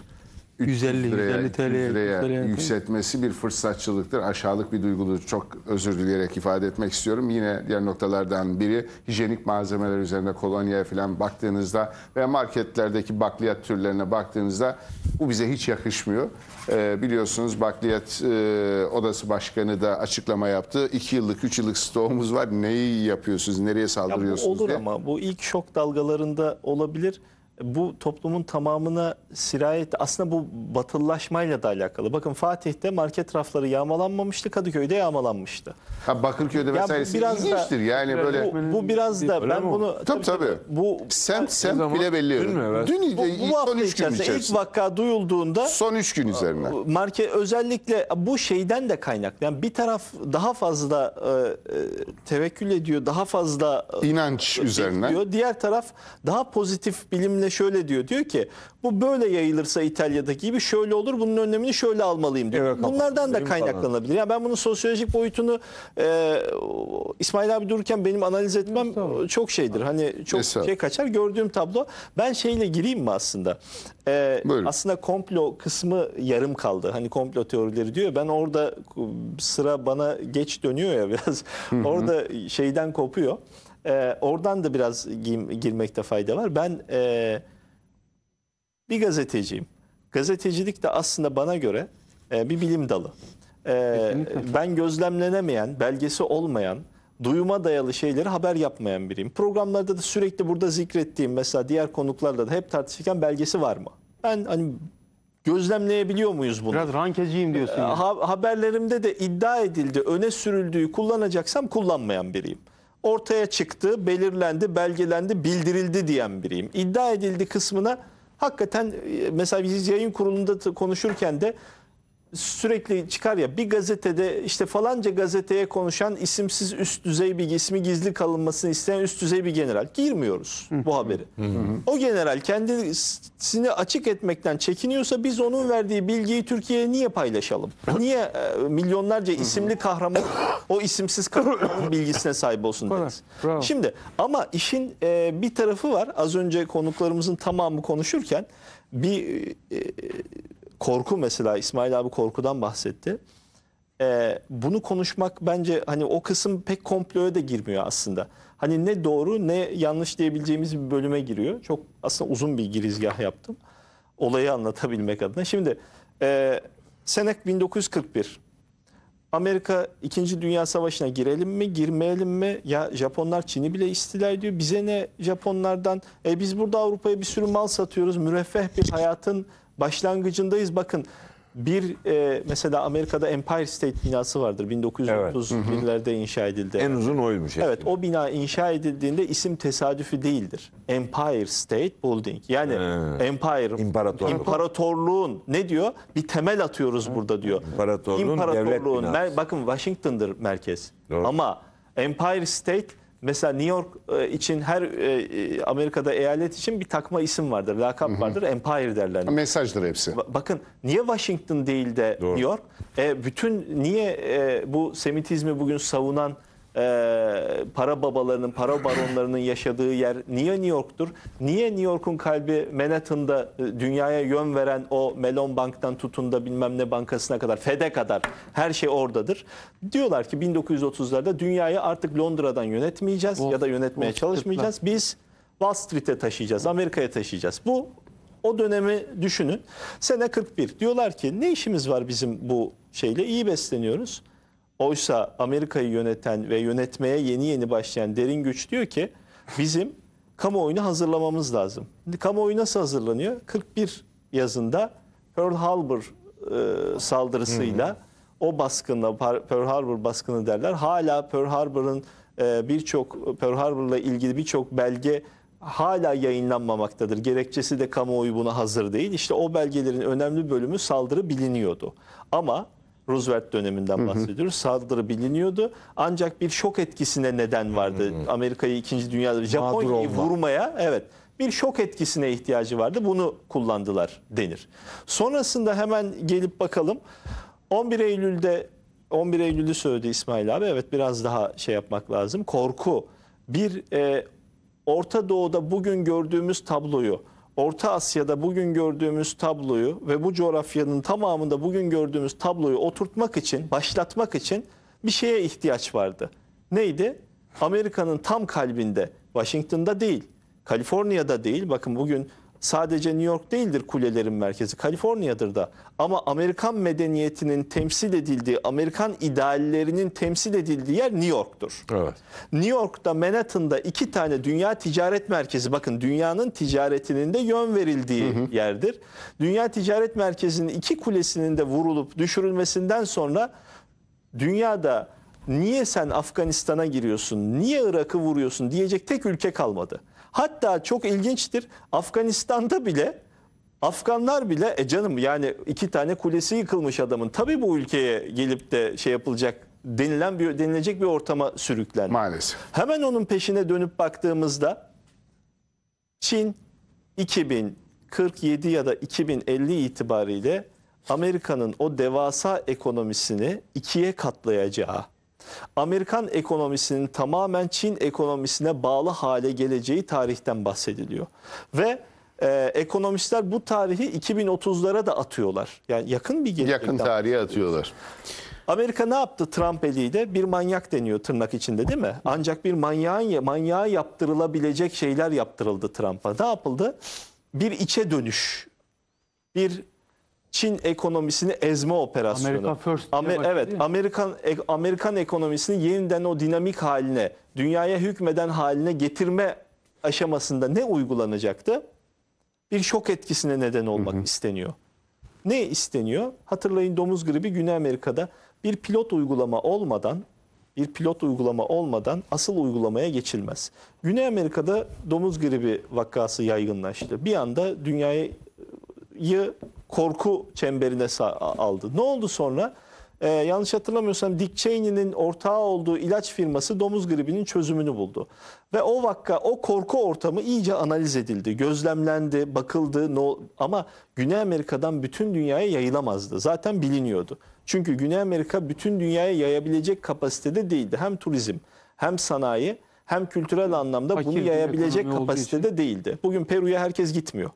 150, 150 liraya, 150 TL, liraya yükseltmesi bir fırsatçılıktır. Aşağılık bir duygudur. Çok özür dileyerek ifade etmek istiyorum. Yine diğer noktalardan biri hijyenik malzemeler üzerinde kolonya falan baktığınızda veya marketlerdeki bakliyat türlerine baktığınızda bu bize hiç yakışmıyor. Ee, biliyorsunuz bakliyat e, odası başkanı da açıklama yaptı. 2 yıllık, 3 yıllık stoğumuz var. Neyi yapıyorsunuz, nereye saldırıyorsunuz ya olur diye. ama bu ilk şok dalgalarında olabilir bu toplumun tamamına sirayet aslında bu batılılaşmayla da alakalı. Bakın Fatih'te market rafları yağmalanmamıştı, Kadıköy'de yağmalanmıştı. Ha Bakırköy'de vesairesi ya biraz Da, yani böyle bu, bu biraz da Öyle ben bunu tabii tabii. Bu semt semt bile belli. Dün, mü, dün bu, bu son 3 gün içerisinde ilk vaka duyulduğunda son 3 gün üzerine. Market özellikle bu şeyden de kaynaklı. Yani bir taraf daha fazla e, e tevekkül ediyor, daha fazla e, inanç üzerine. Diğer taraf daha pozitif bilimle şöyle diyor. Diyor ki bu böyle yayılırsa İtalya'daki gibi şöyle olur bunun önlemini şöyle almalıyım diyor. Evet, Bunlardan da kaynaklanabilir. Yani ben bunun sosyolojik boyutunu e, İsmail abi dururken benim analiz etmem çok şeydir. Hani çok Mesela. şey kaçar. Gördüğüm tablo. Ben şeyle gireyim mi aslında? E, aslında komplo kısmı yarım kaldı. Hani komplo teorileri diyor. Ben orada sıra bana geç dönüyor ya biraz. Hı hı. Orada şeyden kopuyor. E, oradan da biraz girmekte fayda var. Ben e, bir gazeteciyim. Gazetecilik de aslında bana göre e, bir bilim dalı. E, ben gözlemlenemeyen, belgesi olmayan, duyuma dayalı şeyleri haber yapmayan biriyim. Programlarda da sürekli burada zikrettiğim mesela diğer konuklarla da hep tartışırken belgesi var mı? Ben hani gözlemleyebiliyor muyuz bunu? Biraz rankeciyim diyorsun. E, ha, haberlerimde de iddia edildi, öne sürüldüğü kullanacaksam kullanmayan biriyim ortaya çıktı, belirlendi, belgelendi, bildirildi diyen biriyim. İddia edildi kısmına hakikaten e, mesela biz yayın kurulunda konuşurken de sürekli çıkar ya bir gazetede işte falanca gazeteye konuşan isimsiz üst düzey bir ismi gizli kalınmasını isteyen üst düzey bir general. Girmiyoruz bu haberi. o general kendisini açık etmekten çekiniyorsa biz onun verdiği bilgiyi Türkiye'ye niye paylaşalım? Niye e, milyonlarca isimli kahraman o isimsiz kahramanın bilgisine sahip olsun deriz. Şimdi ama işin e, bir tarafı var. Az önce konuklarımızın tamamı konuşurken bir e, korku mesela İsmail abi korkudan bahsetti. Ee, bunu konuşmak bence hani o kısım pek komploya da girmiyor aslında. Hani ne doğru ne yanlış diyebileceğimiz bir bölüme giriyor. Çok aslında uzun bir girizgah yaptım. Olayı anlatabilmek adına. Şimdi e, Senek 1941. Amerika 2. Dünya Savaşı'na girelim mi, girmeyelim mi? Ya Japonlar Çin'i bile istiler diyor. Bize ne Japonlardan? E biz burada Avrupa'ya bir sürü mal satıyoruz. Müreffeh bir hayatın başlangıcındayız. Bakın bir e, mesela Amerika'da Empire State binası vardır. 1930'larda evet. inşa edildi. En uzun oymuş. Eskiden. Evet o bina inşa edildiğinde isim tesadüfi değildir. Empire State Building. Yani He. Empire İmparatorluk. imparatorluğun ne diyor? Bir temel atıyoruz He. burada diyor. İmparatorluğun, imparatorluğun devlet binası. Mer- bakın Washington'dır merkez. Doğru. Ama Empire State Mesela New York e, için her e, e, Amerika'da eyalet için bir takma isim vardır, lakap vardır. Empire derler. Mesajdır hepsi. Bakın niye Washington değil de Doğru. New York? E, bütün niye e, bu Semitizmi bugün savunan e, para babalarının, para baronlarının yaşadığı yer niye New York'tur? Niye New York'un kalbi Manhattan'da e, dünyaya yön veren o Melon Bank'tan tutun da bilmem ne bankasına kadar, FED'e kadar her şey oradadır. Diyorlar ki 1930'larda dünyayı artık Londra'dan yönetmeyeceğiz Wall- ya da yönetmeye Wall çalışmayacağız. Biz Wall Street'e taşıyacağız, Amerika'ya taşıyacağız. Bu o dönemi düşünün. Sene 41. Diyorlar ki ne işimiz var bizim bu şeyle? İyi besleniyoruz. Oysa Amerika'yı yöneten ve yönetmeye yeni yeni başlayan derin güç diyor ki bizim kamuoyunu hazırlamamız lazım. Şimdi kamuoyu nasıl hazırlanıyor? 41 yazında Pearl Harbor e, saldırısıyla o baskınla Pearl Harbor baskını derler. Hala Pearl Harbor'ın e, birçok Pearl Harbor'la ilgili birçok belge hala yayınlanmamaktadır. Gerekçesi de kamuoyu buna hazır değil. İşte o belgelerin önemli bölümü saldırı biliniyordu. Ama Roosevelt döneminden bahsediyoruz. Saldırı biliniyordu. Ancak bir şok etkisine neden vardı. Amerika'yı 2. Dünya Japonya'yı olma. vurmaya evet bir şok etkisine ihtiyacı vardı. Bunu kullandılar denir. Sonrasında hemen gelip bakalım. 11 Eylül'de 11 Eylül'ü söyledi İsmail abi. Evet biraz daha şey yapmak lazım. Korku bir e, Orta Doğu'da bugün gördüğümüz tabloyu Orta Asya'da bugün gördüğümüz tabloyu ve bu coğrafyanın tamamında bugün gördüğümüz tabloyu oturtmak için, başlatmak için bir şeye ihtiyaç vardı. Neydi? Amerika'nın tam kalbinde, Washington'da değil, Kaliforniya'da değil. Bakın bugün sadece New York değildir kulelerin merkezi, Kaliforniya'dır da. Ama Amerikan medeniyetinin temsil edildiği, Amerikan ideallerinin temsil edildiği yer New York'tur. Evet. New York'ta Manhattan'da iki tane dünya ticaret merkezi, bakın dünyanın ticaretinin de yön verildiği hı hı. yerdir. Dünya ticaret merkezinin iki kulesinin de vurulup düşürülmesinden sonra dünyada niye sen Afganistan'a giriyorsun, niye Irak'ı vuruyorsun diyecek tek ülke kalmadı. Hatta çok ilginçtir Afganistan'da bile Afganlar bile e canım yani iki tane kulesi yıkılmış adamın tabii bu ülkeye gelip de şey yapılacak denilen bir denilecek bir ortama sürüklendi. Maalesef. Hemen onun peşine dönüp baktığımızda Çin 2047 ya da 2050 itibariyle Amerika'nın o devasa ekonomisini ikiye katlayacağı Amerikan ekonomisinin tamamen Çin ekonomisine bağlı hale geleceği tarihten bahsediliyor. Ve e, ekonomistler bu tarihi 2030'lara da atıyorlar. Yani yakın bir gelecekten. Yakın tarihe atıyorlar. Amerika ne yaptı Trump eliyle? Bir manyak deniyor tırnak içinde değil mi? Ancak bir manyağın, manyağa yaptırılabilecek şeyler yaptırıldı Trump'a. Ne yapıldı? Bir içe dönüş, bir Çin ekonomisini ezme operasyonu. Amerika First. Amer evet, Amerikan ek Amerikan ekonomisini yeniden o dinamik haline, dünyaya hükmeden haline getirme aşamasında ne uygulanacaktı? Bir şok etkisine neden olmak hı hı. isteniyor. Ne isteniyor? Hatırlayın domuz gribi Güney Amerika'da bir pilot uygulama olmadan bir pilot uygulama olmadan asıl uygulamaya geçilmez. Güney Amerika'da domuz gribi vakası yaygınlaştı. Bir anda dünyayı korku çemberine aldı. Ne oldu sonra? Ee, yanlış hatırlamıyorsam Dick Cheney'nin ortağı olduğu ilaç firması domuz gribinin çözümünü buldu. Ve o vakka, o korku ortamı iyice analiz edildi, gözlemlendi, bakıldı no, ama Güney Amerika'dan bütün dünyaya yayılamazdı. Zaten biliniyordu. Çünkü Güney Amerika bütün dünyaya yayabilecek kapasitede değildi. Hem turizm, hem sanayi, hem kültürel anlamda Fakir bunu yayabilecek kapasitede değildi. Bugün Peru'ya herkes gitmiyor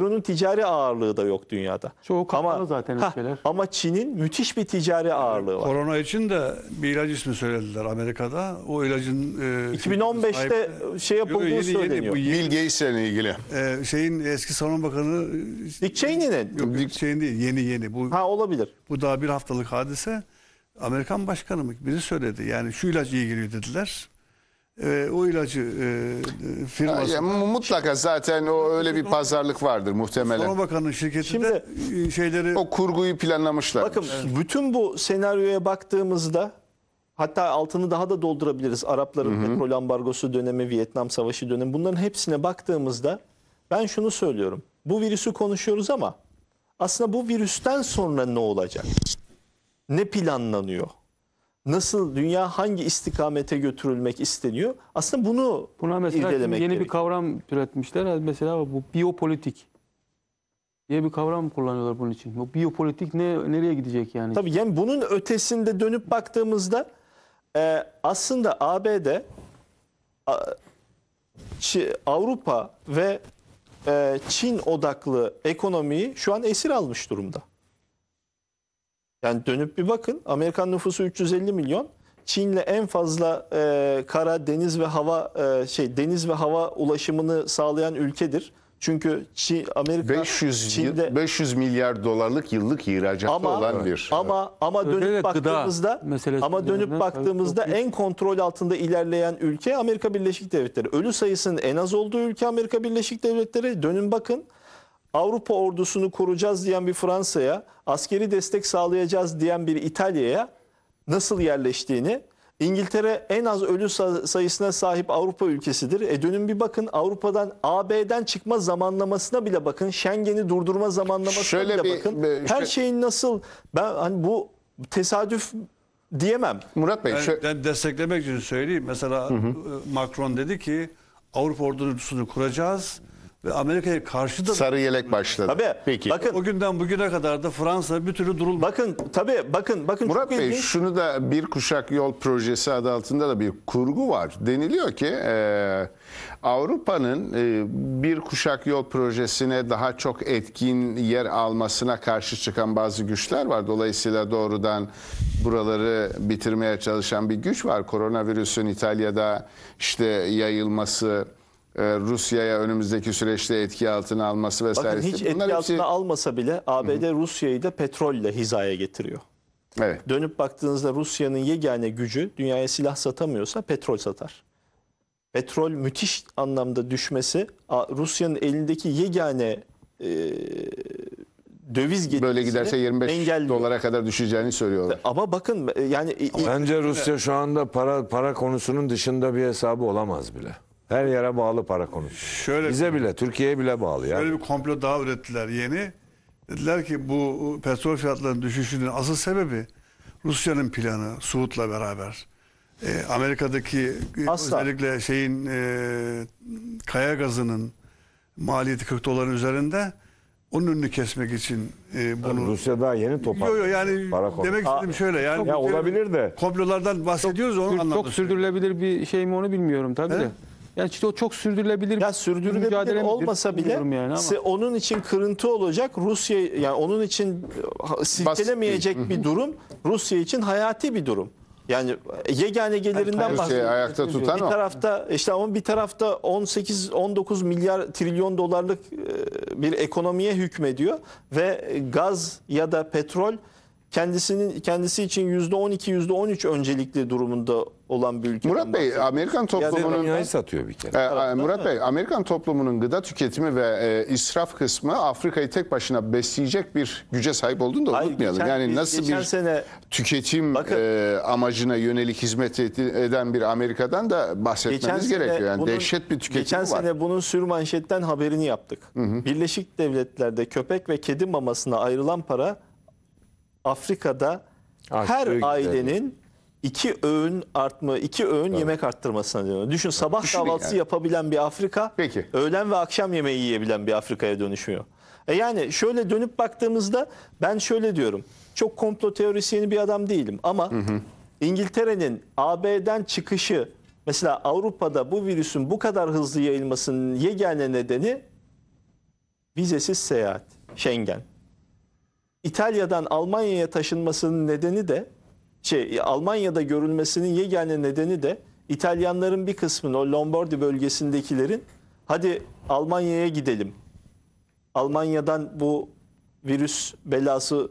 onun ticari ağırlığı da yok dünyada. Çoğu kapalı ama, zaten ha, Ama Çin'in müthiş bir ticari ağırlığı var. Korona için de bir ilaç ismi söylediler Amerika'da. O ilacın... E, 2015'te sahip, şey yapıldığı yeni, söyleniyor. Yeni, yeni, Bill Gates'le ilgili. E, şeyin eski savunma bakanı... E, Dick Cheney'nin. Yok, Dick Cheney değil. Yeni yeni. Bu, ha olabilir. Bu daha bir haftalık hadise. Amerikan başkanı mı? Biri söyledi. Yani şu ilaç iyi geliyor dediler. Ee, o ilacı e, firması. Ya, mutlaka zaten o öyle bir pazarlık vardır muhtemelen. Sonra Bakanı'nın şirketi Şimdi, de şeyleri... O kurguyu planlamışlar. Bakın evet. bütün bu senaryoya baktığımızda hatta altını daha da doldurabiliriz. Arapların Hı -hı. petrol ambargosu dönemi, Vietnam Savaşı dönemi bunların hepsine baktığımızda ben şunu söylüyorum. Bu virüsü konuşuyoruz ama aslında bu virüsten sonra ne olacak? Ne planlanıyor? nasıl dünya hangi istikamete götürülmek isteniyor? Aslında bunu Buna mesela yeni gerekiyor. bir kavram üretmişler Mesela bu biyopolitik diye bir kavram kullanıyorlar bunun için. Bu biyopolitik ne nereye gidecek yani? Tabii yani bunun ötesinde dönüp baktığımızda e, aslında ABD a, Çi, Avrupa ve e, Çin odaklı ekonomiyi şu an esir almış durumda. Yani dönüp bir bakın Amerikan nüfusu 350 milyon. Çin'le en fazla e, kara, deniz ve hava e, şey deniz ve hava ulaşımını sağlayan ülkedir. Çünkü Çin, Amerika 500 Çin'de 500 milyar dolarlık yıllık ihracatı olan bir. Ama ama dönüp Öyle baktığımızda ama dönüp baktığımızda en kontrol altında ilerleyen ülke Amerika Birleşik Devletleri. Ölü sayısının en az olduğu ülke Amerika Birleşik Devletleri. Dönün bakın. Avrupa ordusunu kuracağız diyen bir Fransa'ya, askeri destek sağlayacağız diyen bir İtalya'ya nasıl yerleştiğini İngiltere en az ölü sayısına sahip Avrupa ülkesidir. E dönün bir bakın Avrupa'dan AB'den çıkma zamanlamasına bile bakın. Schengen'i durdurma zamanlamasına Şöyle bile bir, bakın. Bir, Her şeyin nasıl ben hani bu tesadüf diyemem. Murat Bey ben, şöyle... ben desteklemek için söyleyeyim. Mesela hı hı. Macron dedi ki Avrupa ordusunu kuracağız ve Amerika'ya karşı da sarı yelek başladı. Tabii. Peki. Bakın o günden bugüne kadar da Fransa bir türlü durulmadı. Bakın tabii bakın bakın Murat Bey ilginç. şunu da bir kuşak yol projesi adı altında da bir kurgu var. Deniliyor ki e, Avrupa'nın e, bir kuşak yol projesine daha çok etkin yer almasına karşı çıkan bazı güçler var. Dolayısıyla doğrudan buraları bitirmeye çalışan bir güç var. Koronavirüsün İtalya'da işte yayılması e, Rusya'ya önümüzdeki süreçte etki altına alması vesaire. Bakın hiç etki Bunlar altına almasa bile ABD Rusya'yı da petrolle hizaya getiriyor. Evet. Dönüp baktığınızda Rusya'nın yegane gücü dünyaya silah satamıyorsa petrol satar. Petrol müthiş anlamda düşmesi Rusya'nın elindeki yegane e, döviz getirisini Böyle giderse 25 engelliyor. dolara kadar düşeceğini söylüyorlar. E, ama bakın e, yani... Bence Rusya şu anda para para konusunun dışında bir hesabı olamaz bile. Her yere bağlı para konusu. Şöyle Bize bile, Türkiye'ye bile bağlı. Şöyle yani. bir komplo daha ürettiler yeni. Dediler ki bu petrol fiyatlarının düşüşünün asıl sebebi Rusya'nın planı Suud'la beraber. E, Amerika'daki Asla. özellikle şeyin e, kaya gazının maliyeti 40 doların üzerinde onun önünü kesmek için e, bunu... Tabii Rusya daha yeni topar. Yok yok yani para konu. demek istediğim şöyle yani... Ya olabilir de. Komplolardan bahsediyoruz çok, onun anlamda. Çok sürdürülebilir bir şey mi onu bilmiyorum tabii He? de. Yani işte o çok sürdürülebilir ya sürdürülebilir olmasa bile yani ama. onun için kırıntı olacak. Rusya yani onun için silkelemeyecek bir durum Rusya için hayati bir durum. Yani yegane gelirinden bahsediyor. ayakta tutan bir o. tarafta işte ama bir tarafta 18 19 milyar trilyon dolarlık e, bir ekonomiye hükmediyor ve gaz ya da petrol kendisinin kendisi için yüzde 12 yüzde 13 öncelikli durumunda olan bir ülke. Murat Bey Amerikan toplumunun dünyayı satıyor bir kere. Ee, e, Taraftan Murat mı? Bey Amerikan toplumunun gıda tüketimi ve e, israf kısmı Afrika'yı tek başına besleyecek bir güce sahip olduğunu da Hayır, unutmayalım. Geçen, yani nasıl bir sene, tüketim bakın, e, amacına yönelik hizmet eden bir Amerika'dan da bahsetmemiz gerekiyor. Yani bunun, dehşet bir tüketim geçen var. Geçen sene bunun sürmanşetten haberini yaptık. Hı hı. Birleşik Devletler'de köpek ve kedi mamasına ayrılan para Afrika'da Artık her ailenin yani. iki öğün artma, iki öğün evet. yemek arttırmasına dönüyor. Düşün sabah Düşünün kahvaltısı yani. yapabilen bir Afrika, Peki. öğlen ve akşam yemeği yiyebilen bir Afrika'ya dönüşmüyor. E yani şöyle dönüp baktığımızda ben şöyle diyorum. Çok komplo teorisyeni bir adam değilim ama İngiltere'nin AB'den çıkışı mesela Avrupa'da bu virüsün bu kadar hızlı yayılmasının yegane nedeni vizesiz seyahat, Schengen. İtalya'dan Almanya'ya taşınmasının nedeni de şey Almanya'da görülmesinin yegane nedeni de İtalyanların bir kısmının o Lombardi bölgesindekilerin hadi Almanya'ya gidelim. Almanya'dan bu virüs belası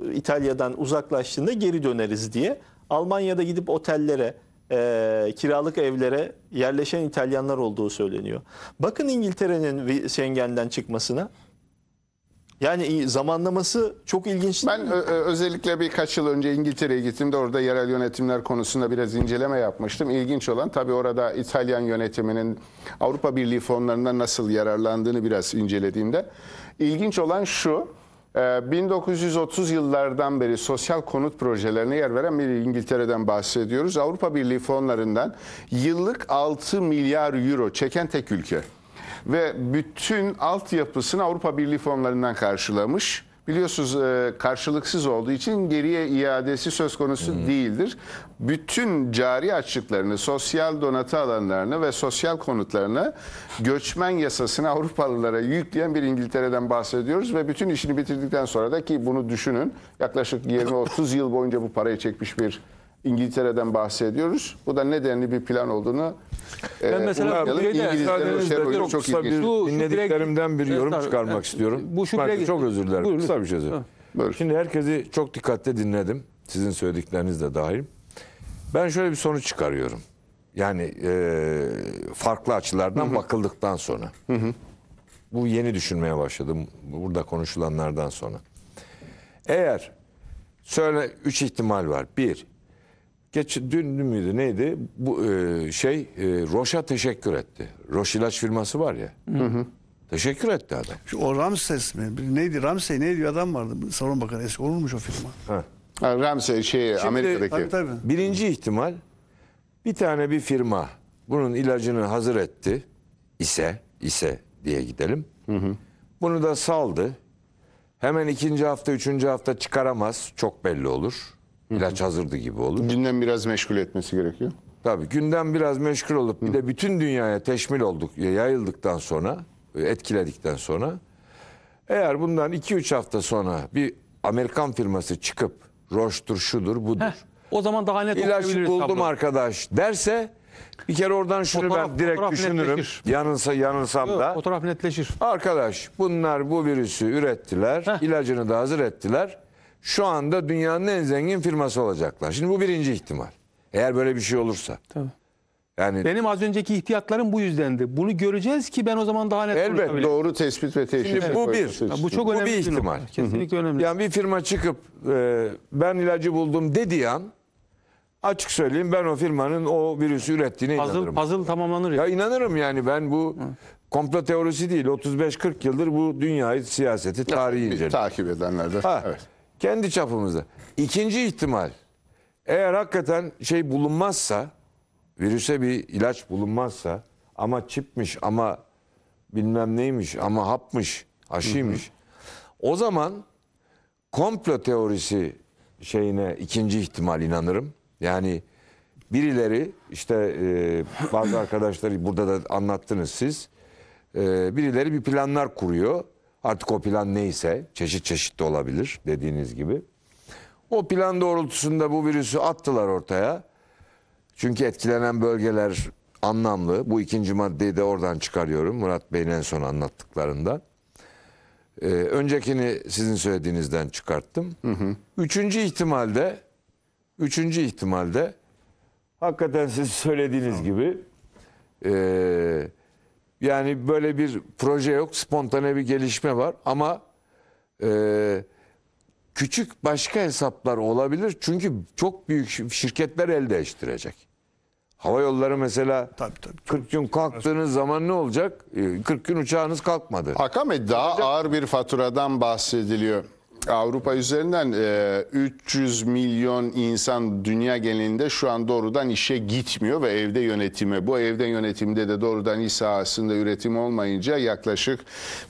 ıı, İtalya'dan uzaklaştığında geri döneriz diye Almanya'da gidip otellere, e, kiralık evlere yerleşen İtalyanlar olduğu söyleniyor. Bakın İngiltere'nin Schengen'den çıkmasına. Yani zamanlaması çok ilginç değil Ben mi? özellikle birkaç yıl önce İngiltere'ye gittiğimde orada yerel yönetimler konusunda biraz inceleme yapmıştım. İlginç olan tabii orada İtalyan yönetiminin Avrupa Birliği fonlarından nasıl yararlandığını biraz incelediğimde. ilginç olan şu, 1930 e, yıllardan beri sosyal konut projelerine yer veren bir İngiltere'den bahsediyoruz. Avrupa Birliği fonlarından yıllık 6 milyar euro çeken tek ülke ve bütün altyapısını Avrupa Birliği fonlarından karşılamış. Biliyorsunuz e, karşılıksız olduğu için geriye iadesi söz konusu hmm. değildir. Bütün cari açıklarını, sosyal donatı alanlarını ve sosyal konutlarını göçmen yasasını Avrupalılara yükleyen bir İngiltere'den bahsediyoruz ve bütün işini bitirdikten sonra da ki bunu düşünün yaklaşık 20-30 yıl boyunca bu parayı çekmiş bir İngiltere'den bahsediyoruz. Bu da nedenli bir plan olduğunu e, ben mesela e, İngilizlerin o şer oyunu çok ilginç. Bu, Dinlediklerimden bir yorum çıkarmak istiyorum. Bu şüphe çok özür dilerim. Buyurun. Kısa bir şey söyleyeyim. Şimdi herkesi çok dikkatle dinledim. Sizin söyledikleriniz de dahil. Ben şöyle bir sonuç çıkarıyorum. Yani e, farklı açılardan Hı -hı. bakıldıktan sonra. Hı -hı. Bu yeni düşünmeye başladım. Burada konuşulanlardan sonra. Eğer söyle üç ihtimal var. Bir, Geç dün müydü neydi? Bu e, şey e, Roş'a teşekkür etti. Roş ilaç firması var ya. Hı hı. Teşekkür etti adam. Şu, o Ramses mi? Neydi? Ramsey neydi adam vardı. Salon Bakanı eski. Onunmuş o firma. Ha. ha Ramsey şey Şimdi, Amerika'daki. Tabii, tabii. Birinci ihtimal bir tane bir firma bunun ilacını hazır etti ise ise diye gidelim. Hı hı. Bunu da saldı. Hemen ikinci hafta, üçüncü hafta çıkaramaz. Çok belli olur ilaç hazırdı gibi olur. Günden biraz meşgul etmesi gerekiyor. Tabii günden biraz meşgul olup bir de bütün dünyaya teşmil olduk, yayıldıktan sonra, e, etkiledikten sonra eğer bundan 2-3 hafta sonra bir Amerikan firması çıkıp Roche'dur, şudur, budur. Heh, o zaman daha net İlaç buldum tablo. arkadaş derse bir kere oradan şunu fotoğraf, ben direkt düşünürüm. Netleşir. Yanılsa yanılsam Yok, da. Fotoğraf netleşir. Arkadaş bunlar bu virüsü ürettiler, Heh. ilacını da hazır ettiler şu anda dünyanın en zengin firması olacaklar. Şimdi bu birinci ihtimal. Eğer böyle bir şey olursa. Tabii. Yani Benim az önceki ihtiyatlarım bu yüzdendi. Bunu göreceğiz ki ben o zaman daha net elbet konuşabilirim. doğru tespit ve teşhis. Şimdi bu bir. koyması Bu çok Bu önemli bir nokta. ihtimal. Kesinlikle önemli. Yani bir firma çıkıp e, ben ilacı buldum dediği an açık söyleyeyim ben o firmanın o virüsü ürettiğine puzzle, inanırım. puzzle tamamlanır. Ya. Ya inanırım yani ben bu komplo teorisi değil 35-40 yıldır bu dünyayı siyaseti tarihi Biz takip edenlerde. Ha, Evet. Kendi çapımızda. İkinci ihtimal eğer hakikaten şey bulunmazsa virüse bir ilaç bulunmazsa ama çipmiş ama bilmem neymiş ama hapmış aşıymış. Hı hı. O zaman komplo teorisi şeyine ikinci ihtimal inanırım. Yani birileri işte e, bazı arkadaşları burada da anlattınız siz. E, birileri bir planlar kuruyor. Artık o plan neyse çeşit çeşit de olabilir dediğiniz gibi. O plan doğrultusunda bu virüsü attılar ortaya. Çünkü etkilenen bölgeler anlamlı. Bu ikinci maddeyi de oradan çıkarıyorum. Murat Bey'in en son anlattıklarında. Ee, öncekini sizin söylediğinizden çıkarttım. Hı hı. Üçüncü ihtimalde, üçüncü ihtimalde hakikaten siz söylediğiniz gibi e, yani böyle bir proje yok, spontane bir gelişme var ama e, küçük başka hesaplar olabilir. Çünkü çok büyük şirketler el değiştirecek. Hava yolları mesela tabii, tabii, 40 gün kalktığınız zaman ne olacak? 40 e, gün uçağınız kalkmadı. Hakan Bey daha olacak. ağır bir faturadan bahsediliyor. Avrupa üzerinden 300 e, milyon insan dünya genelinde şu an doğrudan işe gitmiyor ve evde yönetime. Bu evde yönetimde de doğrudan iş sahasında üretim olmayınca yaklaşık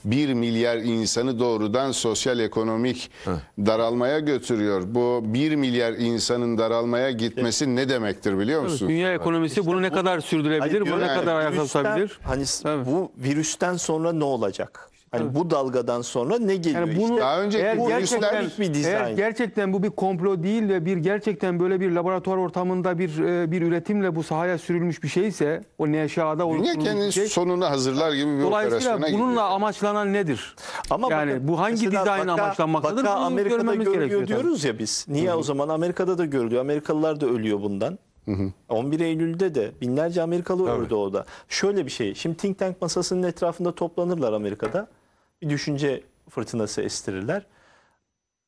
1 milyar insanı doğrudan sosyal ekonomik daralmaya götürüyor. Bu 1 milyar insanın daralmaya gitmesi evet. ne demektir biliyor musun? dünya ekonomisi işte bunu ne bu, kadar sürdürebilir? Hayır, bunu ne kadar ayakta tutabilir? Hani Tabii. bu virüsten sonra ne olacak? Hani evet. bu dalgadan sonra ne geliyor? Yani bunu, işte, daha önce eğer gerçekten, bir dizayn. Eğer gerçekten bu bir komplo değil ve bir gerçekten böyle bir laboratuvar ortamında bir e, bir üretimle bu sahaya sürülmüş bir şeyse o neşada o Dünya kendini şey. sonunu hazırlar gibi bir Dolayısıyla bununla amaçlanan nedir? Ama yani bakın, bu hangi dizayn amaçlanmaktadır? Vaka Amerika'da görülüyor gerekiyor, diyoruz tabii. ya biz. Niye Hı -hı. o zaman Amerika'da da görülüyor? Amerikalılar da ölüyor bundan. Hı hı. 11 Eylül'de de binlerce Amerikalı öldü evet. orada. Şöyle bir şey. Şimdi think tank masasının etrafında toplanırlar Amerika'da bir düşünce fırtınası estirirler.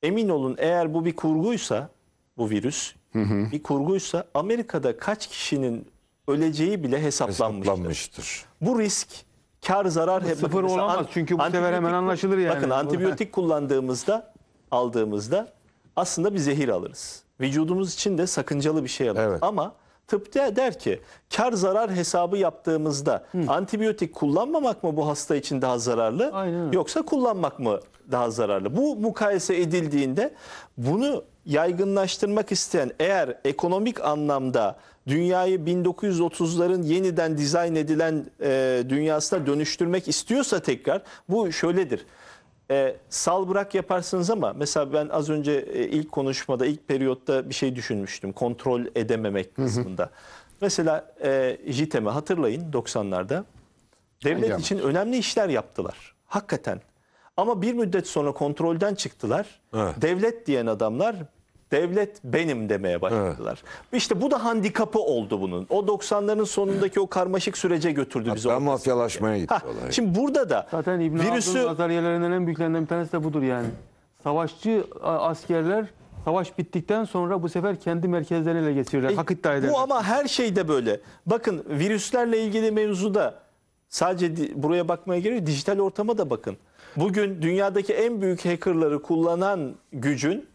Emin olun eğer bu bir kurguysa bu virüs hı hı. bir kurguysa Amerika'da kaç kişinin öleceği bile hesaplanmıştır. hesaplanmıştır. Bu risk kar zarar hep sıfır olamaz an, çünkü bu sefer hemen anlaşılır yani. Bakın antibiyotik kullandığımızda aldığımızda aslında bir zehir alırız. Vücudumuz için de sakıncalı bir şey alırız. Evet. Ama Tıpta der ki kar zarar hesabı yaptığımızda Hı. antibiyotik kullanmamak mı bu hasta için daha zararlı Aynen. yoksa kullanmak mı daha zararlı? Bu mukayese edildiğinde bunu yaygınlaştırmak isteyen eğer ekonomik anlamda dünyayı 1930'ların yeniden dizayn edilen e, dünyasına dönüştürmek istiyorsa tekrar bu şöyledir e, sal bırak yaparsınız ama mesela ben az önce e, ilk konuşmada ilk periyotta bir şey düşünmüştüm kontrol edememek kısmında. Hı hı. Mesela e, JITEM'i hatırlayın 90'larda devlet Hocam. için önemli işler yaptılar hakikaten ama bir müddet sonra kontrolden çıktılar evet. devlet diyen adamlar devlet benim demeye başladılar. Evet. İşte bu da handikapı oldu bunun. O 90'ların sonundaki evet. o karmaşık sürece götürdü Hatta bizi. Hatta mafyalaşmaya gitti olay. Şimdi burada da Zaten İbn virüsü... Haldun'un en büyüklerinden bir tanesi de budur yani. Savaşçı askerler savaş bittikten sonra bu sefer kendi merkezlerine ele geçirirler. E, hak iddia ederler. Bu ama her şeyde böyle. Bakın virüslerle ilgili mevzuda sadece buraya bakmaya gerekiyor. Dijital ortama da bakın. Bugün dünyadaki en büyük hackerları kullanan gücün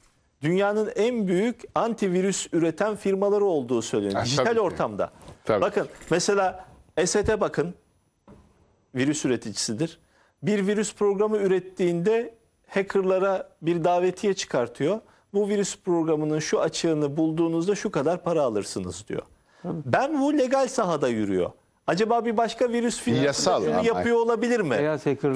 dünyanın en büyük antivirüs üreten firmaları olduğu söyleniyor. Ha, Dijital tabii ortamda. Tabii. Bakın mesela Eset'e bakın. Virüs üreticisidir. Bir virüs programı ürettiğinde hackerlara bir davetiye çıkartıyor. Bu virüs programının şu açığını bulduğunuzda şu kadar para alırsınız diyor. Ben bu legal sahada yürüyor. Acaba bir başka virüs Yasal yapıyor olabilir mi?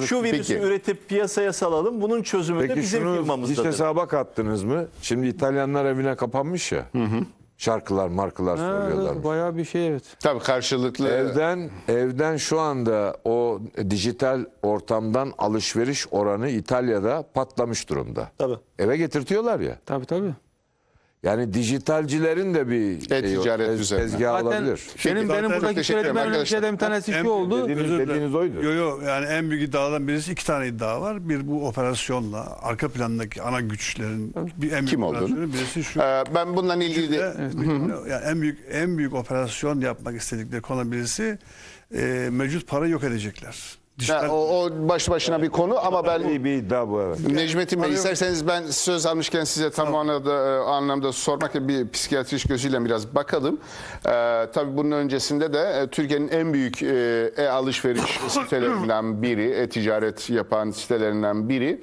Şu virüsü Peki. üretip piyasaya salalım. Bunun çözümü de bizim şunu hiç firmamızdadır. hesaba kattınız mı? Şimdi İtalyanlar evine kapanmış ya. Şarkılar, markılar Ha, söylüyorlar. bayağı bir şey evet. Tabii karşılıklı. Evden evden şu anda o dijital ortamdan alışveriş oranı İtalya'da patlamış durumda. Tabii. Eve getirtiyorlar ya. Tabii tabii. Yani dijitalcilerin de bir E-ticaret şey, tezgahı üzerine. olabilir. Benim, benim Zaten- buradaki söylediğim arkadaşlar. şeyden bir tanesi En- şu oldu. dediğiniz- Özür dediğiniz oydu. Yo yo yani en büyük iddialardan birisi iki tane iddia var. Bir bu operasyonla arka plandaki ana güçlerin bir en büyük Kim olduğunu? birisi şu. Ee, ben bundan ilgili de yani en büyük en büyük operasyon yapmak istedikleri konu birisi e, mevcut para yok edecekler. Dışarı... Ha, o, o baş başına bir konu ama ben bir bu evet. Necmettin Bey isterseniz ben söz almışken size tam tamam. anlamda, e, anlamda sormak bir psikiyatrist gözüyle biraz bakalım. Ee, tabii bunun öncesinde de e, Türkiye'nin en büyük e, e-alışveriş sitelerinden biri, e-ticaret yapan sitelerinden biri.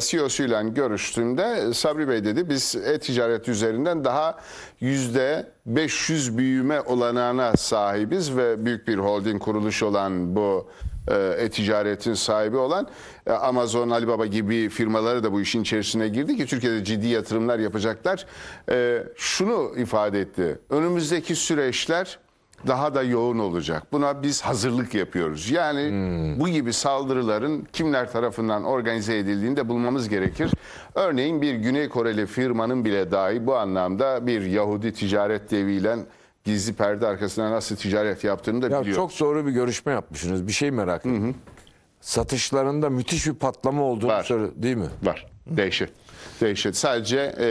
CEO'su ile görüştüğümde Sabri Bey dedi biz e-ticaret üzerinden daha yüzde 500 büyüme olanağına sahibiz ve büyük bir holding kuruluş olan bu e, e-ticaretin sahibi olan e, Amazon, Alibaba gibi firmaları da bu işin içerisine girdi ki Türkiye'de ciddi yatırımlar yapacaklar. E, şunu ifade etti. Önümüzdeki süreçler daha da yoğun olacak. Buna biz hazırlık yapıyoruz. Yani hmm. bu gibi saldırıların kimler tarafından organize edildiğini de bulmamız gerekir. Örneğin bir Güney Koreli firmanın bile dahi bu anlamda bir Yahudi ticaret deviyle gizli perde arkasından nasıl ticaret yaptığını da ya biliyor. Çok doğru bir görüşme yapmışsınız. Bir şey merak ettim. Satışlarında müthiş bir patlama olduğunu Var. söyle değil mi? Var. değişir değişir. Sadece e,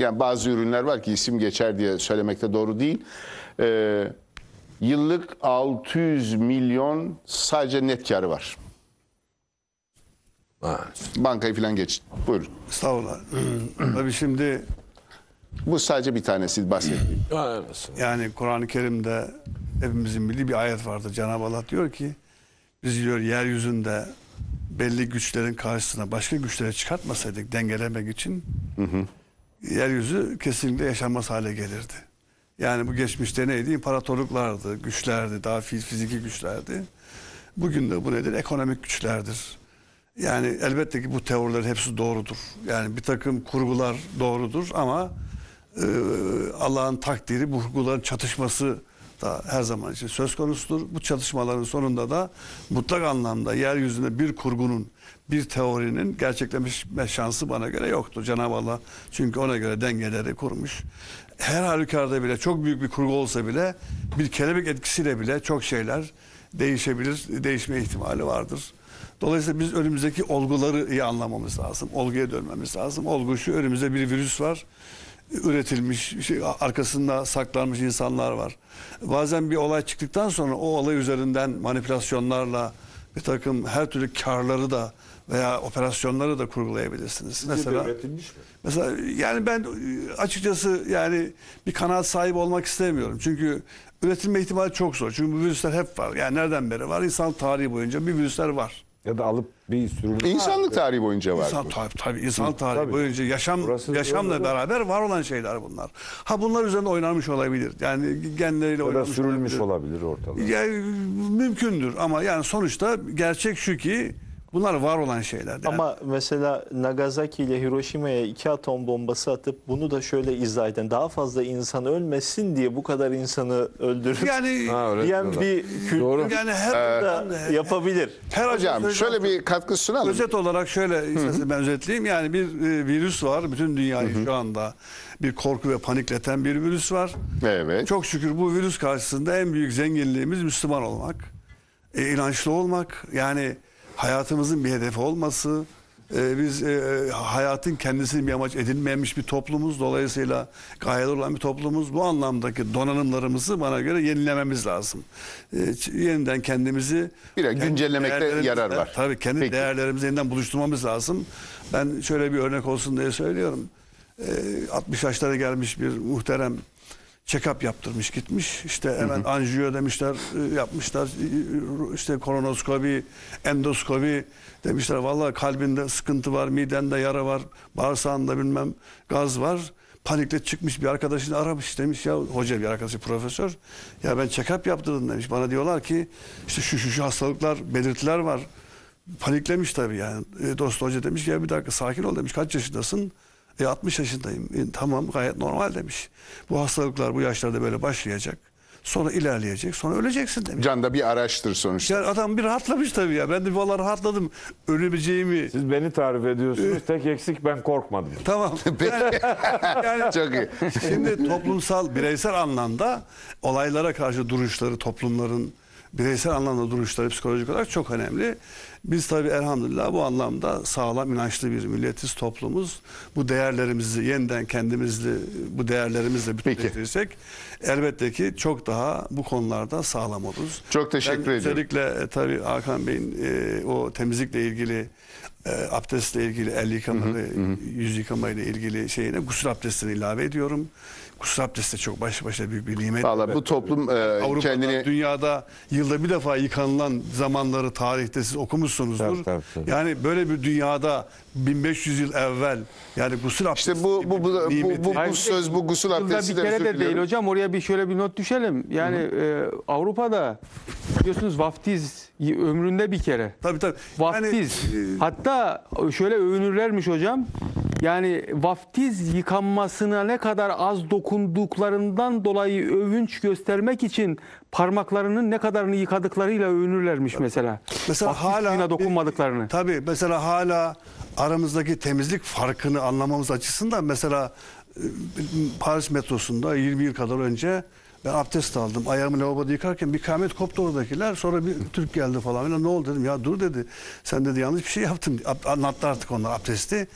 yani bazı ürünler var ki isim geçer diye söylemek de doğru değil. E, yıllık 600 milyon sadece net karı var. Bankayı falan geçin. Buyurun. Sağ olun. Tabii şimdi bu sadece bir tanesi bahsettiğim. Yani Kur'an-ı Kerim'de hepimizin bildiği bir ayet vardı. Cenab-ı Allah diyor ki biz diyor yeryüzünde belli güçlerin karşısına başka güçlere çıkartmasaydık dengelemek için hı hı. yeryüzü kesinlikle yaşanmaz hale gelirdi. Yani bu geçmişte neydi? İmparatorluklardı, güçlerdi, daha fiziki güçlerdi. Bugün de bu nedir? Ekonomik güçlerdir. Yani elbette ki bu teoriler hepsi doğrudur. Yani bir takım kurgular doğrudur ama e, Allah'ın takdiri bu hukukların çatışması da her zaman için söz konusudur. Bu çatışmaların sonunda da mutlak anlamda yeryüzünde bir kurgunun, bir teorinin gerçekleşme şansı bana göre yoktu Cenab-ı Allah çünkü ona göre dengeleri kurmuş. Her halükarda bile çok büyük bir kurgu olsa bile bir kelebek etkisiyle bile çok şeyler değişebilir, değişme ihtimali vardır. Dolayısıyla biz önümüzdeki olguları iyi anlamamız lazım. Olguya dönmemiz lazım. Olgu şu önümüzde bir virüs var üretilmiş, şey, arkasında saklanmış insanlar var. Bazen bir olay çıktıktan sonra o olay üzerinden manipülasyonlarla bir takım her türlü karları da veya operasyonları da kurgulayabilirsiniz. Sizce mesela üretilmiş mi? Mesela yani ben e, açıkçası yani bir kanaat sahibi olmak istemiyorum. Çünkü üretilme ihtimali çok zor. Çünkü bu virüsler hep var. Yani nereden beri var? İnsan tarihi boyunca bir virüsler var. Ya da alıp bir sürü... İnsanlık tarihi boyunca var. İnsan, bu. tabii, tabii insan tarihi tabii. boyunca yaşam Burası yaşamla orada... beraber var olan şeyler bunlar. Ha bunlar üzerinde oynanmış olabilir. Yani genleriyle ya oynanmış sürülmüş olabilir, olabilir ortalığa. Ya, mümkündür ama yani sonuçta gerçek şu ki Bunlar var olan şeyler. Yani. Ama mesela Nagasaki ile Hiroşima'ya iki atom bombası atıp bunu da şöyle izah eden daha fazla insan ölmesin diye bu kadar insanı öldürüp yani, ha, diyen bir kültür Doğru. yani her ee, da yapabilir. Her hocam şöyle bir katkı sunalım. Özet olarak şöyle Hı -hı. ben özetleyeyim. Yani bir e, virüs var bütün dünyayı Hı -hı. şu anda bir korku ve panikleten bir virüs var. Evet. Çok şükür bu virüs karşısında en büyük zenginliğimiz Müslüman olmak. E, inançlı olmak yani hayatımızın bir hedefi olması, e, biz e, e hayatın kendisini bir amaç edinmemiş bir toplumuz. Dolayısıyla gayeler olan bir toplumuz. Bu anlamdaki donanımlarımızı bana göre yenilememiz lazım. E, yeniden kendimizi... Biraz kendi güncellemekte yarar var. E, tabii kendi Peki. değerlerimizi yeniden buluşturmamız lazım. Ben şöyle bir örnek olsun diye söylüyorum. E, 60 yaşlara gelmiş bir muhterem check-up yaptırmış gitmiş. İşte hemen hı hı. anjiyo demişler, e, yapmışlar. E, e, işte kolonoskopi, endoskopi demişler. Vallahi kalbinde sıkıntı var, midende yara var, bağırsağında bilmem gaz var. Panikle çıkmış bir arkadaşını aramış demiş ya hoca bir arkadaşı profesör. Ya ben check-up yaptırdım demiş. Bana diyorlar ki işte şu şu şu hastalıklar, belirtiler var. Paniklemiş tabii yani. E, dost hoca demiş ki ya bir dakika sakin ol demiş. Kaç yaşındasın? E 60 yaşındayım. E, tamam gayet normal demiş. Bu hastalıklar bu yaşlarda böyle başlayacak. Sonra ilerleyecek. Sonra öleceksin demiş. Can da bir araçtır sonuçta. Yani adam bir rahatlamış tabii ya. Ben de valla rahatladım. Ölebileceğimi. Siz beni tarif ediyorsunuz. Ee, Tek eksik ben korkmadım. Tamam. yani, Çok iyi. Şimdi toplumsal, bireysel anlamda olaylara karşı duruşları toplumların bireysel anlamda duruşları psikolojik olarak çok önemli. Biz tabii elhamdülillah bu anlamda sağlam inançlı bir milletiz, toplumuz. Bu değerlerimizi yeniden kendimizle, bu değerlerimizle bütünleştirirsek elbette ki çok daha bu konularda sağlam oluruz. Çok teşekkür ben, ediyorum. Özellikle e, tabii Hakan Bey'in e, o temizlikle ilgili e, abdestle ilgili el yıkamaları, hı hı, hı. yüz yıkamayla ilgili şeyine gusül abdestini ilave ediyorum. Kusur abdesti de çok başlı başına büyük bir nimet. Valla bu toplum e, Avrupa'da, kendini... dünyada yılda bir defa yıkanılan zamanları tarihte siz okumuşsunuzdur. Tabii, tabii, tabii. Yani böyle bir dünyada 1500 yıl evvel yani gusül abdesti İşte bu bu bu, bu, bu, bu, bu söz bu gusül abdesti bir kere de değil hocam oraya bir şöyle bir not düşelim. Yani Hı -hı. e, Avrupa'da biliyorsunuz vaftiz ömründe bir kere. Tabii tabii. Vaftiz. Yani, e, Hatta e, şöyle övünürlermiş hocam. Yani vaftiz yıkanmasına ne kadar az dokunduklarından dolayı övünç göstermek için parmaklarının ne kadarını yıkadıklarıyla övünürlermiş mesela. Mesela vaftiz hala dokunmadıklarını. Tabii mesela hala aramızdaki temizlik farkını anlamamız açısından mesela e, Paris metrosunda 20 yıl kadar önce ben abdest aldım. Ayağımı lavaboda yıkarken bir kıyamet koptu oradakiler. Sonra bir Türk geldi falan. Ne oldu dedim. Ya dur dedi. Sen dedi yanlış bir şey yaptın. Anlattı artık onlar abdesti.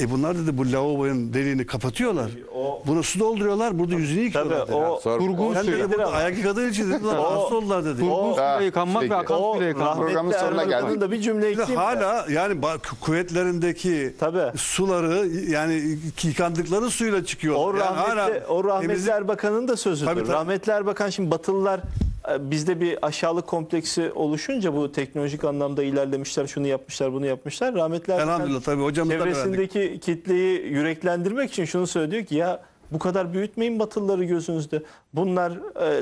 E bunlar dedi bu lavabonun deliğini kapatıyorlar. O... Buna su dolduruyorlar. Burada yüzünü yıkıyorlar. Tabii, o... Sonra, Kurgun Sen suyu. burada ayak yıkadığı için dedi. Hasta oldular dedi. Kurgun suyla yıkanmak ve akan suyla yıkanmak. Programın sonuna geldik. Da bir cümle ekleyeyim. Hala yani kuvvetlerindeki Tabii. suları yani yıkandıkları suyla çıkıyor. O rahmetli, yani hala, o rahmetli Erbakan'ın da sözüdür. Tabii, tabii. Rahmetli Erbakan şimdi Batılılar e, bizde bir aşağılık kompleksi oluşunca bu teknolojik anlamda ilerlemişler, şunu yapmışlar, bunu yapmışlar. Rahmetli Erbakan Elhamdülillah tabii hocam. çevresindeki verdik. kitleyi yüreklendirmek için şunu söylüyor ki ya bu kadar büyütmeyin batılları gözünüzde. Bunlar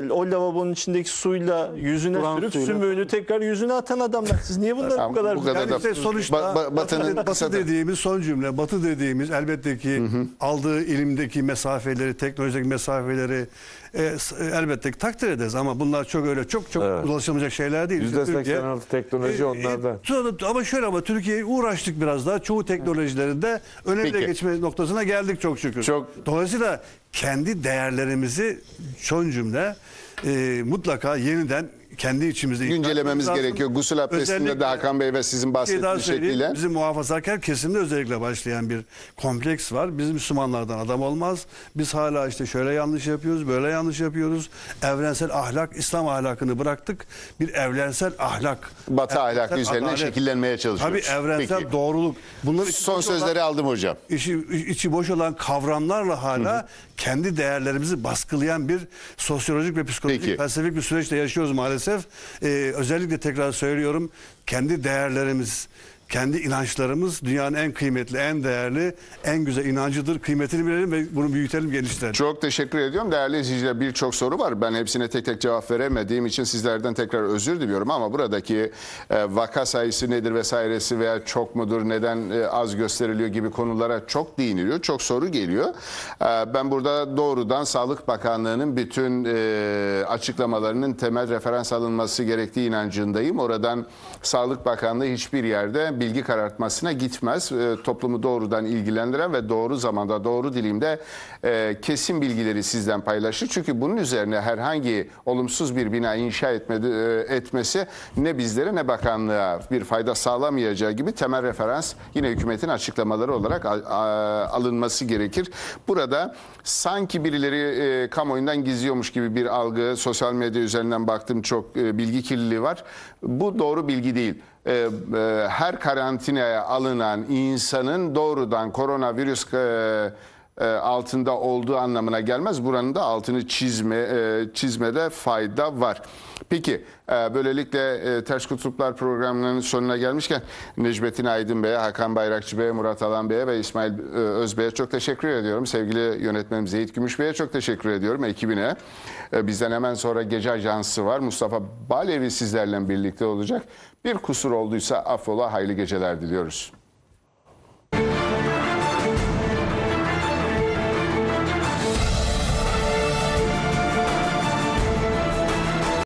e, o lavabonun içindeki suyla yüzüne Ulan sürüp suyla. sümüğünü tekrar yüzüne atan adamlar. Siz niye bunları bu kadar... bu kadar yani işte sonuçta ba, ba, batı, batı, batı dediğimiz son cümle, batı dediğimiz elbette ki aldığı ilimdeki mesafeleri, teknolojik mesafeleri, e, e, elbette ki takdir ederiz ama bunlar çok öyle çok çok Evet. ulaşılmayacak şeyler değil. İşte Türkiye- %86 teknoloji e, e, onlarda. Sonra- ama şöyle ama Türkiye'ye uğraştık biraz daha. Çoğu teknolojilerinde önemli geçme noktasına geldik çok şükür. Çok- Dolayısıyla kendi değerlerimizi son cümle e, mutlaka yeniden kendi içimizde güncelememiz gerekiyor. Gusül abdestinde de Hakan Bey ve sizin şey bahsettiğiniz şey şekliyle. Bizim muhafazakar kesimde özellikle başlayan bir kompleks var. Biz Müslümanlardan adam olmaz. Biz hala işte şöyle yanlış yapıyoruz, böyle yanlış yapıyoruz. Evrensel ahlak, İslam ahlakını bıraktık. Bir evrensel ahlak. Batı ahlak ahlakı üzerine adalet. şekillenmeye çalışıyoruz. Tabii evrensel Peki. doğruluk. Bunları Son sözleri olan, aldım hocam. Içi, içi boş olan kavramlarla hala Hı -hı. kendi değerlerimizi baskılayan bir sosyolojik ve psikolojik Peki. felsefik bir süreçte yaşıyoruz maalesef maalesef e, özellikle tekrar söylüyorum kendi değerlerimiz kendi inançlarımız dünyanın en kıymetli, en değerli, en güzel inancıdır. Kıymetini bilelim ve bunu büyütelim, geliştirelim. Çok teşekkür ediyorum. Değerli izleyiciler birçok soru var. Ben hepsine tek tek cevap veremediğim için sizlerden tekrar özür diliyorum ama buradaki e, vaka sayısı nedir vesairesi veya çok mudur, neden e, az gösteriliyor gibi konulara çok değiniliyor. Çok soru geliyor. E, ben burada doğrudan Sağlık Bakanlığı'nın bütün açıklamalarının temel referans alınması gerektiği inancındayım. Oradan Sağlık Bakanlığı hiçbir yerde bilgi karartmasına gitmez. E, toplumu doğrudan ilgilendiren ve doğru zamanda, doğru dilimde e, kesin bilgileri sizden paylaşır. Çünkü bunun üzerine herhangi olumsuz bir bina inşa etmedi, e, etmesi ne bizlere ne bakanlığa bir fayda sağlamayacağı gibi temel referans yine hükümetin açıklamaları olarak a, a, alınması gerekir. Burada sanki birileri e, kamuoyundan gizliyormuş gibi bir algı, sosyal medya üzerinden baktığım çok e, bilgi kirliliği var. Bu doğru bilgi değil. E, e, her karantinaya alınan insanın doğrudan koronavirüs e, e, altında olduğu anlamına gelmez. Buranın da altını çizme e, çizmede fayda var. Peki e, böylelikle Ters Kutuplar programının sonuna gelmişken Necmettin Aydın Bey'e, Hakan Bayrakçı Bey'e, Murat Alan Bey'e ve İsmail Öz Özbey'e çok teşekkür ediyorum. Sevgili yönetmenim Zeyit Gümüş Bey'e çok teşekkür ediyorum ekibine. Bizden hemen sonra Gece Ajansı var. Mustafa Balevi sizlerle birlikte olacak. Bir kusur olduysa affola hayırlı geceler diliyoruz.